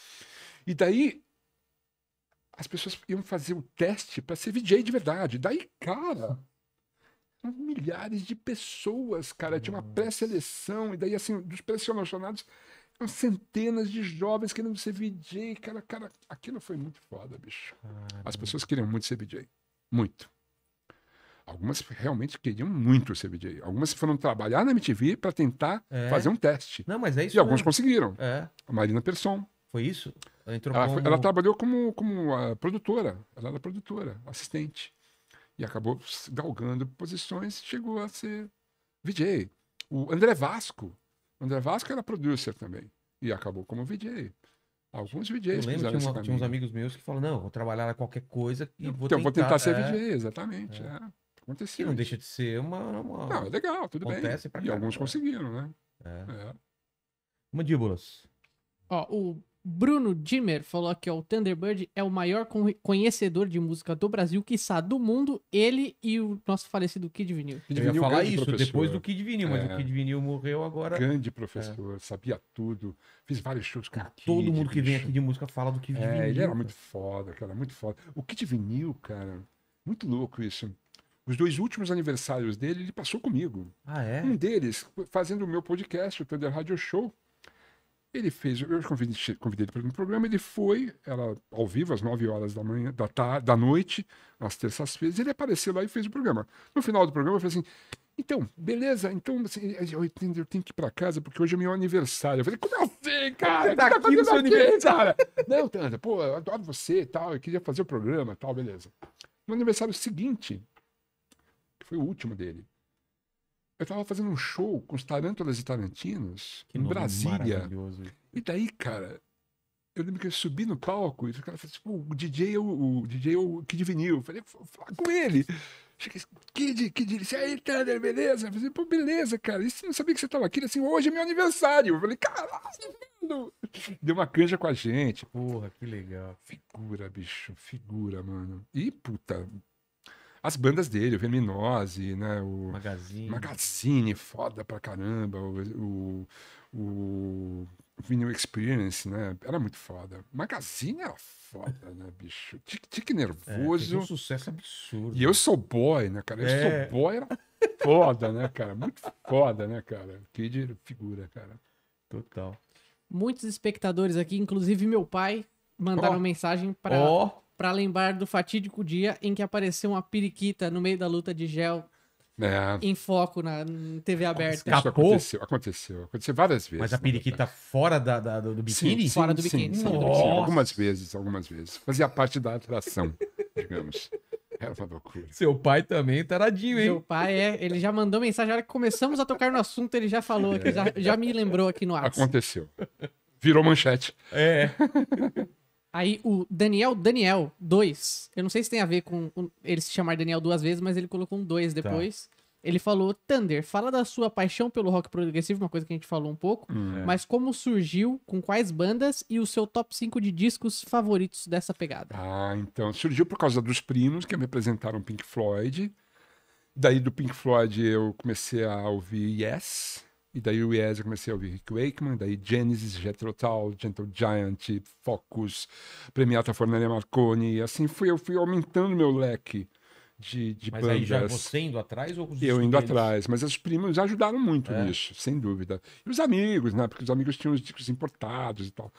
E daí as pessoas iam fazer o teste para ser VJ de verdade. Daí, cara milhares de pessoas, cara. Tinha uma pré-seleção, e daí, assim, dos pré-selecionados centenas de jovens querendo ser VJ. Cara, cara, aquilo foi muito foda, bicho. Caramba. As pessoas queriam muito ser VJ. Muito. Algumas realmente queriam muito ser VJ. Algumas foram trabalhar na MTV para tentar é. fazer um teste. Não, mas é isso. E alguns conseguiram. É. A Marina Persson. Foi isso? Ela, ela, como... ela trabalhou como, como ah, produtora. Ela era produtora, assistente. E acabou galgando posições, chegou a ser VJ. O André Vasco, André Vasco era producer também. E acabou como VJ. Alguns VJs Eu lembro que tinha uns amigos meus que falam, não, vou trabalhar a qualquer coisa e vou então, tentar... vou tentar ser é... VJ, exatamente. É. É. Aconteceu. Que não deixa de ser uma... uma... Não, é legal, tudo Acontece bem. e alguns né? conseguiram, né? É. É. Mandíbulas. Ó, o Bruno Dimmer falou aqui, o Thunderbird é o maior conhecedor de música do Brasil, quiçá do mundo, ele e o nosso falecido Kid Vinil. Eu ia falar isso professor. depois do Kid Vinil, mas o é. Kid Vinil morreu agora. Grande é. professor, é. sabia tudo, fiz vários shows com cara, Kid, Todo mundo que bicho. vem aqui de música fala do Kid é, Vinil. Ele era muito foda, cara, muito foda. O Kid Vinil, cara, muito louco isso. Os dois últimos aniversários dele, ele passou comigo. Ah, é? Um deles, fazendo o meu podcast, o Thunder Radio Show. Ele fez, eu convidei, convidei ele para o programa, ele foi, ela ao vivo, às 9 horas da manhã, da, tarde, da noite, às terças-feiras, ele apareceu lá e fez o programa. No final do programa, eu falei assim: então, beleza, então assim, eu, tenho, eu tenho que ir para casa porque hoje é meu aniversário. Eu falei, como assim, cara? Você tá, tá aqui no seu aniversário? Não, Tanda, tá, pô, eu adoro você e tal, eu queria fazer o programa tal, beleza. No aniversário seguinte, que foi o último dele, eu estava fazendo um show com os Tarântulas e Tarantinos que em Brasília. E daí, cara, eu lembro que eu subi no palco e assim, o cara falou assim, o DJ é o, o, DJ é o Kid Vinil. Eu falei, vou com ele. Cheguei assim, Kid, Kid, ele disse, aí, Thunder, beleza? Eu falei, pô, beleza, cara. E você não sabia que você estava aqui? Ele, assim, hoje é meu aniversário. Eu falei, caralho, mano. Deu uma canja com a gente. Porra, que legal. Figura, bicho, figura, mano. E, puta, as bandas dele, o Verminose, né? O Magazine. Magazine, foda pra caramba. O, o, o Vinyl Experience, né? Era muito foda. Magazine era foda, né, bicho? Tique, tique nervoso. É, um sucesso absurdo. E eu sou boy, né, cara? Eu é. sou boy, era foda, né, cara? Muito foda, né, cara? Que de figura, cara. Total. Muitos espectadores aqui, inclusive meu pai, mandaram oh. mensagem para oh para lembrar do fatídico dia em que apareceu uma periquita no meio da luta de gel é. em foco na TV aberta. Isso aconteceu, aconteceu. Aconteceu várias vezes. Mas a né, periquita fora da, da, do biquíni? Sim, sim, fora do biquíni. Sim, algumas vezes, algumas vezes. Fazia parte da atração, digamos. Era uma loucura. Seu pai também, é taradinho, hein? Meu pai é. Ele já mandou mensagem. Na hora que começamos a tocar no assunto, ele já falou, é. já, já me lembrou aqui no ar. Aconteceu. Virou manchete. É. Aí o Daniel Daniel 2, eu não sei se tem a ver com ele se chamar Daniel duas vezes, mas ele colocou um 2 tá. depois. Tá. Ele falou: Thunder, fala da sua paixão pelo rock progressivo, uma coisa que a gente falou um pouco, hum, é. mas como surgiu, com quais bandas e o seu top 5 de discos favoritos dessa pegada? Ah, então. Surgiu por causa dos primos que me apresentaram Pink Floyd. Daí do Pink Floyd eu comecei a ouvir Yes, e daí o Yes eu comecei a ouvir Rick Wakeman, daí Genesis, Jethro Tull, Gentle Giant, Focus, Premiata Fornaria Marconi, e assim fui, eu fui aumentando meu leque de, de mas bandas. aí já você indo atrás ou os Eu indo atrás, mas as primas ajudaram muito é. nisso, sem dúvida. E os amigos, né? Porque os amigos tinham os discos importados e tal.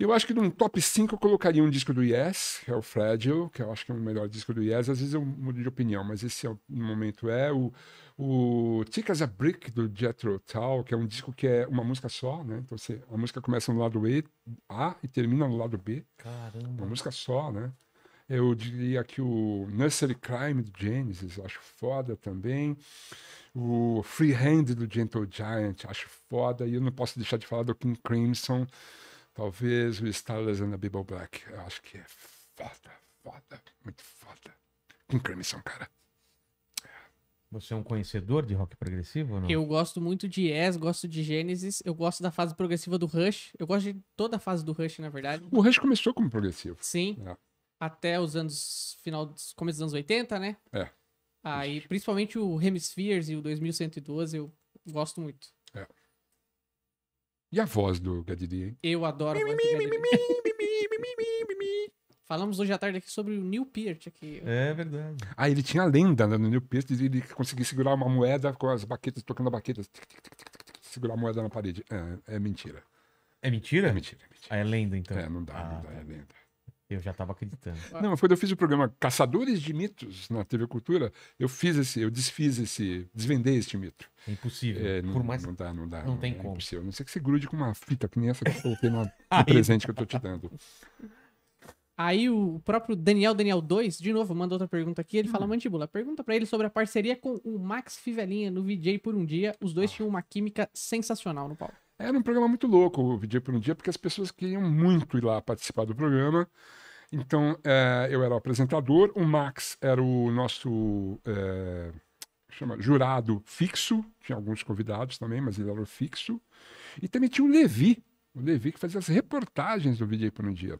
Eu acho que num top 5 eu colocaria um disco do Yes, que é o Fragile, que eu acho que é o melhor disco do Yes. Às vezes eu mudo de opinião, mas esse é no momento é. O, o Tick as a Brick, do Jethro Tull, que é um disco que é uma música só, né? Então você, a música começa no lado e, A e termina no lado B. Caramba! Uma música só, né? Eu diria que o Nursery Crime do Genesis, acho foda também. O Free Hand do Gentle Giant, acho foda. E eu não posso deixar de falar do King Crimson, Talvez o Starless and the Bible Black. Eu acho que é foda, foda, muito foda. Com Crimson, cara. Você é um conhecedor de rock progressivo ou não? Eu gosto muito de Yes, gosto de Genesis, eu gosto da fase progressiva do Rush. Eu gosto de toda a fase do Rush, na verdade. O Rush começou como progressivo. Sim. É. Até os anos. Final. Começo dos anos 80, né? É. Aí, principalmente o Hemispheres e o 2112, eu gosto muito. E a voz do Gadiri, hein? Eu adoro a voz do Gadiri. Falamos hoje à tarde aqui sobre o Neil Peart. Aqui. É verdade. Ah, ele tinha a lenda né, no Neil Peart de ele conseguir segurar uma moeda com as baquetas, tocando a baqueta. Tic, tic, tic, segurar a moeda na parede. É, é mentira. É mentira? É mentira, é mentira. Ah, é lenda, então. É, não dá, ah, não dá, tá. é lenda. Eu já estava acreditando. Não, quando eu fiz o programa Caçadores de Mitos na TV Cultura, eu fiz esse, eu desfiz esse, desvendei este mito. É impossível. É, não, Por mais não dá, não dá. Não, não tem é como. Impossível. não sei que você grude com uma fita que nem essa que eu coloquei no, no presente que eu estou te dando. Aí o próprio Daniel Daniel 2, de novo, manda outra pergunta aqui. Ele hum. fala, Mandíbula, pergunta para ele sobre a parceria com o Max Fivelinha no VJ por um dia. Os dois ah. tinham uma química sensacional no palco. Era um programa muito louco, o VJ por um dia, porque as pessoas queriam muito ir lá participar do programa. Então, é, eu era o apresentador, o Max era o nosso é, chama, jurado fixo, tinha alguns convidados também, mas ele era o fixo. E também tinha o Levi, o Levi que fazia as reportagens do VJ por um dia.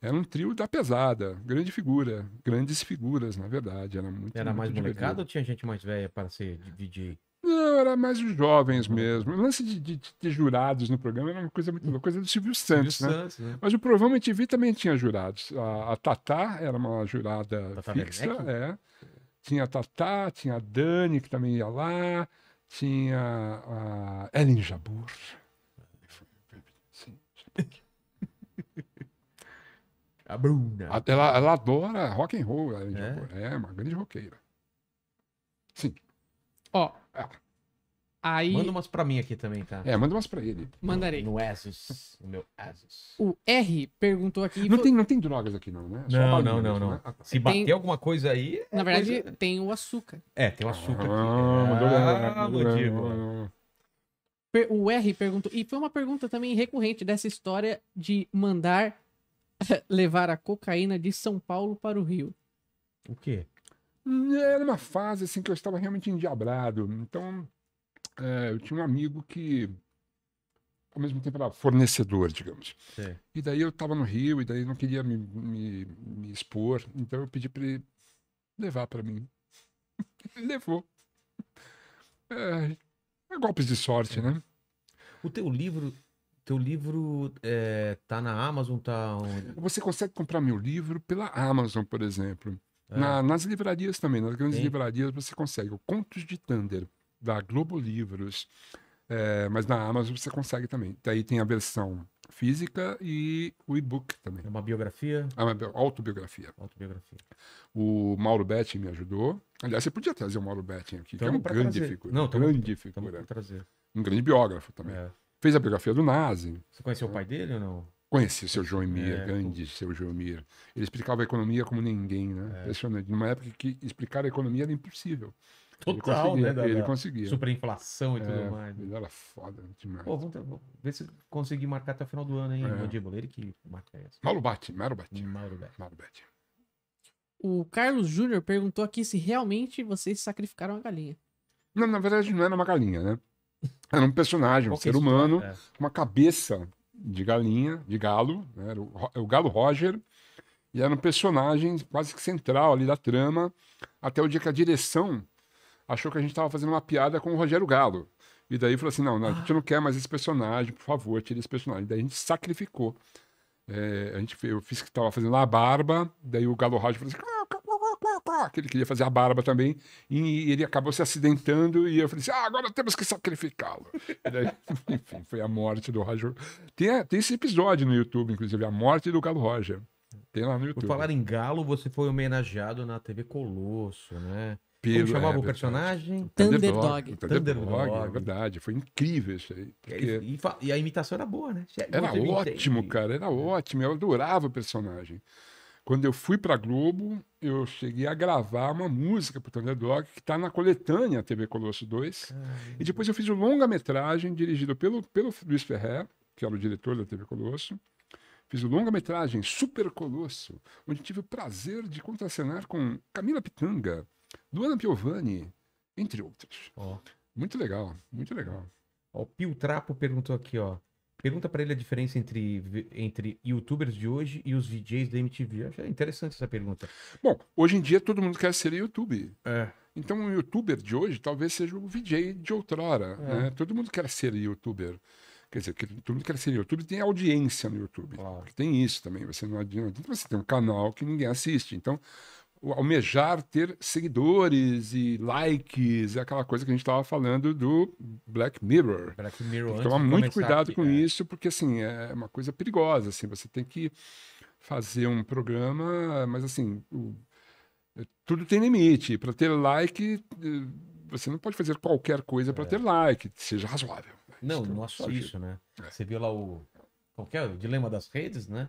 Era um trio da pesada, grande figura, grandes figuras, na verdade. Era muito Era muito mais divertido. molecada ou tinha gente mais velha para ser DJ? não era mais os jovens mesmo. O lance de, de, de, jurados no programa era uma coisa muito boa, coisa do Silvio Santos, Silvio né? Santos né? Mas o programa MTV também tinha jurados. A, a Tatá era uma jurada Tata fixa, é. Tinha a Tatá, tinha a Dani, que também ia lá, tinha a Ellen Jabur. Sim, A Bruna. ela, ela adora rock and roll, é? É, uma grande roqueira. Sim. Ó, oh, Aí... Manda umas pra mim aqui também, tá? É, manda umas pra ele. Mandarei. No, no Asus. No meu Asus. O R perguntou aqui. Não, tem, não tem drogas aqui, não, né? É só não, não, não, não. Né? Se bater tem... alguma coisa aí. É Na verdade, coisa... tem o açúcar. É, tem o açúcar aqui. Ah, mandou ah, ah, O R perguntou. E foi uma pergunta também recorrente dessa história de mandar levar a cocaína de São Paulo para o Rio. O quê? Era uma fase assim que eu estava realmente endiabrado. Então é, eu tinha um amigo que, ao mesmo tempo, era fornecedor, digamos. Sim. E daí eu estava no Rio, e daí não queria me, me, me expor, então eu pedi para ele levar para mim. ele levou. É, é, golpes de sorte, é. né? O teu livro teu livro é, tá na Amazon, tá onde? Você consegue comprar meu livro pela Amazon, por exemplo. É. Na, nas livrarias também, nas grandes Sim. livrarias você consegue. O Contos de Thunder da Globo Livros, é, mas na Amazon você consegue também. Daí tem a versão física e o e-book também. É uma biografia? É uma autobiografia. Autobiografia. O Mauro Betting me ajudou. Aliás, você podia trazer o Mauro Betting aqui, tamo que é um grande trazer. figura. Não, tamo, grande tamo, figura. trazer. Um grande biógrafo também. É. Fez a biografia do Nazi. Você conheceu é. o pai dele ou não? Conheci o seu João é, então. grande o... seu Emir. Ele explicava a economia como ninguém, né? É. Impressionante. Numa época que explicar a economia era impossível. Total, né, ele né? Da, ele da conseguia. Superinflação e tudo é, mais. Né? Ele era foda né, demais. Pô, vamos, vamos ver se conseguir marcar até o final do ano, hein, é. Mandíbula? Ele que marca essa. Assim. Mauro Bate, Mauro Bate. Mauro Bate. Mauro Bate. O Carlos Júnior perguntou aqui se realmente vocês sacrificaram a galinha. Não, na verdade não era uma galinha, né? Era um personagem, um ser humano, é. uma cabeça de galinha, de galo, né? era o, é o galo Roger, e era um personagem quase que central ali da trama, até o dia que a direção achou que a gente estava fazendo uma piada com o Rogério Galo. E daí falou assim: não, não, a gente não quer mais esse personagem, por favor, tire esse personagem. daí a gente sacrificou. É, a gente, eu fiz que estava fazendo lá a barba, daí o Galo Rádio falou assim: que ele queria fazer a barba também, e ele acabou se acidentando, e eu falei assim, ah, agora temos que sacrificá-lo. enfim, foi a morte do Roger. Tem, tem esse episódio no YouTube, inclusive, a morte do Galo Roger. Tem lá no YouTube. Por falar em galo, você foi homenageado na TV Colosso, né? Pelo, Como chamava é, o é personagem? Thunderdog. Thunderdog, é verdade. Foi incrível isso aí. Porque... E, e, a imitação era boa, né? Era ótimo, cara. Era ótimo. Eu adorava o personagem. Quando eu fui para Globo, eu cheguei a gravar uma música para Thunderdog, que está na coletânea TV Colosso 2. E depois eu fiz uma longa-metragem dirigido pelo, pelo Luiz Ferrer, que era o diretor da TV Colosso. Fiz o longa-metragem Super Colosso, onde tive o prazer de contracenar com Camila Pitanga, Luana Piovani, entre outros. Oh. Muito legal, muito legal. o Pio Trapo perguntou aqui, ó. Pergunta para ele a diferença entre, entre youtubers de hoje e os VJs da MTV. Eu achei interessante essa pergunta. Bom, hoje em dia todo mundo quer ser YouTube. É. Então o youtuber de hoje talvez seja o VJ de outrora. É. Né? Todo mundo quer ser youtuber. Quer dizer, todo mundo quer ser youtuber tem audiência no YouTube. Claro. Tem isso também. Você não adianta, você tem um canal que ninguém assiste. Então, almejar ter seguidores e likes, é aquela coisa que a gente estava falando do Black Mirror. Black Mirror. Tem que tomar muito cuidado com é. isso, porque assim é uma coisa perigosa. Assim, você tem que fazer um programa, mas assim o, é, tudo tem limite. Para ter like, eh, você não pode fazer qualquer coisa para é. ter like, seja razoável. Não, não é, é só isso, né? É. Você viu lá o qualquer o dilema das redes, né?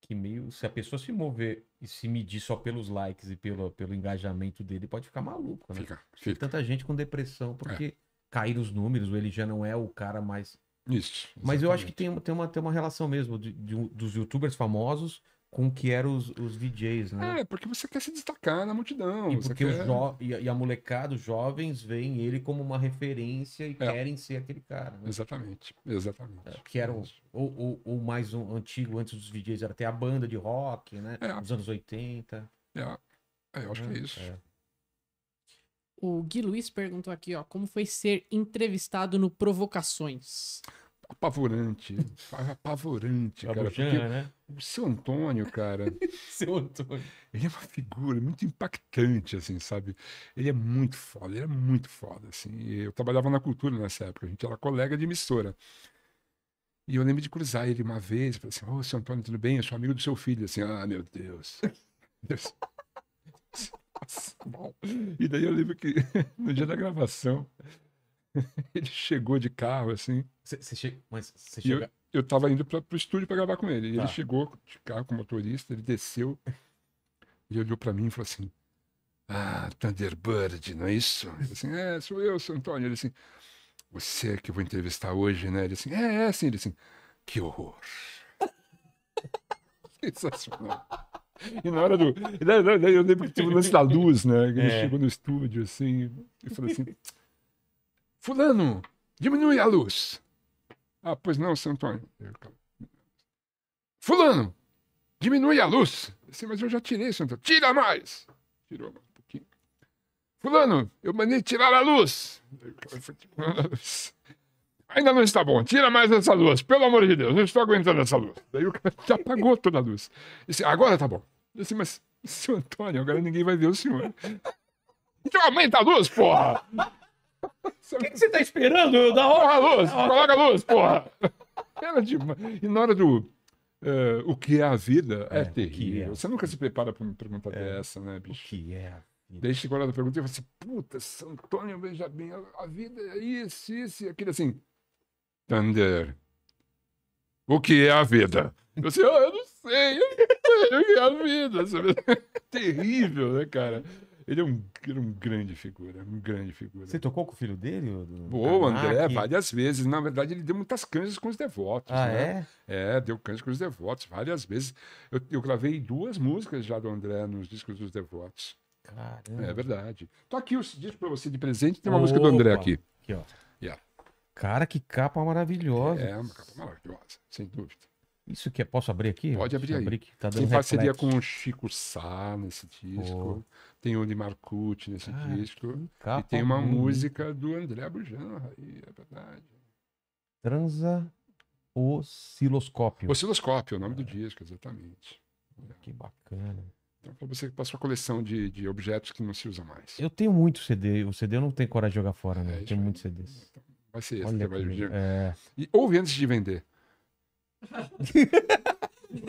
que meio. Se a pessoa se mover e se medir só pelos likes e pelo, pelo engajamento dele, pode ficar maluco, né? Fica, fica. Tem tanta gente com depressão, porque é. cair os números, ele já não é o cara mais. Isso. Exatamente. Mas eu acho que tem, tem, uma, tem uma relação mesmo de, de, dos youtubers famosos com que eram os, os VJs, né? É, porque você quer se destacar na multidão. E porque quer... e, a molecada, os jovens, veem ele como uma referência e é. querem ser aquele cara. Né? Exatamente, exatamente. É, que era o, o, o, mais um, antigo, antes dos VJs, era até a banda de rock, né? É. anos 80. É, é, eu acho que é, é isso. É. O Gui Luiz perguntou aqui, ó, como foi ser entrevistado no Provocações? apavorante. Apavorante, cara. né? O seu Antônio, cara. seu Antônio. Ele é uma figura muito impactante, assim, sabe? Ele é muito foda, ele é muito foda, assim. Eu trabalhava na cultura nessa época, a gente era colega de emissora. E eu lembro de cruzar ele uma vez, falei assim: Ô, oh, seu Antônio, tudo bem? Eu sou amigo do seu filho. Assim, ah, meu Deus. Deus. Nossa, e daí eu lembro que no dia da gravação. ele chegou de carro, assim. você chega... Eu, eu tava indo para o estúdio para gravar com ele. Tá. Ele chegou de carro com o motorista, ele desceu e olhou para mim e falou assim: Ah, Thunderbird, não é isso? Eu assim, é, sou eu, sou Antônio. Ele assim, você é que eu vou entrevistar hoje, né? Ele assim, é, é, sim. Ele assim, que horror. Sensacional. E na hora do. Eu lembro que teve o lance da luz, né? Ele é. chegou no estúdio, assim, e falou assim: Fulano, diminui a luz. Ah, pois não, seu Antônio. Fulano, diminui a luz. Assim, mas eu já tirei, seu Antônio. Tira mais. Tirou mais um pouquinho. Fulano, eu mandei tirar a luz. Ainda não está bom, tira mais essa luz, pelo amor de Deus, não estou aguentando essa luz. Daí o cara já apagou toda a luz. Disse, agora está bom. Disse, mas, seu Antônio, agora ninguém vai ver o senhor. Então aumenta a luz, porra! O que, que, você tá esperando? da hora. a luz, coloca a luz, porra. Era demais. E na hora do. Uh, o que é a vida é, é terrível. É. Você nunca se prepara para uma pergunta é. dessa, né, bicho? O que é a vida? Daí chegou a pergunta e eu falei assim: puta, Santônio, veja bem, a vida é isso, isso e aquilo assim. Thunder. O que é a vida? Eu sei, oh, eu não sei, eu não sei o que é a vida. Terrível, né, cara? Ele é um, era é um grande figura, um grande figura. Você tocou com o filho dele? Boa, André, ah, várias vezes. Na verdade, ele deu muitas canjas com os devotos. Ah, né? é? É, deu canjas com os devotos várias vezes. Eu, eu gravei duas músicas já do André nos discos dos devotos. Caramba. É verdade. Tô aqui os discos para você de presente. Tem uma Opa. música do André aqui. Aqui, ó. Yeah. Cara, que capa maravilhosa. É, uma capa maravilhosa, sem dúvida. Isso que é, posso abrir aqui? Pode abrir Deixa aí. Abrir, tá Tem parceria reflexo. com o Chico Sá nesse disco. Oh. Tem o de Marcucci nesse ah, disco. E tem uma música do André aí é verdade. Transa Osciloscópio. Osciloscópio, o nome do é. disco, exatamente. Que bacana. Então, para você, passou a coleção de, de objetos que não se usa mais. Eu tenho muito CD. O CD eu não tenho coragem de jogar fora, né? É, é tenho muitos CDs. Então, vai ser esse. Olha que vai... é... E ouve antes de vender.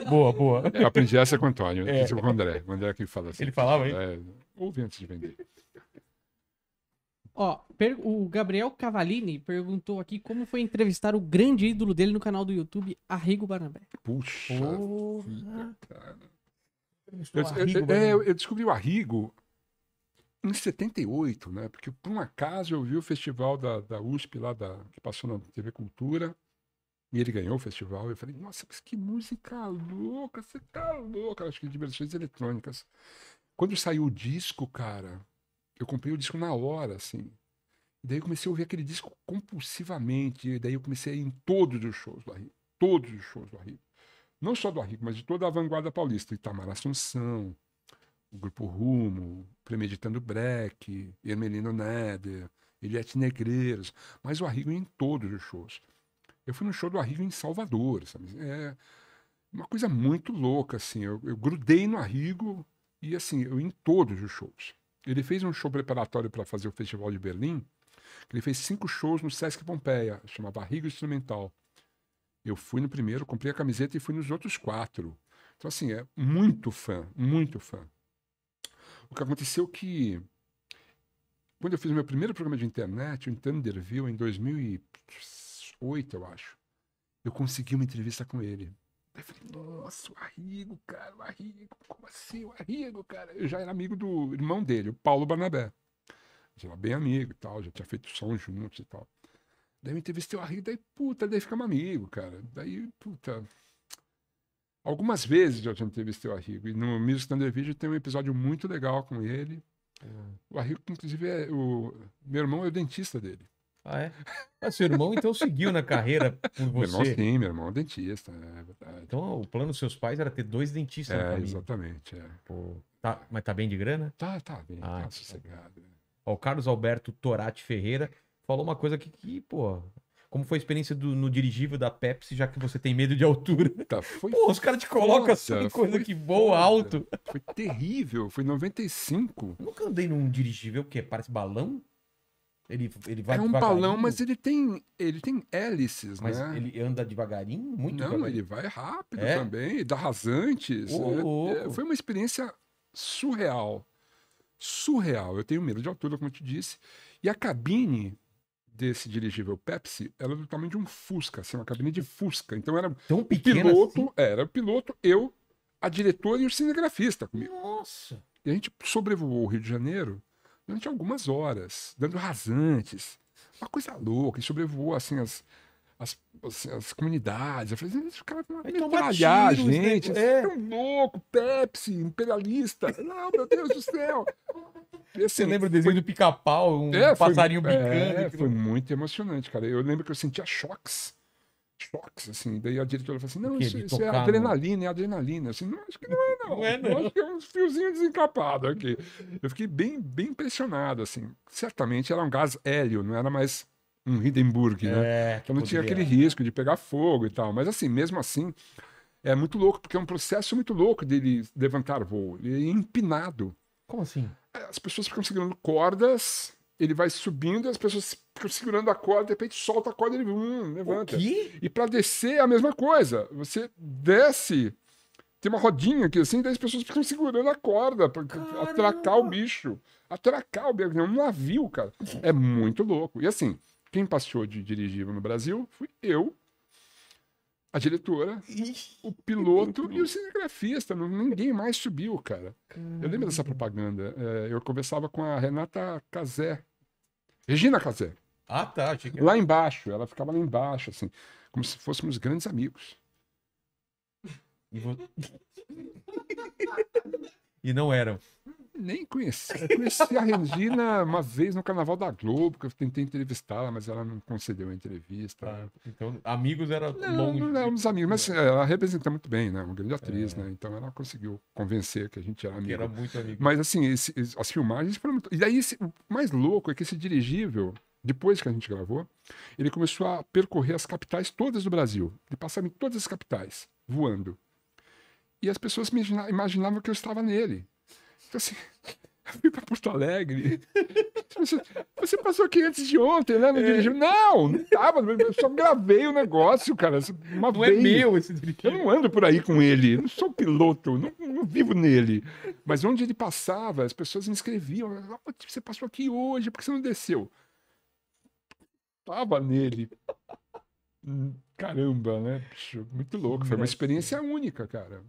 Boa, boa. Eu aprendi essa com o Antônio, é. com o André. O André que fala assim. Ele falava, hein? É, ouve antes de vender. Ó, o Gabriel Cavalini perguntou aqui como foi entrevistar o grande ídolo dele no canal do YouTube, Arrigo Barnabé. Puxa vida, cara. Eu, eu, eu, é, eu, descobri o Arrigo em 78, né? Porque por um acaso eu vi o festival da, da USP lá, da, que passou na TV Cultura. E ele ganhou o festival. Eu falei, nossa, mas que música louca, você tá louca. Acho que de versões eletrônicas. Quando saiu o disco, cara, eu comprei o disco na hora, assim. E daí eu comecei a ouvir aquele disco compulsivamente. E daí eu comecei a ir em todos os shows do Arrigo. Todos os shows do Arrigo. Não só do Arrigo, mas de toda a vanguarda paulista. Itamar Assunção, o Grupo Rumo, Premeditando Breck, Hermelino Neder, Eliette Negreiros. Mas o Arrigo em todos os shows. Eu fui no show do Arrigo em Salvador, sabe? É uma coisa muito louca, assim. Eu, eu grudei no Arrigo e, assim, eu em todos os shows. Ele fez um show preparatório para fazer o Festival de Berlim. Ele fez cinco shows no Sesc Pompeia, chamava Arrigo Instrumental. Eu fui no primeiro, comprei a camiseta e fui nos outros quatro. Então, assim, é muito fã, muito fã. O que aconteceu é que quando eu fiz meu primeiro programa de internet, o Thunderville, em 2006, oito eu acho. Eu consegui uma entrevista com ele. Daí eu falei, nossa, o Arrigo, cara, o Arrigo, como assim o Arrigo, cara? Eu já era amigo do irmão dele, o Paulo Barnabé. Já era bem amigo e tal, já tinha feito som juntos e tal. Daí eu entrevistei o Arrigo, daí, puta, daí ficamos amigo, cara. Daí, puta. Algumas vezes eu já entrevistei o Arrigo. E no Music Thunder Video tem um episódio muito legal com ele. É. O Arrigo, inclusive, é o meu irmão é o dentista dele. Ah, é? Ah, seu irmão então seguiu na carreira por você? Meu irmão sim, meu irmão é dentista, é verdade. Então o plano dos seus pais era ter dois dentistas é, na família. Exatamente, é. Pô, tá, mas tá bem de grana? Tá, tá bem, ah, tá sossegado. É. Ó, o Carlos Alberto Torati Ferreira falou uma coisa aqui que, pô, como foi a experiência do, no dirigível da Pepsi, já que você tem medo de altura? Tá, foi Pô, os caras te colocam assim, coisa que voa alto. Foi terrível, foi 95. Eu nunca andei num dirigível que parece balão? Ele, ele vai É um balão, mas ele tem, ele tem hélices, mas né? ele anda devagarinho, muito Não, devagarinho. ele vai rápido é? também, dá rasantes. Oh, oh, oh. Foi uma experiência surreal. Surreal. Eu tenho medo de altura, como eu te disse. E a cabine desse dirigível Pepsi, ela era é do tamanho de um Fusca, assim, uma cabine de Fusca. Então era Tão pequena piloto, assim? era o piloto, eu, a diretora e o cinegrafista comigo. Nossa! E a gente sobrevoou o Rio de Janeiro durante algumas horas, dando rasantes. Uma coisa louca, ele sobrevoou assim as, as, assim, as comunidades. Eu falei, esse cara vai trabalhar a gente. Tipo, é. é um louco, Pepsi, imperialista. Não, meu Deus do céu. Assim, Você lembra o desenho foi... do pica-pau, um é, passarinho é, foi, bicando? É, foi muito emocionante, cara. Eu lembro que eu sentia choques choques, assim. Daí a diretora falou assim: não, isso, isso é adrenalina, é adrenalina. Assim, não, acho que não é, não. não, é, não. acho que é uns fiozinhos desencapados aqui. Eu fiquei bem, bem impressionado, assim. Certamente era um gás hélio, não era mais um Hindenburg, né? é, né? que então não tinha aquele né? risco de pegar fogo e tal. Mas assim, mesmo assim, é muito louco, porque é um processo muito louco dele levantar voo. Ele é empinado. Como assim? É, as pessoas ficam segurando cordas ele vai subindo e as pessoas ficam segurando a corda, de repente solta a corda e ele hum, levanta. E para descer é a mesma coisa. Você desce, tem uma rodinha aqui assim, daí as pessoas ficam segurando a corda para atracar o bicho. Atracar o bicho, um navio, cara. É muito louco. E assim, quem passou de dirigível no Brasil fui eu, a diretora, o é piloto e o cinegrafista. Ninguém mais subiu, cara. Caramba. Eu lembro dessa propaganda. É, eu conversava com a Renata Cazé, Regina Casé. Ah, tá. Que... Lá embaixo, ela ficava lá embaixo, assim, como se fôssemos grandes amigos. E, vo... e não eram nem Eu Conheci a Regina uma vez no Carnaval da Globo, que eu tentei entrevistá-la, mas ela não concedeu a entrevista. Ah, então, amigos era não, longe. Não éramos amigos, mas né? é, ela representa muito bem, né? Uma grande atriz, é. né? Então ela conseguiu convencer que a gente era amigo. Era muito amigo. Mas assim, esse, as filmagens foram muito... E daí esse, o mais louco é que esse dirigível, depois que a gente gravou, ele começou a percorrer as capitais todas do Brasil. Ele passava em todas as capitais, voando. E as pessoas imaginavam que eu estava nele. Tipo assim, eu vim pra Porto Alegre. Você, tipo assim, você, passou aqui antes de ontem, né? Não é. Não, não tava. Eu só gravei o negócio, cara. Assim, uma não é vez. é meu esse dirigente. Eu não ando por aí com ele. Eu não sou piloto. Não, não, vivo nele. Mas onde ele passava, as pessoas me escreviam. Ah, você passou aqui hoje, por que você não desceu? Tava nele. Hum, caramba, né? Muito louco. Foi uma experiência única, cara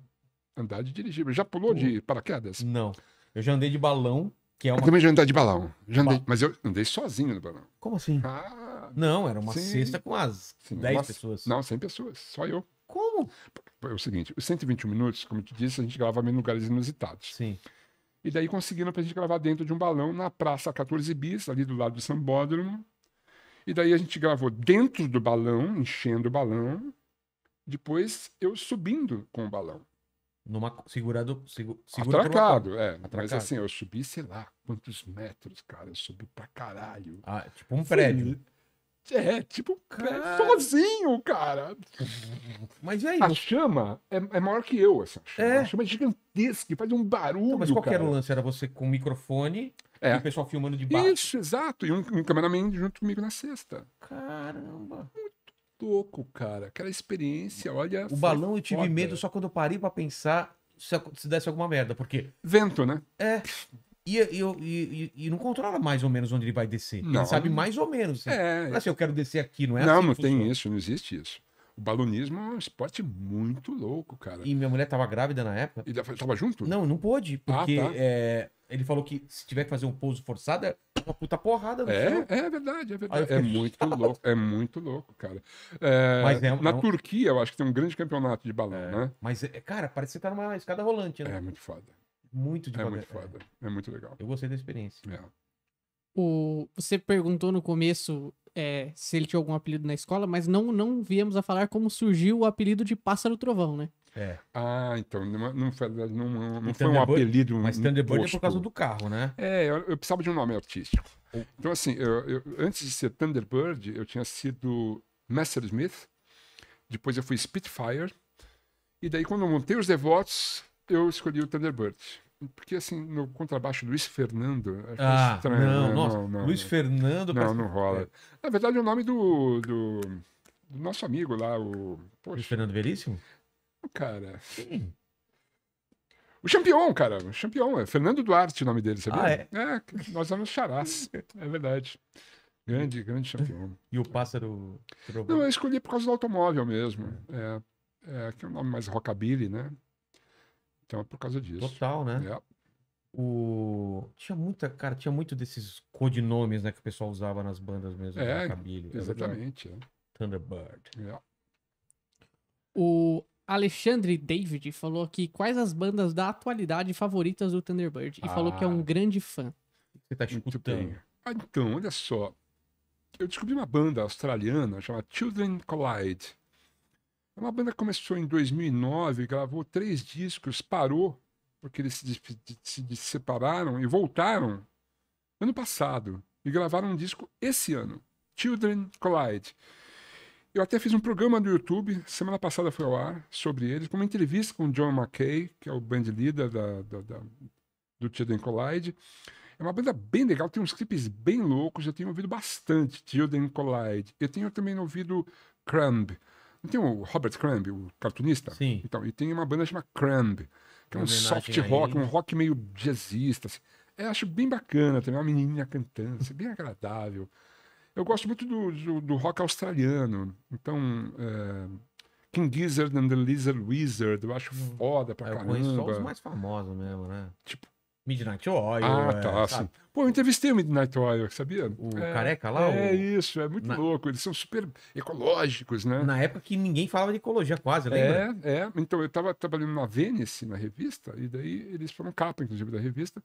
andar de dirigível. Já pulou de paraquedas? Não. Eu já andei de balão, que é uma... Eu também já andei de balão. Já andei, ba... Mas eu andei sozinho no balão. Como assim? Ah, não, era uma sim. cesta com as 10 uma... pessoas. Não, 100 pessoas, só eu. Como? É o seguinte, os 121 minutos, como tu disse, a gente gravava em lugares inusitados. Sim. E daí conseguiram pra gente gravar dentro de um balão na Praça 14 Bis, ali do lado do Sambódromo. E daí a gente gravou dentro do balão, enchendo o balão. Depois eu subindo com o balão numa, segurado, segura, segura atracado, é. Atracado. Mas assim, eu subi, sei lá, quantos metros, cara. Eu subi pra caralho. Ah, é tipo, é, tipo um prédio. É, tipo, cara... sozinho, cara. Mas e aí? A você... chama é, é, maior que eu, essa assim, chama. É. A chama é gigantesca, faz um barulho. Então, mas qual cara. era o lance? Era você com o microfone é. e o pessoal filmando de baixo? Isso, exato. E um, um cameraman junto comigo na sexta. Caramba louco, cara. Aquela experiência, olha. O balão eu tive foda. medo só quando eu parei para pensar se, se desse alguma merda, porque. Vento, né? É. E, e, e, e, não controla mais ou menos onde ele vai descer. Não. Ele sabe mais ou menos. Assim. É. Não assim, eu quero descer aqui, não é não, assim? Não, tem isso, não existe isso. O balonismo é um esporte muito louco, cara. E minha mulher tava grávida na época. E tava junto? Não, não pôde, ah, porque ah, tá. é, ele falou que se tiver que fazer um pouso forçado, é Tá uma puta porrada no é, é, verdade, é verdade. É muito chato. louco, é muito louco, cara. É, mas é, na não... É Turquia, eu acho que tem um grande campeonato de balão, é, né? Mas, é, cara, parece que você tá numa escada rolante, né? É muito foda. Muito de É muito é. foda. É. muito legal. Eu gostei da experiência. É o, você perguntou no começo é, se ele tinha algum apelido na escola, mas não, não viemos a falar como surgiu o apelido de Pássaro Trovão, né? É. Ah, então, não, foi, não, não, não então foi um apelido. Mas Thunderbird então é por causa do carro, né? É, eu, eu precisava de um nome artístico. Então, assim, eu, eu, antes de ser Thunderbird, eu tinha sido Master Smith, depois eu fui Spitfire, e daí, quando eu montei os Devotos, eu escolhi o Thunderbird. Porque, assim, no contrabaixo, Luiz Fernando. É ah, estranho, não, né? nossa. Não, não, Luiz Fernando. Não, não rola. É. Na verdade, é o nome do, do, do nosso amigo lá, o. Poxa. Luiz Fernando Veríssimo? Cara. O campeão, cara. O campeão. É Fernando Duarte o nome dele, sabia? Ah, é? é nós éramos charás. é verdade. Grande, grande campeão. E o pássaro. Não, eu escolhi por causa do automóvel mesmo. É, é, que é o nome mais rockabilly, né? Então é por causa disso. Total, né? É. O... Tinha muita, cara, tinha muito desses codinomes, né, que o pessoal usava nas bandas mesmo. É, né, Cabilho, exatamente. É. Thunderbird. É. O Alexandre David falou aqui quais as bandas da atualidade favoritas do Thunderbird. E ah. falou que é um ah. grande fã. Você tá escutando. Ah, então, olha só. Eu descobri uma banda australiana chamada Children Collide. É uma banda começou em 2009, gravou três discos, parou, porque eles se, se separaram e voltaram ano passado e gravaram um disco esse ano, Children Collide. Eu até fiz um programa no YouTube, semana passada foi ao ar, sobre eles, com uma entrevista com o John McKay, que é o band leader da, da, da, do Children Collide. É uma banda bem legal, tem uns clipes bem loucos, eu tenho ouvido bastante Children Collide. Eu tenho também ouvido Crumb. Não tem o Robert Crumb, o cartunista? Sim. Então, e tem uma banda chamada Crumb, que é um soft rock, um rock meio jazzista. Assim. acho bem bacana também, uma menininha cantando, assim, bem agradável. Eu gosto muito do, do, do rock australiano. Então, é, King Gizzard and the Lizard Wizard, eu acho hum. foda pra eu caramba. Conheço só os mais famosos mesmo, né? Tipo, Midnight Oil. Ah, é, tá, é, sim. Pô, eu entrevistei o Midnight Oil, sabia? O é, careca lá? É o... isso, é muito Na... louco. Eles são super ecológicos, né? Na época que ninguém falava de ecologia quase, é, lembra? É, é. Então eu estava trabalhando na Venice, na revista, e daí eles foram capa, inclusive, da revista.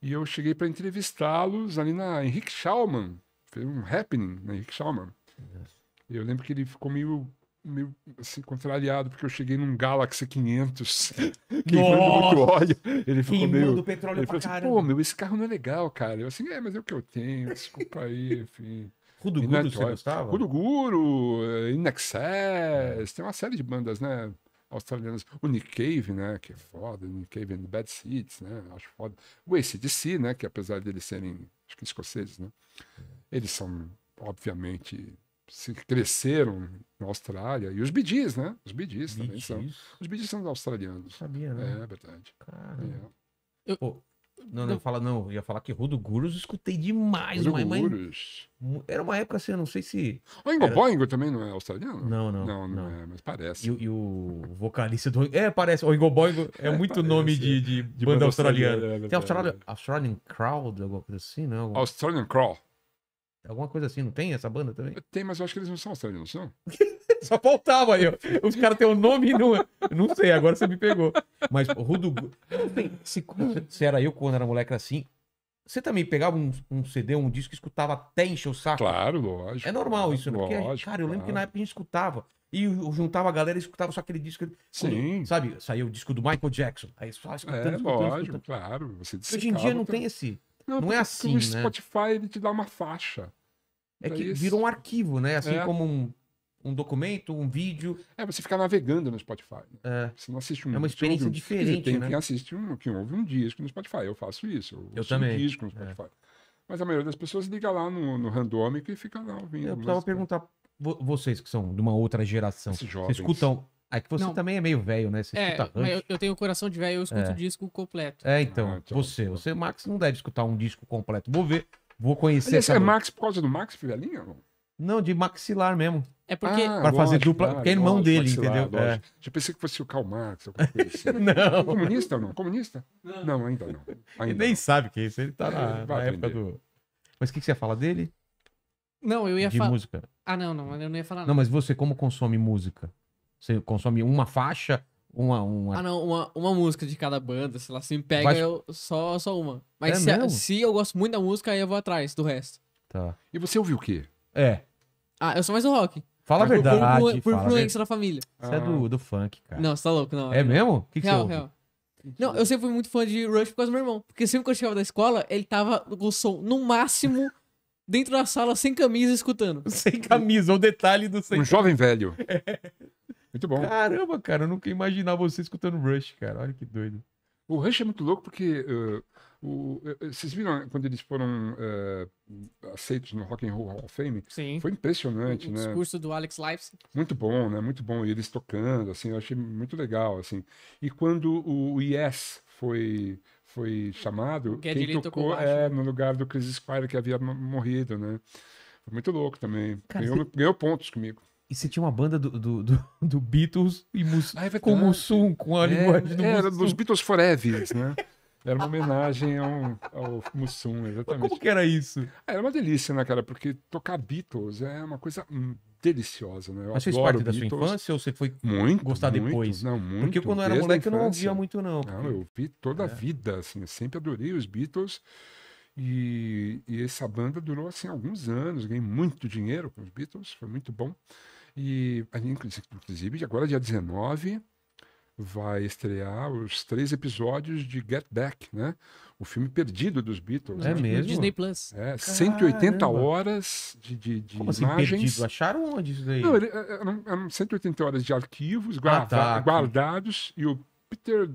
E eu cheguei para entrevistá-los ali na Henrique Schaumann. Fez um happening na né, Henrique Schaumann. Yes. Eu lembro que ele ficou meio meio assim, contrariado, porque eu cheguei num Galaxy 500 queimando muito óleo. Ele ficou Queimando meio... petróleo ele pra assim, Pô, meu, esse carro não é legal, cara. Eu assim, é, mas é o que eu tenho, desculpa aí, enfim. Rudoguro você gostava? Ruduguro, Inexcess, tem uma série de bandas, né? Australianas. O Nick Cave, né? Que é foda. O Nick Cave and the Bad Seeds, né? Acho foda. O ACDC, né? Que apesar deles serem, acho que escoceses, né? Eles são, obviamente, se cresceram na Austrália. E os bidis, né? Os bidis também são. Os bidis são australianos. Sabia, né? É verdade. Caramba. É. Eu, Pô, não, não, fala não. Eu ia falar que Rudo Gurus escutei demais. Rudo mas, Gurus. Mas, era uma época assim, eu não sei se... O era... Boingo também não é australiano? Não, não. Não, não, não. é, mas parece. E, e, o vocalista do... É, parece. o Boingo é, é muito parece. nome de, de, é. de banda, banda australiana. australiana é Tem Australian, Australian Crowd, alguma coisa assim, não? É? Australian Crawl. Alguma coisa assim, não tem essa banda também? Tem, mas eu acho que eles não são australianos, não? Só faltava aí, ó. Os caras têm o um nome e não. É. Não sei, agora você me pegou. Mas Rudo. Se, se era eu quando era moleque assim, você também pegava um, um, CD, um disco, escutava até encher o saco? Claro, lógico. É normal isso, né? Porque, lógico, cara, eu lembro claro. que na época a gente escutava. E juntava a galera e escutava só aquele disco. Sim. Quando, sabe? Saiu o disco do Michael Jackson. Aí só é, escutando, é, escutando, lógico, escutando. claro. Você Hoje em dia não tem esse não, não é assim, no né? O Spotify ele te dá uma faixa. É que isso... virou um arquivo, né? Assim é. como um, um documento, um vídeo. É, você fica navegando no Spotify. Né? É. Você não assiste um É uma experiência um... diferente, tem né? quem assiste, um, quem ouve um disco no Spotify. Eu faço isso. Eu, eu também. um disco no é. Spotify. É. Mas a maioria das pessoas liga lá no, no randômico e fica lá ouvindo. Eu precisava perguntar, vocês que são de uma outra geração, vocês escutam ah, é que você não, também é meio velho, né? Você é, eu, eu, tenho coração de velho, eu escuto é. disco completo. É, então, ah, então, você, você, Max, não deve escutar um disco completo. Vou ver, vou conhecer. Esse é Max por causa do Max Fivelinha? Não, de maxilar mesmo. É porque. Ah, pra fazer lógico, dupla. Claro, porque é irmão lógico, dele, maxilar, entendeu? É. Já pensei que fosse o Karl Marx. Assim. não. Comunista ou não? Comunista? Não, não ainda não. Ainda ele nem não. sabe que é isso. Ele tá na, na época do. Mas o que, que você ia falar dele? Não, eu ia falar. De música. Ah, não, não, eu não ia falar. Não, não mas você, como consome música? Você consome uma faixa, uma. uma... Ah, não, uma, uma música de cada banda, sei lá, se me pega, Vai... eu, só, só uma. Mas É se, mesmo? se eu gosto muito da música, aí eu vou atrás do resto. Tá. E você ouviu o quê? É. Ah, eu sou mais do rock. Fala a verdade. Por, por, influência da família. Você é do, ah. do funk, cara. Não, você tá louco, não. é mesmo? O que, que você Real, ouve? real. Não, eu sempre fui muito fã de Rush por causa do meu irmão. Porque sempre que eu chegava da escola, ele tava com o som no máximo dentro da sala, sem camisa, escutando. Sem camisa, o detalhe do sem. Um jovem velho. Muito bom. Caramba, cara, eu nunca imaginava você escutando Rush, cara. Olha que doido. O Rush é muito louco porque uh, o, eh, eh, vocês viram quando eles foram uh, aceitos no Rock and Roll Hall of Fame? Sim. Foi impressionante, o, né? O discurso do Alex Lives Muito bom, né? Muito bom. E eles tocando, assim, eu achei muito legal, assim. E quando o Yes foi foi chamado, que quem tocou, tocou é, né? no lugar do Chris Squire que havia morrido, né? Foi muito louco também. Cara, ganhou, você... ganhou pontos comigo. E você tinha uma banda do, do, do, do Beatles e Mus ah, é com Mussum, com a é, linguagem do é, Mussum. Era dos Beatles Forever, né? Era uma homenagem ao, ao Mussum, exatamente. Mas como que era isso? Ah, era uma delícia, né, cara? Porque tocar Beatles é uma coisa deliciosa, né? Eu Mas fez parte da sua infância ou você foi muito, gostar muito, depois? Não, muito. Porque quando eu era moleque eu não ouvia muito, não. Não, eu vi toda é. a vida, assim, sempre adorei os Beatles. E, e, essa banda durou, assim, alguns anos. Ganhei muito dinheiro com os Beatles, foi muito bom. E, inclusive, agora dia 19 vai estrear os três episódios de Get Back, né? O filme perdido dos Beatles. É né? mesmo? Disney Plus. É, 180 Caramba. horas de, de, de Como assim, imagens. perdido? Acharam onde isso daí? Não, ele, é, é, eram, 180 horas de arquivos ah, tá. guardados e o Peter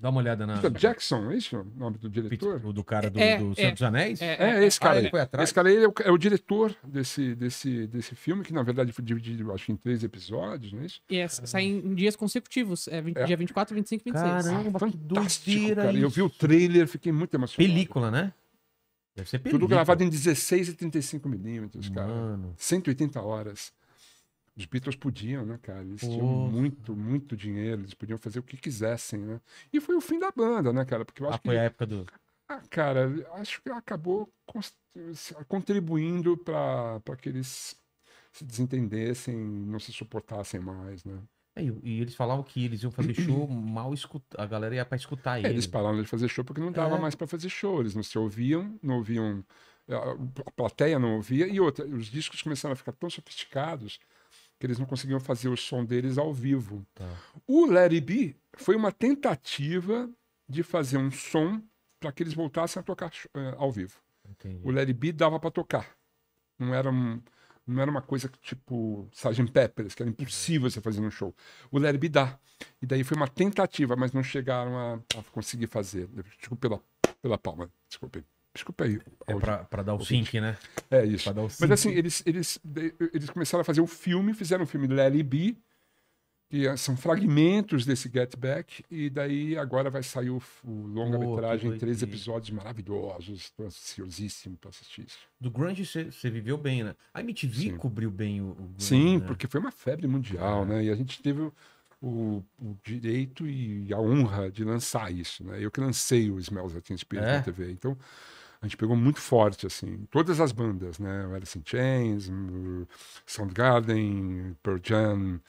Dá uma olhada é na. Jackson, é isso o nome do diretor? O do cara do, é, do é. Senhor é, dos Anéis? É, é, é esse cara ah, aí. Foi atrás. Esse cara aí é o, é o, diretor desse, desse, desse filme, que na verdade foi dividido, acho que em três episódios, não é isso? E sai em dias consecutivos. É, 20, é. Dia 24, 25 e 26. Caramba, ah, que doideira. Cara. Isso. Eu vi o trailer, fiquei muito emocionado. Película, né? Deve ser película. Tudo gravado em 16 e 35 milímetros, cara. Mano. 180 horas. Os Beatles podiam, né, cara? Eles tinham muito, muito dinheiro, eles podiam fazer o que quisessem, né? E foi o fim da banda, né, cara? Porque eu ah, acho ah, que. a época do. Ah, cara, acho que acabou contribuindo para que eles se desentendessem, não se suportassem mais, né? É, e eles falavam que eles iam fazer show mal escut, a galera ia para escutar eles. É, eles pararam de fazer show porque não dava é. mais para fazer show, eles não se ouviam, não ouviam, eh, a plateia não ouvia e outra, os discos começaram a ficar tão sofisticados que eles não conseguiam fazer o som deles ao vivo. Tá. O Larry B foi uma tentativa de fazer um som para que eles voltassem a tocar uh, ao vivo. Entendi. O Larry B dava para tocar. Não era, um, não era uma coisa que, tipo Sgt. Peppers, que era impossível você fazer num show. O Larry B dá. E daí foi uma tentativa, mas não chegaram a, a conseguir fazer. Desculpa tipo, pela, pela palma, desculpe. Desculpa aí. É para dar o sync, né? É isso. Mas assim, eles, eles, eles começaram a fazer um filme, fizeram um filme Larry B, que é, são fragmentos desse Get Back, e daí agora vai sair o, o longa-metragem, oh, três episódios maravilhosos. Estou ansiosíssimo para assistir isso. Do Grunge você viveu bem, né? A MTV Sim. cobriu bem o, o grunge, Sim, né? porque foi uma febre mundial, é. né? E a gente teve... O, o, direito e a honra de lançar isso, né? Eu que lancei o Smells at Teen Spirit é? na TV. Então, a gente pegou muito forte, assim, todas as bandas, né? O Alice in Chains, hum, Soundgarden, Pearl Jam,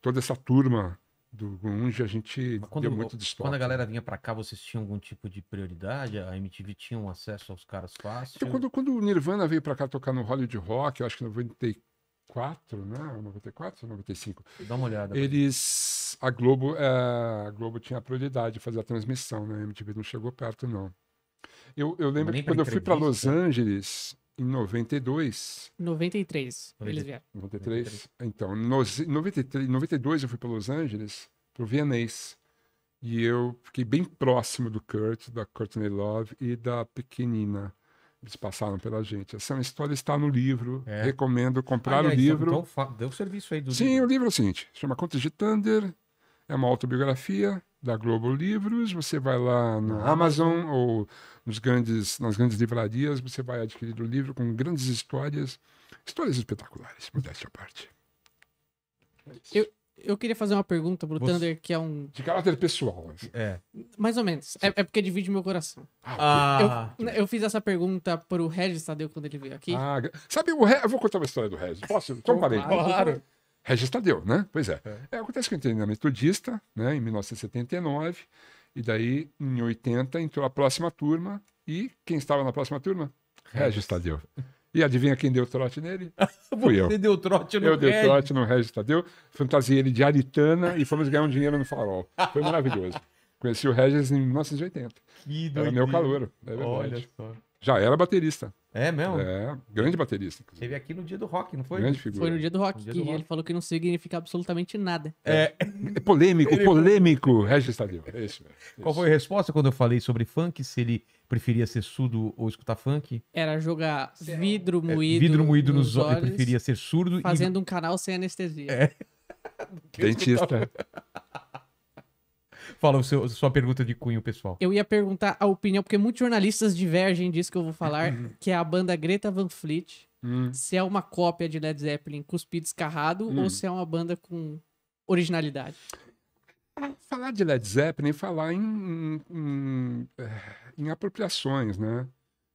toda essa turma do grunge, a gente quando, deu muito história Quando a galera vinha para cá, vocês tinham algum tipo de prioridade? A MTV tinha um acesso aos caras fácil? Então, quando, quando o Nirvana veio para cá tocar no Hollywood Rock, eu acho que 94, né? 94 ou 95? Dá uma olhada. Eles... A Globo, é, a Globo tinha a prioridade de fazer a transmissão, né? A MTV não chegou perto, não. Eu, eu lembro que quando eu fui para Los Angeles, em 92. 93, eles vieram. 93? 93. Então, em 93, 92 eu fui para Los Angeles, para o Viennese E eu fiquei bem próximo do Kurt, da Courtney Love e da pequenina. Eles passaram pela gente. Essa é história está no livro. É. Recomendo comprar o livro. Então, deu serviço aí do Sim, livro. o livro é o seguinte: chama Contas de Thunder. É uma autobiografia da Globo Livros, você vai lá na Amazon ou nos grandes, nas grandes livrarias, você vai adquirir o livro com grandes histórias, histórias espetaculares, modéstia à parte. É eu, eu queria fazer uma pergunta pro você... Thunder, que é um. De caráter pessoal. Assim. É. Mais ou menos. É, é, porque divide meu coração. Ah, ah. eu, eu, fiz essa pergunta pro Regis Tadeu quando ele veio aqui. Ah, sabe, o Regis. Eu vou contar uma história do Regis. Posso? Então, parei. claro. Regis Tadeu, né? Pois é. é. é acontece que eu entrei na Metodista, né, em 1979, e daí, em 80, entrou a próxima turma, e quem estava na próxima turma? Regis Tadeu. E adivinha quem deu trote nele? Fui eu. Você deu trote no Eu dei trote no Regis Tadeu, fantasia ele de aritana e fomos ganhar um dinheiro no farol. Foi maravilhoso. Conheci o Regis em 1980. Que doideira. Era meu calor. é verdade. Olha só. Já era baterista. É mesmo? É, grande baterista. Teve aqui no dia do rock, não foi? Grande figura. Foi no dia do rock, dia que do rock. ele falou que não significa absolutamente nada. É, é polêmico, ele... polêmico, Regis Tadeu. É isso, é, é Qual foi a resposta quando eu falei sobre funk, se ele preferia ser surdo ou escutar funk? Era jogar vidro é, moído Vidro moído nos, nos olhos, ele preferia ser surdo. Fazendo e... um canal sem anestesia. É. Dentista. fala o seu, sua pergunta de cunho pessoal. Eu ia perguntar a opinião, porque muitos jornalistas divergem disso que eu vou falar, uhum. que é a banda Greta Van Fleet, hum. se é uma cópia de Led Zeppelin cuspido escarrado hum. ou se é uma banda com originalidade. Ah, falar de Led Zeppelin falar em, em, em, é, em apropriações, né?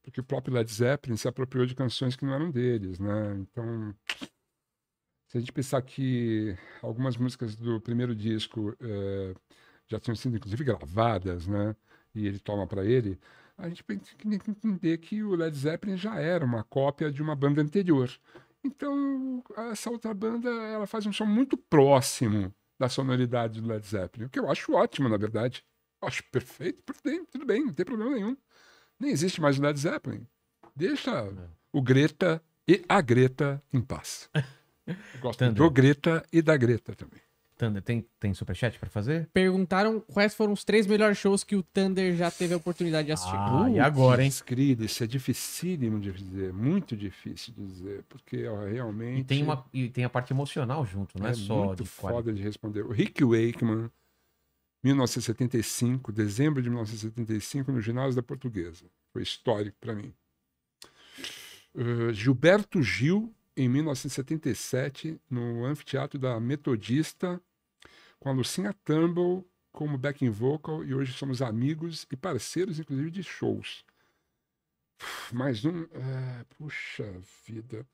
Porque o próprio Led Zeppelin se apropriou de canções que não eram deles, né? Então, se a gente pensar que algumas músicas do primeiro disco... É, já tinham sido inclusive gravadas, né? E ele toma para ele. A gente tem que entender que o Led Zeppelin já era uma cópia de uma banda anterior. Então, essa outra banda, ela faz um som muito próximo da sonoridade do Led Zeppelin, o que eu acho ótimo, na verdade. acho perfeito, tudo bem, não tem problema nenhum. Nem existe mais o Led Zeppelin. Deixa é. o Greta e a Greta em paz. Eu gosto do Greta e da Greta também. Thunder, tem, tem superchat pra fazer? Perguntaram quais foram os três melhores shows que o Thunder já teve a oportunidade de assistir. Ah, uh, e agora, hein? Querido, isso é dificílimo de dizer, muito difícil de dizer, porque ó, realmente... E tem, uma, e tem a parte emocional junto, não é, é só... muito de foda de responder. O Rick Wakeman, 1975, dezembro de 1975, no ginásio da Portuguesa. Foi histórico para mim. Uh, Gilberto Gil, em 1977, no anfiteatro da Metodista, com a Lucinha Tumble como backing vocal e hoje somos amigos e parceiros, inclusive, de shows. Mais um. É, puxa vida.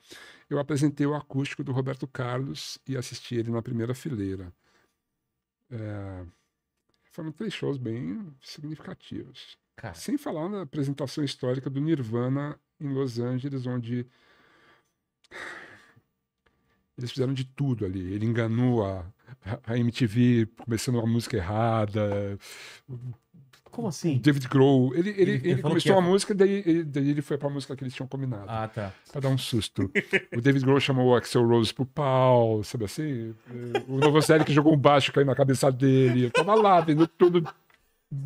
Eu apresentei o acústico do Roberto Carlos e assisti ele na primeira fileira. É, foram três shows bem significativos. Cara. Sem falar na apresentação histórica do Nirvana em Los Angeles, onde eles fizeram de tudo ali. Ele enganou a, a MTV começando uma música errada. Como assim? David Grohl. Ele, ele, ele, ele começou é uma música e daí, daí ele foi pra música que eles tinham combinado. Ah, tá. Pra dar um susto. o David Grohl chamou o Axel Rose pro pau, sabe assim? É, o que jogou um baixo caiu na cabeça dele. Eu tava lá, vendo tudo.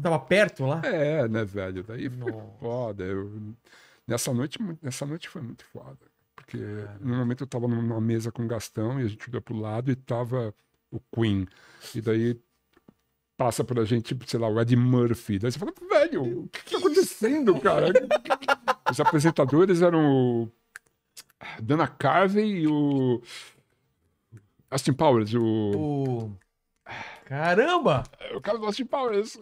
Tava perto lá? É, né, velho? Daí foi foda. Eu... Nessa, noite, nessa noite foi muito foda. Porque no momento eu tava numa mesa com o Gastão e a gente olhou pro lado e tava o Queen. E daí passa pra gente, tipo, sei lá, o Ed Murphy. Daí você fala, velho, o que, que tá acontecendo, cara? Os apresentadores eram o Dana Carvey e o Austin Powers, o... o... Caramba! É, o cara do Austin Powers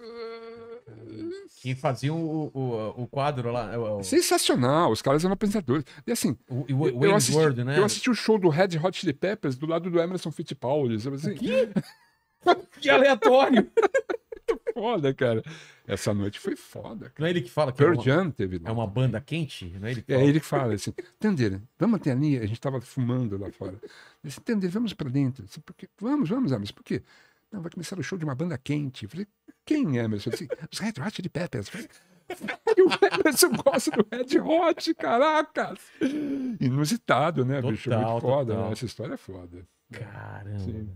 que faziam o, o, o quadro lá. É, o... Sensacional, os caras eram pensadores. E assim, o, o, eu, assisti, né? eu assisti o show do Red Hot Chili Peppers do lado do Emerson Fittipaldi. assim? Que? que aleatório! foda, cara. Essa noite foi foda. Cara. Não é ele que fala que é uma, teve É uma banda quente? Não é ele que é fala? É, ele que fala assim, Tandeira, vamos até ali, a gente tava fumando lá fora. Ele vamos pra dentro. Disse, Vamos, vamos, amigos Por quê? Não, vai começar o show de uma banda quente. Eu falei, quem, é Disse, assim, Os Red Hot de Peppers. E o Emerson gosta do Red Hot, caracas! Inusitado, né, é total, bicho? Muito foda, Né? essa história é foda. Caramba. Sim.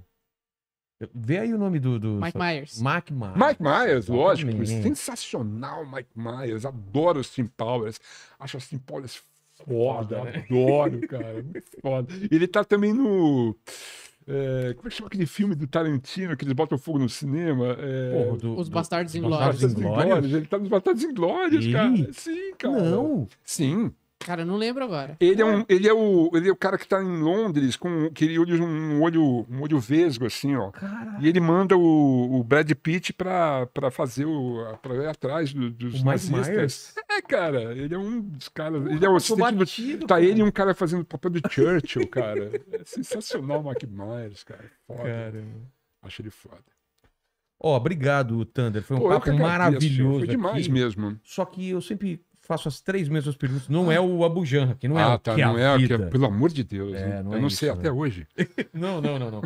Vê aí o nome do. do Mike só... Myers. Mike Myers. Mike Myers, lógico. Também. Sensacional, Mike Myers. Adoro os Tim Powers. Acho os Tim Powers foda. foda né? Adoro, cara. Muito foda. Ele tá também no. É, como é que chama aquele filme do Tarantino que eles botam fogo no cinema? É... Porra, do, Os Bastardos Inglórios. Bastardos Inglórios. Ele tá nos Bastardos Inglórios, cara. Sim, cara. Não. Sim. Cara, não lembro agora. Ele é, um, ele é, o, ele é o cara que tá em Londres com que ele usa um olho, um olho vesgo, assim, ó. Caralho. E ele manda o, o Brad Pitt pra, pra fazer o. pra ir atrás do, dos o nazistas. Myers? É, cara, ele é um dos caras. ele é o assistente batido, do, Tá cara. ele e um cara fazendo o papel do Churchill, cara. é sensacional o Mike Myers, cara. Foda. Caramba. Acho ele foda. Ó, oh, obrigado, Thunder. Foi um Pô, papo maravilhoso. Foi demais aqui, mesmo. Só que eu sempre faço as três mesmas perguntas. Não ah. é o Abujanra, que não é ah, o tá, que não é, vida. Que é, pelo amor de Deus. É, né? não Eu é não isso, sei né? até hoje. não, não, não, não.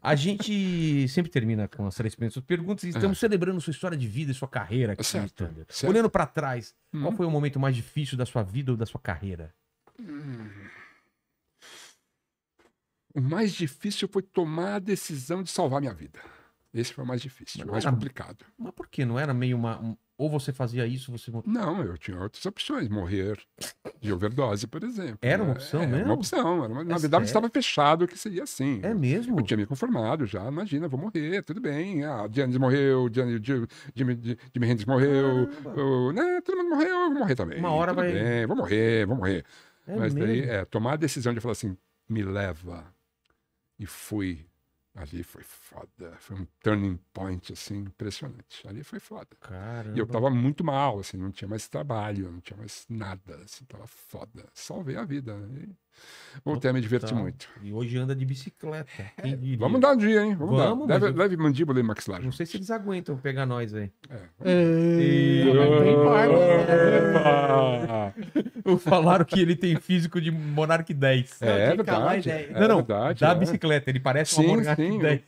A gente sempre termina com as três mesmas perguntas e estamos é. celebrando sua história de vida e sua carreira aqui, certo, certo. Olhando para trás, hum. qual foi o momento mais difícil da sua vida ou da sua carreira? Hum. O mais difícil foi tomar a decisão de salvar minha vida. Esse foi o mais difícil, o mais era, ah, complicado. Mas por que? Não era meio uma, ou você fazia isso, você... Não, eu tinha outras opções. Morrer de overdose, por exemplo. Era uma né? opção era, mesmo? Era uma opção. Era uma, na é verdade, estava fechado que seria assim. É mesmo? Eu tinha me conformado já. Imagina, vou morrer, tudo bem. Ah, Janis morreu, o Jimmy, Jimi Hendrix morreu. Eu, né, todo mundo morreu, eu vou morrer também. Uma hora tudo vai... Bem, vou morrer, vou morrer. É Mas mesmo? daí, é, tomar a decisão de falar assim, me leva. E fui Ali foi foda. Foi um turning point, assim, impressionante. Ali foi foda. Caramba. E eu tava muito mal, assim, não tinha mais trabalho, não tinha mais nada, assim, tava foda. Salvei a vida. Né? E voltei a me divertir muito. E hoje anda de bicicleta. É, vamos dar um dia, hein? Vamos, vamos dar. Leve, eu... leve mandíbula e maxilar. Não sei se eles aguentam pegar nós, aí. É. Vamos... E... E... Opa! Falaram que ele tem físico de Monark 10. É, não, é verdade. É não, não, verdade, da é. bicicleta, ele parece sim, um Monark sim. 10.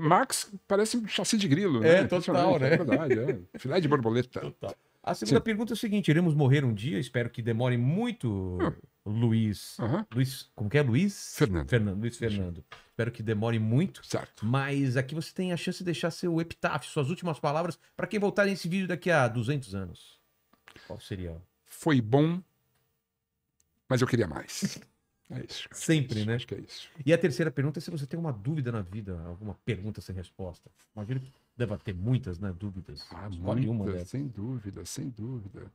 Max parece um chassi de grilo. É, né? É, total, né? É verdade, é. Filé de borboleta. Total. A segunda sim. pergunta é o seguinte, iremos morrer um dia, espero que demore muito... Hum. Luiz. Luiz. Como que é Luiz? Fernando. Fernando. Luiz Fernando. Espero que demore muito. Certo. Mas aqui você tem a chance de deixar seu epitáfio, suas últimas palavras, para quem voltar nesse vídeo daqui a 200 anos. Qual seria? Foi bom mas eu queria mais. É isso. Sempre, é isso, né? Acho que é isso. E a terceira pergunta é se você tem uma dúvida na vida, alguma pergunta sem resposta. Imagino que deva ter muitas, né? Dúvidas. Ah, Escolhe sem dúvida, sem dúvida.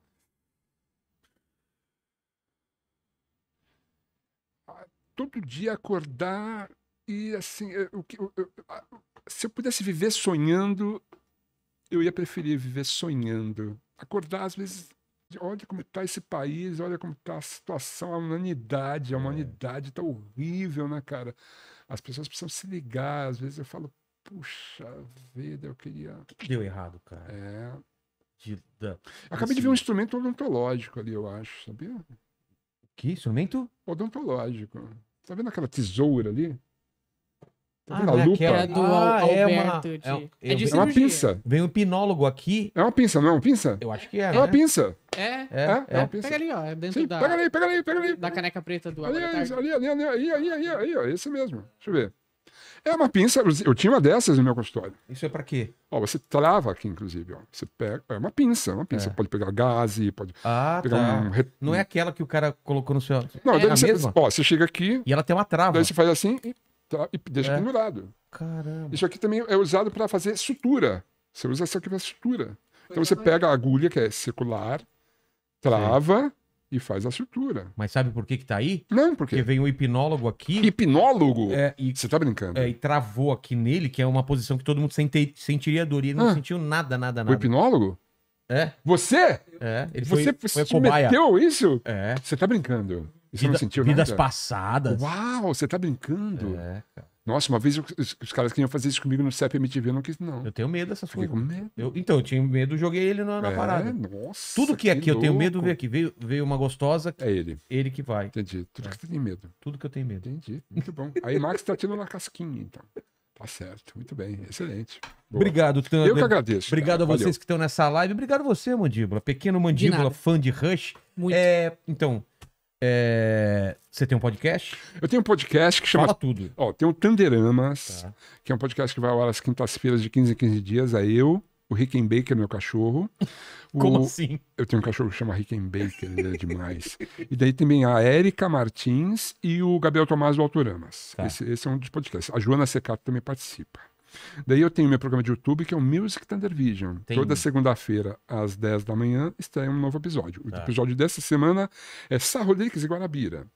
Ah, todo dia acordar e assim, eh, eu, eu, eu, se eu pudesse viver sonhando, eu ia preferir viver sonhando. Acordar, às vezes, olha como está esse país, olha como está a situação, a humanidade, a é. humanidade está horrível, né, cara? As pessoas precisam se ligar. Às vezes eu falo, puxa vida, eu queria. O que, que deu errado, cara? É. De, da... Acabei Esse... de ver um instrumento odontológico ali, eu acho, sabia? Que instrumento? Odontológico. Tá vendo aquela tesoura ali? Tá ah, né, lupa. é do ah, Alberto. É uma, de... É, é, de é uma pinça. Vem um pinólogo aqui. É uma pinça, não é uma pinça? Eu acho que é. É né? uma pinça. É. É, é, é uma é. pinça. Pega ali, ó. É dentro Sim, da. Pega ali, pega ali, pega ali. Da caneca preta do ali, ali, ali, ali, ali, ali, ali, ali, ó. Esse mesmo. Deixa eu ver. É uma pinça, eu tinha uma dessas no meu consultório. Isso é para quê? Ó, você trava aqui, inclusive, ó. Você pega, é uma pinça, uma pinça. É. Pode pegar e pode ah, pegar tá. um... Re... Não é aquela que o cara colocou no seu... Não, é a você, mesma? ó, você chega aqui... E ela tem uma trava. Daí você faz assim tá? e deixa é. pendurado. Caramba. Isso aqui também é usado para fazer sutura. Você usa isso aqui para sutura. Então é, você pega a agulha, que é circular, trava Sim. e faz a sutura. Mas sabe por que que tá aí? Não, por quê? Porque vem um hipnólogo aqui. Hipnólogo? É, e, você tá brincando? É, e travou aqui nele, que é uma posição que todo mundo sente, sentiria dor. E ele não ah. sentiu nada, nada, nada. O hipnólogo? É. Você? É, ele foi, você, foi você meteu isso? É. Você tá brincando. Você não sentiu nada? Vidas passadas. Uau, você tá brincando? É, cara. Nossa, uma vez eu, os, os, caras queriam fazer isso comigo no CEP eu não quis, não. Eu tenho medo dessas Fiquei coisas. Com medo. Eu, então, eu tinha medo, joguei ele na, na é, parada. Nossa, Tudo que é aqui, louco. eu tenho medo, veio aqui. Veio, veio uma gostosa. é ele. Ele que vai. Entendi. Tudo é. que você tem medo. Tudo que eu tenho medo. Entendi. Muito bom. Aí Max tá tirando uma casquinha, então. Tá certo, muito bem, excelente. Boa. Obrigado, Tana. Eu que agradeço. Obrigado cara. a vocês Valeu. que estão nessa live. Obrigado a você, Mandíbula. Pequeno Mandíbula, de fã de Rush. Muito. É, então, é... Você tem um podcast? Eu tenho um podcast que chama. Fala tudo. Ó, tem o Tanderamas, tá. que é um podcast que vai ao ar às quintas-feiras de 15 em 15 dias. Aí eu, o Baker, meu cachorro. O... Como assim? Eu tenho um cachorro que chama Baker, ele é demais. e daí também a Érica Martins e o Gabriel Tomás do Autoramas. Tá. Esse, esse, é um dos podcasts. A Joana Secato também participa. Daí eu tenho meu programa de YouTube, que é o Music Thunder Vision. Toda segunda-feira, às 10 da manhã, estreia um novo episódio. O tá. episódio dessa semana é Sá Rodrigues e Guarabira.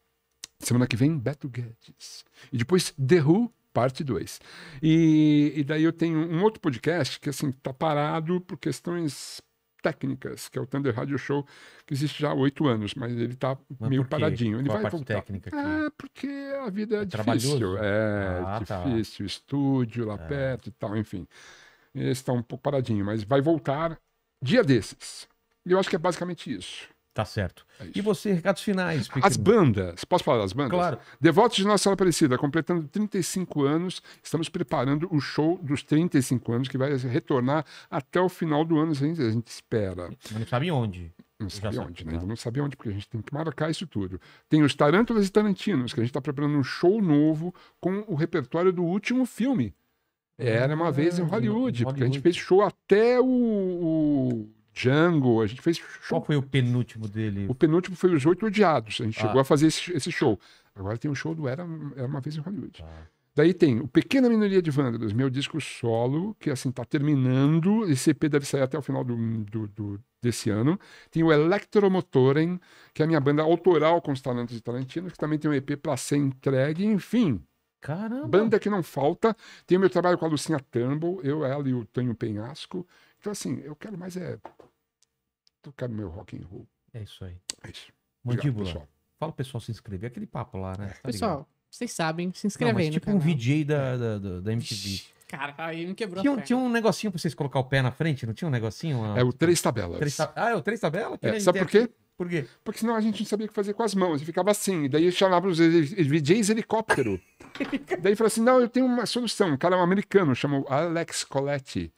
Semana que vem, Beto Guedes. E depois, The Who, parte 2. E, e daí eu tenho um outro podcast que, assim, tá parado por questões técnicas, que é o Thunder Radio Show, que existe já há oito anos, mas ele está meio paradinho. Ele Qual vai a parte voltar. técnica aqui? É, porque a vida é, é difícil. É ah, tá. difícil, tá. estúdio lá é. perto e tal, enfim. Está um pouco paradinho, mas vai voltar dia desses. E eu acho que é basicamente isso. Tá certo. É e você, recados finais. Pequeno. As bandas, posso falar das bandas? Claro. Devotos de Nossa Senhora Aparecida, completando 35 anos, estamos preparando o show dos 35 anos, que vai retornar até o final do ano, a gente, a gente espera. Mas não sabe onde. Não sabe onde, né? né? não sabe onde, porque a gente tem que marcar isso tudo. Tem os Tarântulas e Tarantinos, que a gente está preparando um show novo com o repertório do último filme. Era uma vez em Hollywood, ah, Hollywood. porque a gente fez show até o, o Django, a gente fez show. Qual foi o penúltimo dele? O penúltimo foi Os Oito Odiados. A gente ah. chegou a fazer esse, esse, show. Agora tem o um show do Era, Era Uma Vez em Hollywood. Ah. Daí tem o Pequena Minoria de Vândalos, meu disco solo, que assim tá terminando. Esse EP deve sair até o final do, do, do desse ano. Tem o Electromotoren, que é a minha banda autoral com os talentos de Tarantino, que também tem um EP para ser entregue. Enfim, Caramba. Banda que não falta. Tem o meu trabalho com a Lucinha Tumble, eu, ela e o Tânio Penhasco. Então, assim, eu quero mais é tocar meu rock and roll. É isso aí. É isso. Mandíbula, Obrigado, pessoal. fala o pessoal se inscrever. Aquele papo lá, né? É. Tá pessoal, vocês sabem, se inscrever Não, mas tipo um VJ é. da, da, da, da MTV. Cara, aí me quebrou tinha, tinha um negocinho pra vocês colocar o pé na frente, não tinha um negocinho? Uma... É o três tabelas. Três ta... Ah, é o três tabelas? É, sabe por quê? Por quê? Porque senão a gente não sabia o que fazer com as mãos. E ficava assim. Daí chamava os DJs helicóptero. daí falou assim: não, eu tenho uma solução. Um cara é um americano, chamou Alex Coletti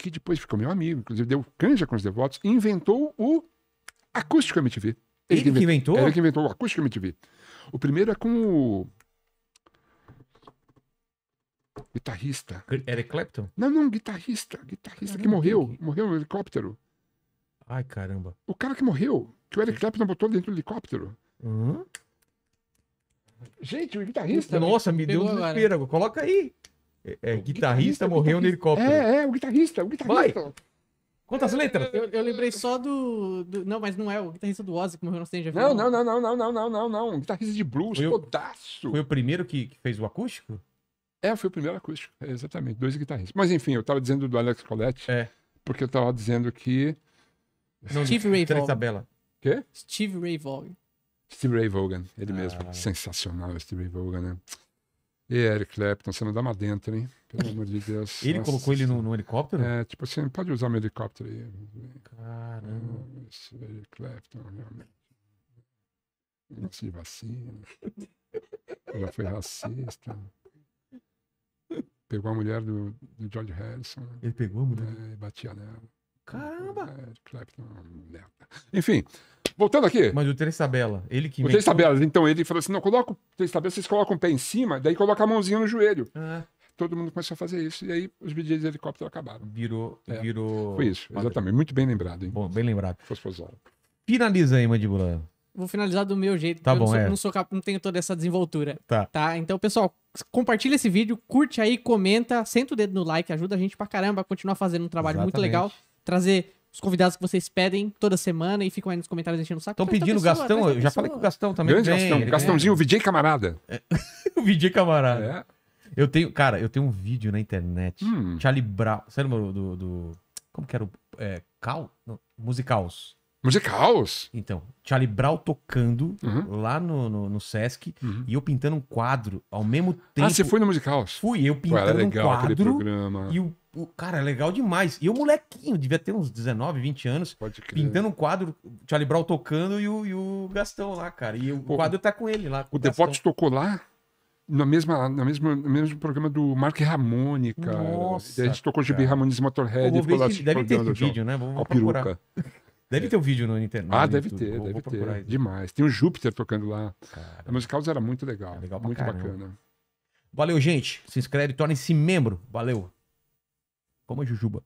que depois ficou meu amigo, inclusive deu canja com os devotos, inventou o Acústico MTV. Ele, ele que inventou? É, ele que inventou o Acústico MTV. O primeiro é com o guitarrista. Eric Clapton? Não, não, guitarrista. Guitarrista caramba, que morreu. Que... Morreu no helicóptero. Ai, caramba. O cara que morreu, que o Eric Clapton botou dentro do helicóptero. Uhum. Gente, o guitarrista. Nossa, né? me deu um desespero. Coloca aí. É, é guitarrista, guitarrista, é morreu no helicóptero. É, é, o guitarrista, o guitarrista. Vai. Quantas letras? Eu, eu lembrei só do, do, Não, mas não é o guitarrista do Ozzy que morreu no Stranger Não, não, não, não, não, não, não, não, não. Guitarrista de blues, foi O, foi o primeiro que, que, fez o acústico? É, foi o primeiro acústico, é, exatamente. Dois guitarristas. Mas enfim, eu tava dizendo do Alex Colette. É. Porque eu tava dizendo que. Não, Steve Ray Vaughan. Quê? Steve Ray Vaughan. Steve Ray Vaughan, ele ah. mesmo. Sensacional, Steve Ray Vaughan, né? E Eric Clapton, você não dá uma dentro, hein? Pelo amor de Deus. Ele Nossa, colocou ele no, no, helicóptero? É, tipo assim, pode usar meu helicóptero aí. Caramba. Ah, esse Eric Clapton, realmente. Nossa, de vacina. Já foi racista. Pegou a mulher do, do George Harrison. Ele pegou a mulher? É, batia nela. Caramba! É, Clapton, é merda. Enfim, Voltando aqui. Mas o Três Tabela, ele que. O Três Tabelas, então ele falou assim: não, coloca o Três Tabelas, vocês colocam o pé em cima, daí coloca a mãozinha no joelho. Ah. Todo mundo começou a fazer isso, e aí os BJs de helicóptero acabaram. Virou. É. virou... Foi isso, exatamente. Muito bem lembrado, hein? Bom, bem lembrado. Fosfosoro. Finaliza aí, Mandibula. Vou finalizar do meu jeito, tá bom, não, sou, é. não, sou, não tenho toda essa desenvoltura. Tá. tá. Então, pessoal, compartilha esse vídeo, curte aí, comenta, senta o dedo no like, ajuda a gente pra caramba a continuar fazendo um trabalho Exatamente. muito legal, trazer os convidados que vocês pedem toda semana e ficam aí nos comentários enchendo o saco. Estão é pedindo o Gastão, eu já falei que o Gastão também Grande vem. Gastão. Gastãozinho, o VJ camarada. É, o VJ camarada. É. Eu tenho, cara, eu tenho um vídeo na internet. Hum. Charlie Brown. Você lembra do, do, Como que era o. É, cal? Não, musicals. Musicals? Então, Charlie Brown tocando uhum. lá no, no, no Sesc uhum. e eu pintando um quadro ao mesmo tempo. Ah, você foi no Musicals? Fui, eu pintando Ué, era legal, um quadro. Aquele programa. E o Cara, é legal demais. E o molequinho, devia ter uns 19, 20 anos, pintando um quadro, Charlie Brown tocando e o, e o Gastão lá, cara. E o Pô, quadro tá com ele lá. Com o, o Depote tocou lá? na mesma, na mesma, no mesmo programa do Mark Ramone, cara. Nossa, a gente tocou GB Ramones Motorhead. lá, se deve ter esse vídeo, né? Vamos procurar. Deve ter o um vídeo no internet. Ah, deve YouTube. ter, vou, deve vou ter. Isso. Demais. Tem o Júpiter tocando lá. Cara, a Musical era muito legal. É legal muito caramba. bacana. Valeu, gente. Se inscreve, torne-se membro. Valeu. Como a Jujuba.